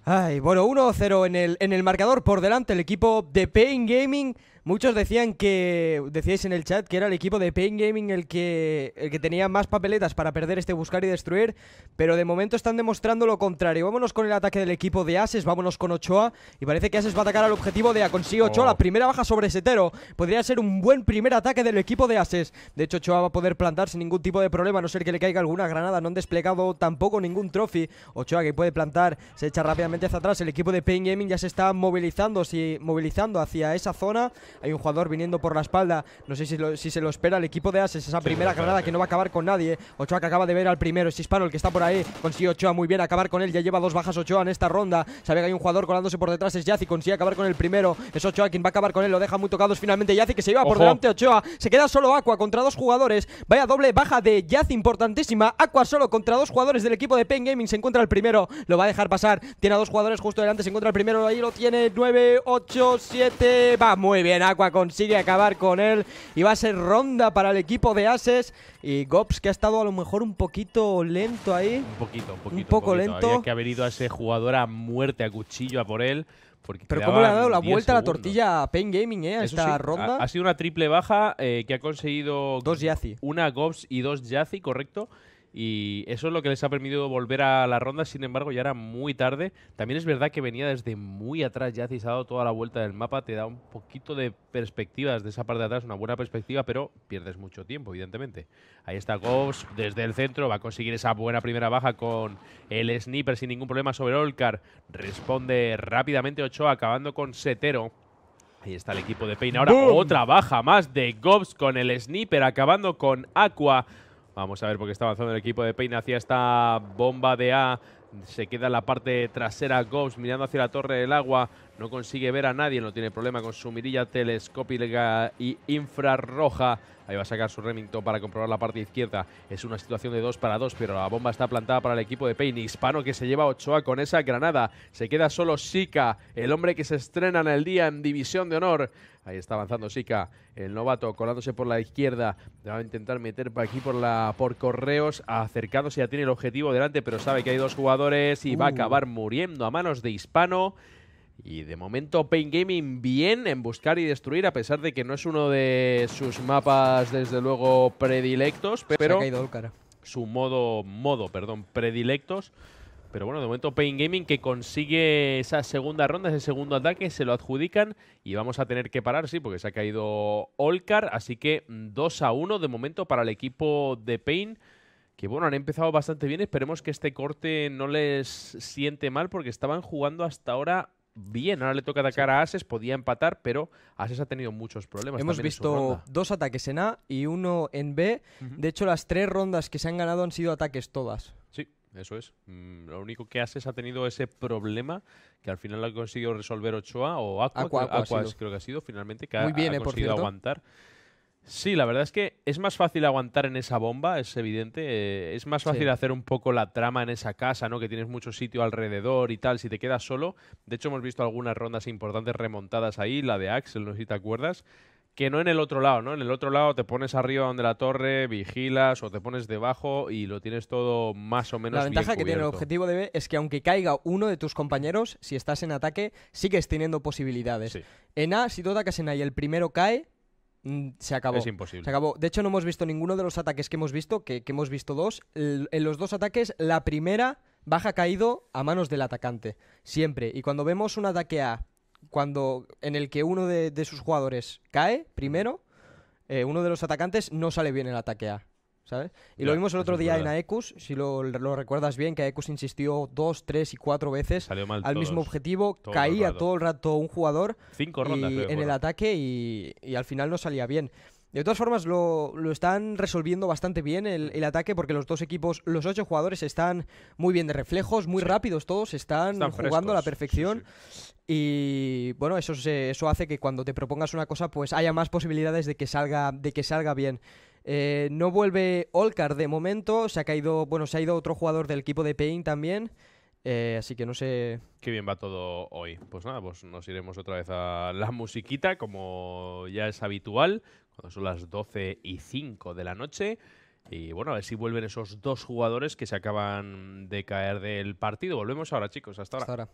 Ay, bueno, 1-0 en el, en el marcador por delante el equipo de Pain Gaming. Muchos decían que, decíais en el chat, que era el equipo de Pain Gaming el que, el que tenía más papeletas para perder este buscar y destruir, pero de momento están demostrando lo contrario. Vámonos con el ataque del equipo de Ases, vámonos con Ochoa, y parece que Ases va a atacar al objetivo de A. consigo. Ochoa la oh. primera baja sobre Setero. Podría ser un buen primer ataque del equipo de Ases. De hecho, Ochoa va a poder plantar sin ningún tipo de problema, a no ser que le caiga alguna granada. No han desplegado tampoco ningún trophy. Ochoa que puede plantar, se echa rápidamente hacia atrás. El equipo de Pain Gaming ya se está movilizando, movilizando hacia esa zona hay un jugador viniendo por la espalda. No sé si, se lo espera el equipo de Ases. Esa primera granada que no va a acabar con nadie. Ochoa acaba de ver al primero. Es hispano el que está por ahí. Consigue Ochoa muy bien acabar con él. Ya lleva dos bajas Ochoa en esta ronda. Sabe que hay un jugador colándose por detrás. Es Yazi. Consigue acabar con el primero. Es Ochoa quien va a acabar con él. Lo deja muy tocados finalmente. Yazi que se iba por delante Ochoa. Se queda solo Aqua contra dos jugadores. Vaya doble baja de Yazi importantísima. Aqua solo contra dos jugadores del equipo de PEN Gaming. Se encuentra el primero. Lo va a dejar pasar. Tiene a dos jugadores justo delante. Se encuentra el primero. Ahí lo tiene. 9, 8, 7. Va muy bien. Aqua consigue acabar con él y va a ser ronda para el equipo de Ases y Gobs que ha estado a lo mejor un poquito lento ahí. Un poquito, un poco lento. que haber ido a ese jugador a muerte, a cuchillo a por él. Porque Pero cómo le ha dado la vuelta a la tortilla a Pain Gaming, ¿eh? A esta ronda. Ha, sido una triple baja eh, que ha conseguido... Dos Yazzi. Una Gobs y dos Yazzi, correcto y eso es lo que les ha permitido volver a la ronda, sin embargo, ya era muy tarde. También es verdad que venía desde muy atrás ya ha dado toda la vuelta del mapa, te da un poquito de perspectivas de esa parte de atrás, una buena perspectiva, pero pierdes mucho tiempo, evidentemente. Ahí está Govs desde el centro, va a conseguir esa buena primera baja con el sniper sin ningún problema sobre Olcar. Responde rápidamente Ochoa, acabando con Setero. Ahí está el equipo de Pain. Ahora otra baja más de Gobs con el sniper, acabando con Aqua. Vamos a ver porque está avanzando el equipo de Peña hacia esta bomba de A. Se queda en la parte trasera Gobbs mirando hacia la torre del agua no consigue ver a nadie, no tiene problema con su mirilla telescópica y infrarroja. Ahí va a sacar su Remington para comprobar la parte izquierda. Es una situación de 2 para 2, pero la bomba está plantada para el equipo de Payne. Hispano que se lleva a Ochoa con esa granada. Se queda solo Sica, el hombre que se estrena en el día en División de Honor. Ahí está avanzando Sica, el novato, colándose por la izquierda. Va a intentar meter por aquí por, la, por correos, acercándose. Ya tiene el objetivo delante, pero sabe que hay dos jugadores y va a uh. acabar muriendo a manos de Hispano. Y de momento Pain Gaming bien en buscar y destruir, a pesar de que no es uno de sus mapas desde luego predilectos, pero su modo, modo, perdón, predilectos. Pero bueno, de momento Pain Gaming que consigue esa segunda ronda, ese segundo ataque, se lo adjudican y vamos a tener que parar, sí, porque se ha caído Olcar, así que 2 mm, a 1 de momento para el equipo de Pain que bueno, han empezado bastante bien. Esperemos que este corte no les siente mal porque estaban jugando hasta ahora bien. Ahora le toca atacar a Ases, podía empatar, pero Ases ha tenido muchos problemas. Hemos visto dos ataques en A y uno en B. De hecho, las tres rondas que se han ganado han sido ataques todas. Sí, eso es. Mm, lo único que Ases ha tenido ese problema que al final lo ha conseguido resolver Ochoa o Aqua, creo que ha sido finalmente, que ha, eh, conseguido aguantar. Sí, la verdad es que es más fácil aguantar en esa bomba, es evidente. Eh, es más fácil hacer un poco la trama en esa casa, ¿no? Que tienes mucho sitio alrededor y tal, si te quedas solo. De hecho, hemos visto algunas rondas importantes remontadas ahí, la de Axel, no sé si te acuerdas. Que no en el otro lado, ¿no? En el otro lado te pones arriba donde la torre, vigilas o te pones debajo y lo tienes todo más o menos. La ventaja que tiene el objetivo de B es que aunque caiga uno de tus compañeros, si estás en ataque, sigues teniendo posibilidades. En A, si tú atacas en A y el primero cae, Mm, se acabó. Es imposible. Se acabó. De hecho, no hemos visto ninguno de los ataques que hemos visto, que, hemos visto dos. en los dos ataques, la primera baja caído a manos del atacante. Siempre. Y cuando vemos un ataque A, cuando en el que uno de, sus jugadores cae primero, eh, uno de los atacantes no sale bien el ataque A. Y lo vimos el otro día en Aekus si lo, recuerdas bien, que Aekus insistió dos, tres y cuatro veces al mismo objetivo, caía todo el rato un jugador en el ataque y, al final no salía bien. De todas formas, lo, están resolviendo bastante bien el, ataque porque los dos equipos, los ocho jugadores están muy bien de reflejos, muy rápidos todos, están, jugando a la perfección. Y bueno, eso, eso hace que cuando te propongas una cosa, pues haya más posibilidades de que salga, de que salga bien. Eh, no vuelve Olcar de momento, se ha caído, bueno, se ha ido otro jugador del equipo de Payne también. Eh, así que no sé. Qué bien va todo hoy. Pues nada, pues nos iremos otra vez a la musiquita, como ya es habitual, cuando son las 12 y 5 de la noche. Y bueno, a ver si vuelven esos dos jugadores que se acaban de caer del partido. Volvemos ahora, chicos. Hasta ahora.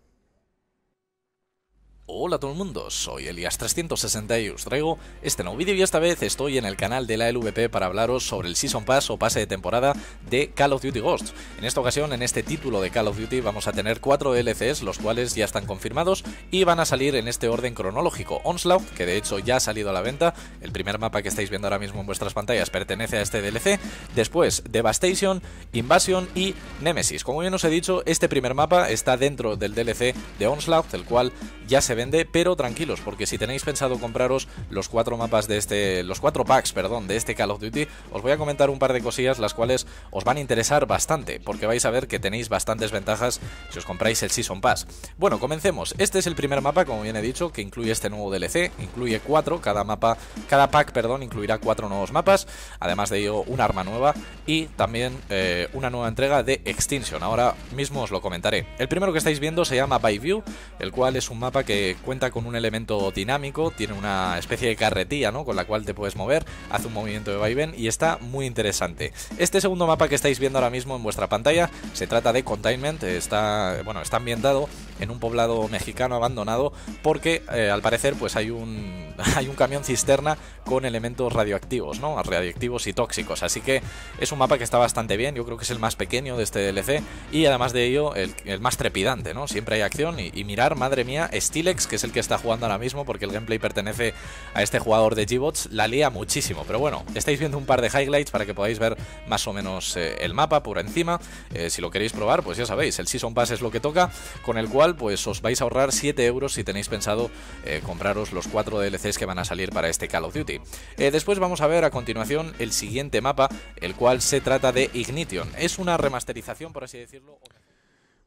Hola a todo el mundo, soy Elias360 y os traigo este nuevo vídeo y esta vez estoy en el canal de la LVP para hablaros sobre el Season Pass o pase de temporada de Call of Duty Ghosts. En esta ocasión, en este título de Call of Duty vamos a tener cuatro DLCs, los cuales ya están confirmados y van a salir en este orden cronológico. Onslaught, que de hecho ya ha salido a la venta, el primer mapa que estáis viendo ahora mismo en vuestras pantallas pertenece a este DLC, después Devastation, Invasion y Nemesis. Como bien os he dicho, este primer mapa está dentro del DLC de Onslaught, el cual ya se ve pero tranquilos, porque si tenéis pensado compraros los cuatro mapas de este, los cuatro packs, perdón, de este Call of Duty, os voy a comentar un par de cosillas las cuales os van a interesar bastante, porque vais a ver que tenéis bastantes ventajas si os compráis el Season Pass. Bueno, comencemos. Este es el primer mapa, como bien he dicho, que incluye este nuevo DLC, incluye cuatro, cada mapa, cada pack, perdón, incluirá cuatro nuevos mapas, además de ello un arma nueva y también eh, una nueva entrega de Extinction. Ahora mismo os lo comentaré. El primero que estáis viendo se llama ByView, el cual es un mapa que cuenta con un elemento dinámico, tiene una especie de carretilla, ¿no? Con la cual te puedes mover, hace un movimiento de vaivén y está muy interesante. Este segundo mapa que estáis viendo ahora mismo en vuestra pantalla se trata de Containment, está, bueno, está ambientado en un poblado mexicano abandonado porque eh, al parecer pues hay un, un camión cisterna con elementos radioactivos, ¿no? Radioactivos y tóxicos, así que es un mapa que está bastante bien, yo creo que es el más pequeño de este DLC y además de ello el, más trepidante, ¿no? Siempre hay acción y, mirar, madre mía, estilo que es el que está jugando ahora mismo, porque el gameplay pertenece a este jugador de G-Bots, la lía muchísimo. Pero bueno, estáis viendo un par de highlights para que podáis ver más o menos eh, el mapa por encima. Eh, si lo queréis probar, pues ya sabéis, el Season Pass es lo que toca, con el cual pues os vais a ahorrar 7 euros si tenéis pensado eh, compraros los 4 DLCs que van a salir para este Call of Duty. después vamos a ver a continuación el siguiente mapa, el cual se trata de Ignition. Es una remasterización, por así decirlo.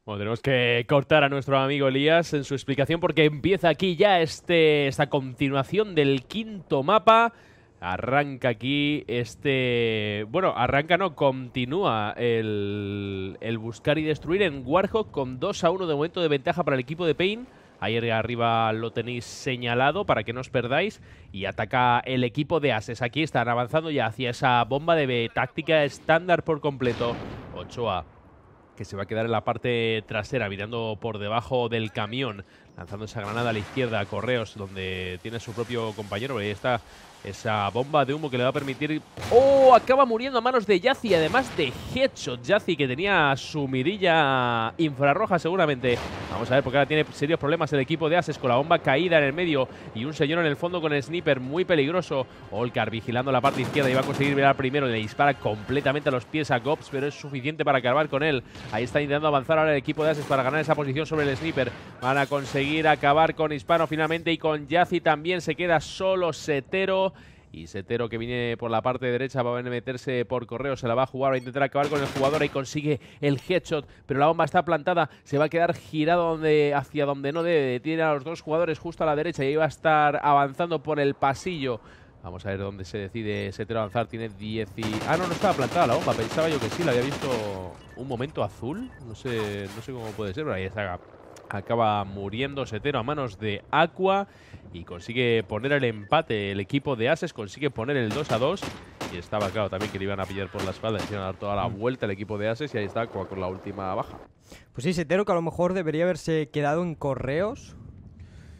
Bueno, tenemos que cortar a nuestro amigo Elías en su explicación porque empieza aquí ya este, esta continuación del quinto mapa. Arranca aquí este... Bueno, arranca no, continúa el, el buscar y destruir en Warhawk con 2 a 1 de momento de ventaja para el equipo de Pain. Ahí arriba lo tenéis señalado para que no os perdáis. Y ataca el equipo de Ases. Aquí están avanzando ya hacia esa bomba de B, táctica estándar por completo. 8A que se va a quedar en la parte trasera, mirando por debajo del camión, lanzando esa granada a la izquierda a Correos, donde tiene su propio compañero. Ahí está esa bomba de humo que le va a permitir... ¡Oh! Acaba muriendo a manos de Yazi, además de headshot. Yazi que tenía su mirilla infrarroja seguramente. Vamos a ver, porque ahora tiene serios problemas el equipo de Ases con la bomba caída en el medio y un señor en el fondo con el sniper muy peligroso. Olcar vigilando la parte izquierda y va a conseguir mirar primero. Le dispara completamente a los pies a Gops, pero es suficiente para acabar con él. Ahí está intentando avanzar ahora el equipo de Ases para ganar esa posición sobre el sniper. Van a conseguir acabar con Hispano finalmente y con Yazi también se queda solo setero. Y Setero que viene por la parte derecha va a meterse por correo, se la va a jugar, va a intentar acabar con el jugador y consigue el headshot, pero la bomba está plantada, se va a quedar girado donde, hacia donde no debe, tiene a los dos jugadores justo a la derecha y ahí va a estar avanzando por el pasillo. Vamos a ver dónde se decide Setero avanzar. Tiene 10 y... Ah, no, no estaba plantada la bomba. Pensaba yo que sí. La había visto un momento azul. No sé, no sé cómo puede ser, pero ahí está. Acaba muriendo Setero a manos de Aqua y consigue poner el empate. El equipo de Ases consigue poner el 2 a 2. Y estaba claro también que le iban a pillar por la espalda, le dar toda la mm. vuelta el equipo de Ases y ahí está con la última baja. Pues sí, Setero que a lo mejor debería haberse quedado en correos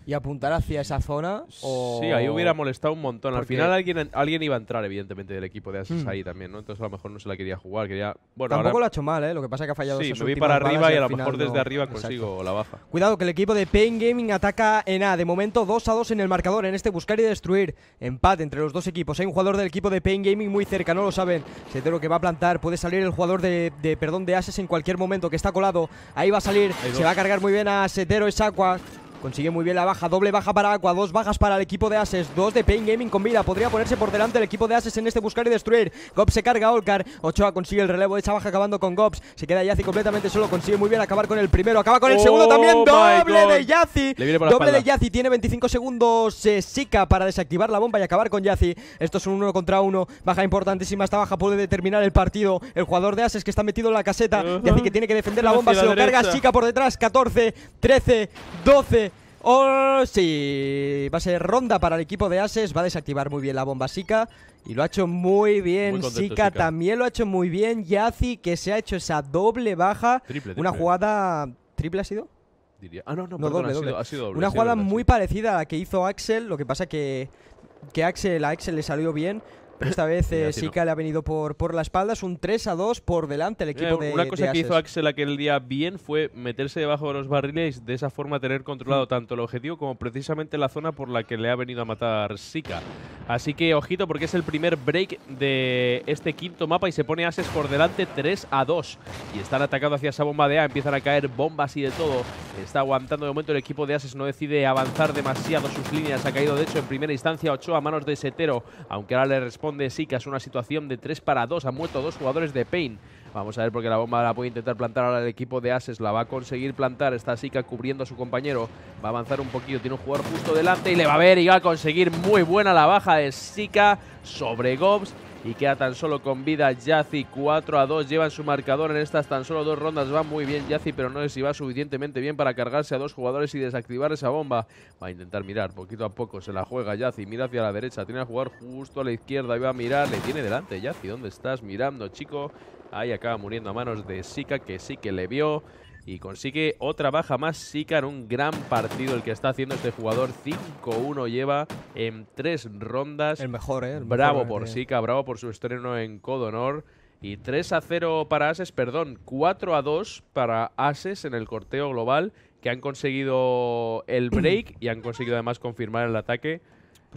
y apuntar hacia esa zona. O... Sí, ahí hubiera molestado un montón. Al final alguien, alguien iba a entrar, evidentemente, del equipo de Ases hmm. ahí también, ¿no? Entonces a lo mejor no se la quería jugar. Quería... Tampoco la lo ha hecho mal, ¿eh? Lo que pasa es que ha fallado. Sí, me para arriba y a lo mejor desde arriba consigo la baja. Cuidado que el equipo de Pain Gaming ataca en A. De momento 2 a 2 en el marcador, en este buscar y destruir. Empate entre los dos equipos. Hay un jugador del equipo de Pain Gaming muy cerca, no lo saben. Setero que va a plantar. Puede salir el jugador de, de, perdón, de Ases en cualquier momento, que está colado. Ahí va a salir. Se va a cargar muy bien a Setero, es Aqua. Consigue muy bien la baja, doble baja para Aqua, dos bajas para el equipo de Ases, dos de Pain Gaming con vida. Podría ponerse por delante el equipo de Ases en este buscar y destruir. Gops se carga a Olcar, Ochoa consigue el relevo de esa baja acabando con Gops. Se queda Yazi completamente solo, consigue muy bien acabar con el primero, acaba con el segundo oh también. Doble de Yazi, doble de Yazi, tiene 25 segundos eh, Sika para desactivar la bomba y acabar con Yazi. Esto es un uno contra uno, baja importantísima. Esta baja puede determinar el partido. El jugador de Ases que está metido en la caseta, uh que tiene que defender la bomba, se lo carga Sika por detrás. 14, 13, 12. Oh, sí, va a ser ronda para el equipo de Ases. Va a desactivar muy bien la bomba Sika. Y lo ha hecho muy bien. Sika también lo ha hecho muy bien. Yazi, que se ha hecho esa doble baja. Una jugada. ¿Triple ha sido? Diría. Ah, no, no, doble, ha sido doble, Una jugada muy parecida a la que hizo Axel. Lo que pasa que, que Axel, a Axel le salió bien esta vez Sika eh, sí le ha venido por, por las espaldas un 3 a 2 por delante el eh, equipo Una cosa que hizo Axel aquel día bien fue meterse debajo de los barriles de esa forma tener controlado mm. tanto el objetivo como precisamente la zona por la que le ha venido a matar Sika. Así que ojito porque es el primer break de este quinto mapa y se pone Ases por delante 3 a 2. Y están atacando hacia esa bomba de A, empiezan a caer bombas y de todo. Está aguantando de momento el equipo de Ases, no decide avanzar demasiado sus líneas. Ha caído de hecho en primera instancia 8 a manos de Setero, aunque ahora le responde de Sika es Una situación de 3 para 2. Han muerto dos jugadores de Pain. Vamos a ver porque la bomba la puede intentar plantar ahora el equipo de Ases. La va a conseguir plantar. Está Sika cubriendo a su compañero. Va a avanzar un poquito. Tiene un jugador justo delante y le va a ver y va a conseguir muy buena la baja de Sika sobre Gobs y queda tan solo con vida Yazi, 4 a 2 llevan su marcador en estas tan solo dos rondas va muy bien Yazzi pero no sé si va suficientemente bien para cargarse a dos jugadores y desactivar esa bomba va a intentar mirar poquito a poco se la juega Yazi, mira hacia la derecha tiene a jugar justo a la izquierda y va a mirar le tiene delante Yazi, ¿dónde estás mirando chico? Ahí acaba muriendo a manos de Sika que sí que le vio y consigue otra baja más. Sika en un gran partido el que está haciendo este jugador. 5-1 lleva en tres rondas. El mejor, ¿eh? bravo por Sika, bravo por su estreno en Codonor. Y 3 0 para Ases, perdón, 4 2 para Ases en el corteo global, que han conseguido el break y han conseguido además confirmar el ataque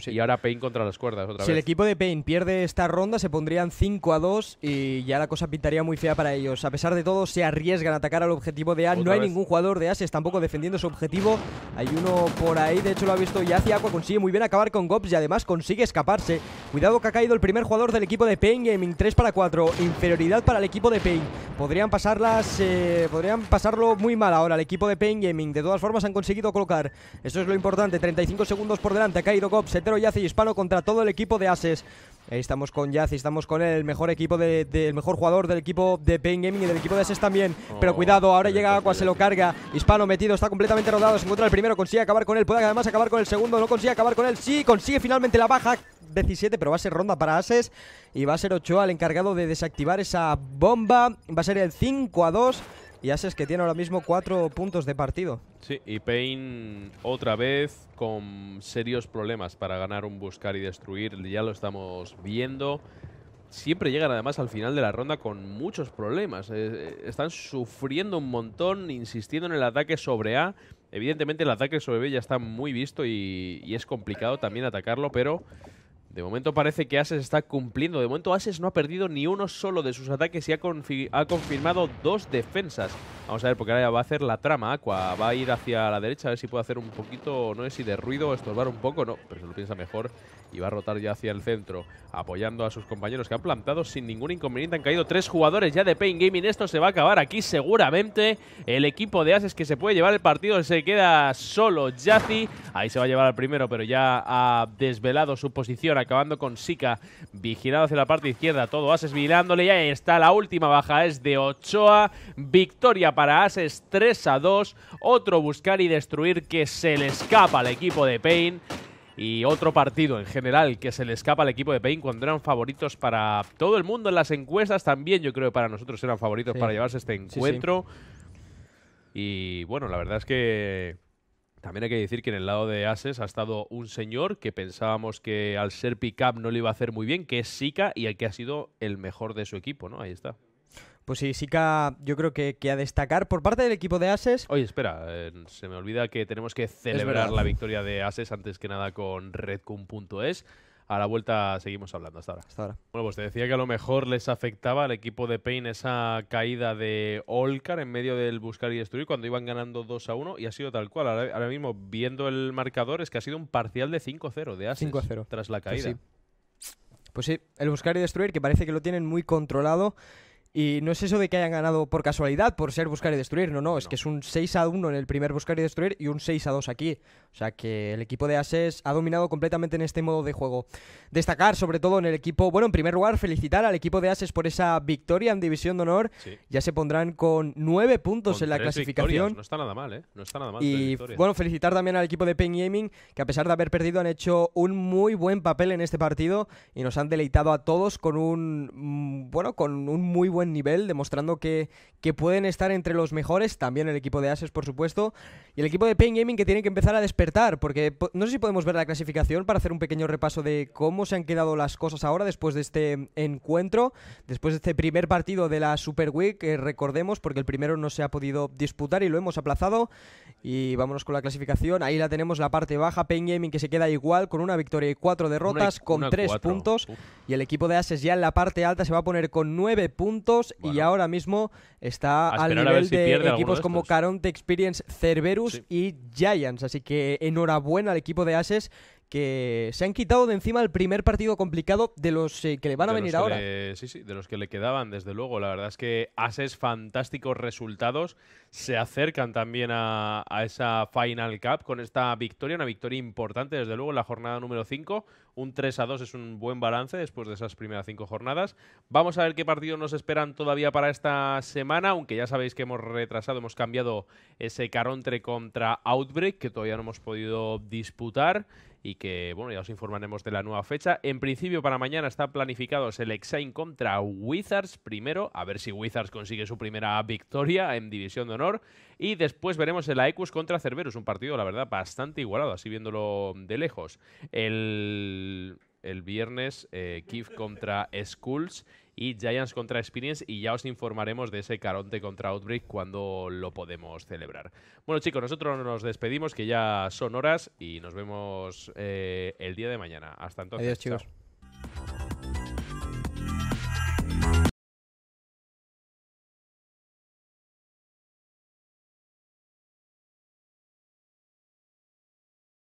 y ahora Payne contra las cuerdas si el equipo de Payne pierde esta ronda, se pondrían 5 a 2 y ya la cosa pintaría muy fea para ellos. A pesar de todo, se arriesgan a atacar al objetivo de A no hay ningún jugador de Ashes tampoco defendiendo su objetivo. Hay uno por ahí, de hecho lo ha visto hacia Aqua. Consigue muy bien acabar con Gobs y además consigue escaparse. Cuidado que ha caído el primer jugador del equipo de Payne Gaming. 3 para 4. Inferioridad para el equipo de Payne. Podrían pasarlas. Eh, podrían pasarlo muy mal ahora el equipo de Payne Gaming. De todas formas han conseguido colocar. Eso es lo importante. 35 segundos por delante. Ha caído Gobs, Yace y Hispano contra todo el equipo de Ases. Ahí estamos con Yazi, estamos con el mejor equipo de, el mejor jugador del equipo de Pain Gaming y del equipo de Ases también. Pero oh, cuidado, ahora llega Aqua, se lo carga. Hispano metido, está completamente rodado, se encuentra el primero, consigue acabar con él, puede además acabar con el segundo, no consigue acabar con él. Sí, consigue finalmente la baja. 17, pero va a ser ronda para Ases y va a ser Ochoa el encargado de desactivar esa bomba. Va a ser el 5 a 2 y Ases que tiene ahora mismo cuatro puntos de partido. Sí, y Payne otra vez con serios problemas para ganar un buscar y destruir, ya lo estamos viendo. Siempre llegan además al final de la ronda con muchos problemas. Eh, eh, están sufriendo un montón, insistiendo en el ataque sobre A. Evidentemente el ataque sobre B ya está muy visto y, y es complicado también atacarlo, pero de momento parece que Ases está cumpliendo. De momento Ases no ha perdido ni uno solo de sus ataques y ha, confirmado dos defensas. Vamos a ver, porque ahora ya va a hacer la trama. Aqua va a ir hacia la derecha, a ver si puede hacer un poquito, no sé si de ruido, estorbar un poco, no, pero se lo piensa mejor y va a rotar ya hacia el centro, apoyando a sus compañeros que han plantado sin ningún inconveniente. Han caído tres jugadores ya de Pain Gaming. Esto se va a acabar aquí seguramente. El equipo de Ases que se puede llevar el partido se queda solo. Jazzy... ahí se va a llevar al primero, pero ya ha desvelado su posición acabando con Sika, vigilado hacia la parte izquierda, todo Ases vigilándole y ahí está la última baja, es de Ochoa, victoria para Ases 3 a 2, otro buscar y destruir que se le escapa al equipo de Payne y otro partido en general que se le escapa al equipo de Payne cuando eran favoritos para todo el mundo en las encuestas. También yo creo que para nosotros eran favoritos para llevarse este encuentro. Y bueno, la verdad es que también hay que decir que en el lado de Ases ha estado un señor que pensábamos que al ser pick-up no le iba a hacer muy bien, que es Sika y el que ha sido el mejor de su equipo, ¿no? Ahí está. Pues sí, Sika yo creo que, que, a destacar por parte del equipo de Ases. Oye, espera, eh, se me olvida que tenemos que celebrar la victoria de Ases antes que nada con redcum.es. A la vuelta seguimos hablando hasta ahora. Bueno, pues te decía que a lo mejor les afectaba al equipo de Payne esa caída de Olcar en medio del buscar y destruir cuando iban ganando 2 a 1 y ha sido tal cual. Ahora, mismo, viendo el marcador, es que ha sido un parcial de 5-0 de Ases tras la pues caída. pues sí, el buscar y destruir que parece que lo tienen muy controlado y no es eso de que hayan ganado por casualidad, por ser buscar y destruir. No, no, es que es un 6 a 1 en el primer buscar y destruir y un 6 a 2 aquí. O sea que el equipo de Ases ha dominado completamente en este modo de juego. Destacar, sobre todo en el equipo. Bueno, en primer lugar, felicitar al equipo de Ases por esa victoria en División de Honor. Ya se pondrán con 9 puntos en la clasificación. No está nada mal, ¿eh? No está nada mal. Y bueno, felicitar también al equipo de Pain Gaming, que a pesar de haber perdido, han hecho un muy buen papel en este partido y nos han deleitado a todos con un. Mm, bueno, con un muy buen nivel, demostrando que, pueden estar entre los mejores, también el equipo de Ases, por supuesto, y el equipo de Pain Gaming que tiene que empezar a despertar, porque no sé si podemos ver la clasificación para hacer un pequeño repaso de cómo se han quedado las cosas ahora después de este encuentro, después de este primer partido de la Super Week, eh, recordemos, porque el primero no se ha podido disputar y lo hemos aplazado, y vámonos con la clasificación, ahí la tenemos la parte baja, Pain Gaming que se queda igual con una victoria y cuatro derrotas, con tres puntos, y el equipo de Ases ya en la parte alta se va a poner con nueve puntos, y ahora mismo está al nivel de equipos como Caronte Experience, Cerberus y Giants. Así que enhorabuena al equipo de Ases que se han quitado de encima el primer partido complicado de los eh, que le van a venir ahora. sí, sí, de los que le quedaban, desde luego. La verdad es que haces fantásticos resultados. Se acercan también a, esa Final Cup con esta victoria, una victoria importante, desde luego, en la jornada número 5. Un 3 a 2 es un buen balance después de esas primeras cinco jornadas. Vamos a ver qué partidos nos esperan todavía para esta semana, aunque ya sabéis que hemos retrasado, hemos cambiado ese carontre contra Outbreak, que todavía no hemos podido disputar y que, bueno, ya os informaremos de la nueva fecha. En principio, para mañana está planificado el Exain contra Wizards primero, a ver si Wizards consigue su primera victoria en División de Honor. Y después veremos el Aequus contra Cerberus, un partido, la verdad, bastante igualado, así viéndolo de lejos. El viernes, eh, Kiev contra Skulls y Giants contra Experience y ya os informaremos de ese Caronte contra Outbreak cuando lo podemos celebrar. Bueno chicos, nosotros nos despedimos que ya son horas y nos vemos eh, el día de mañana. Hasta entonces. Adiós chicos.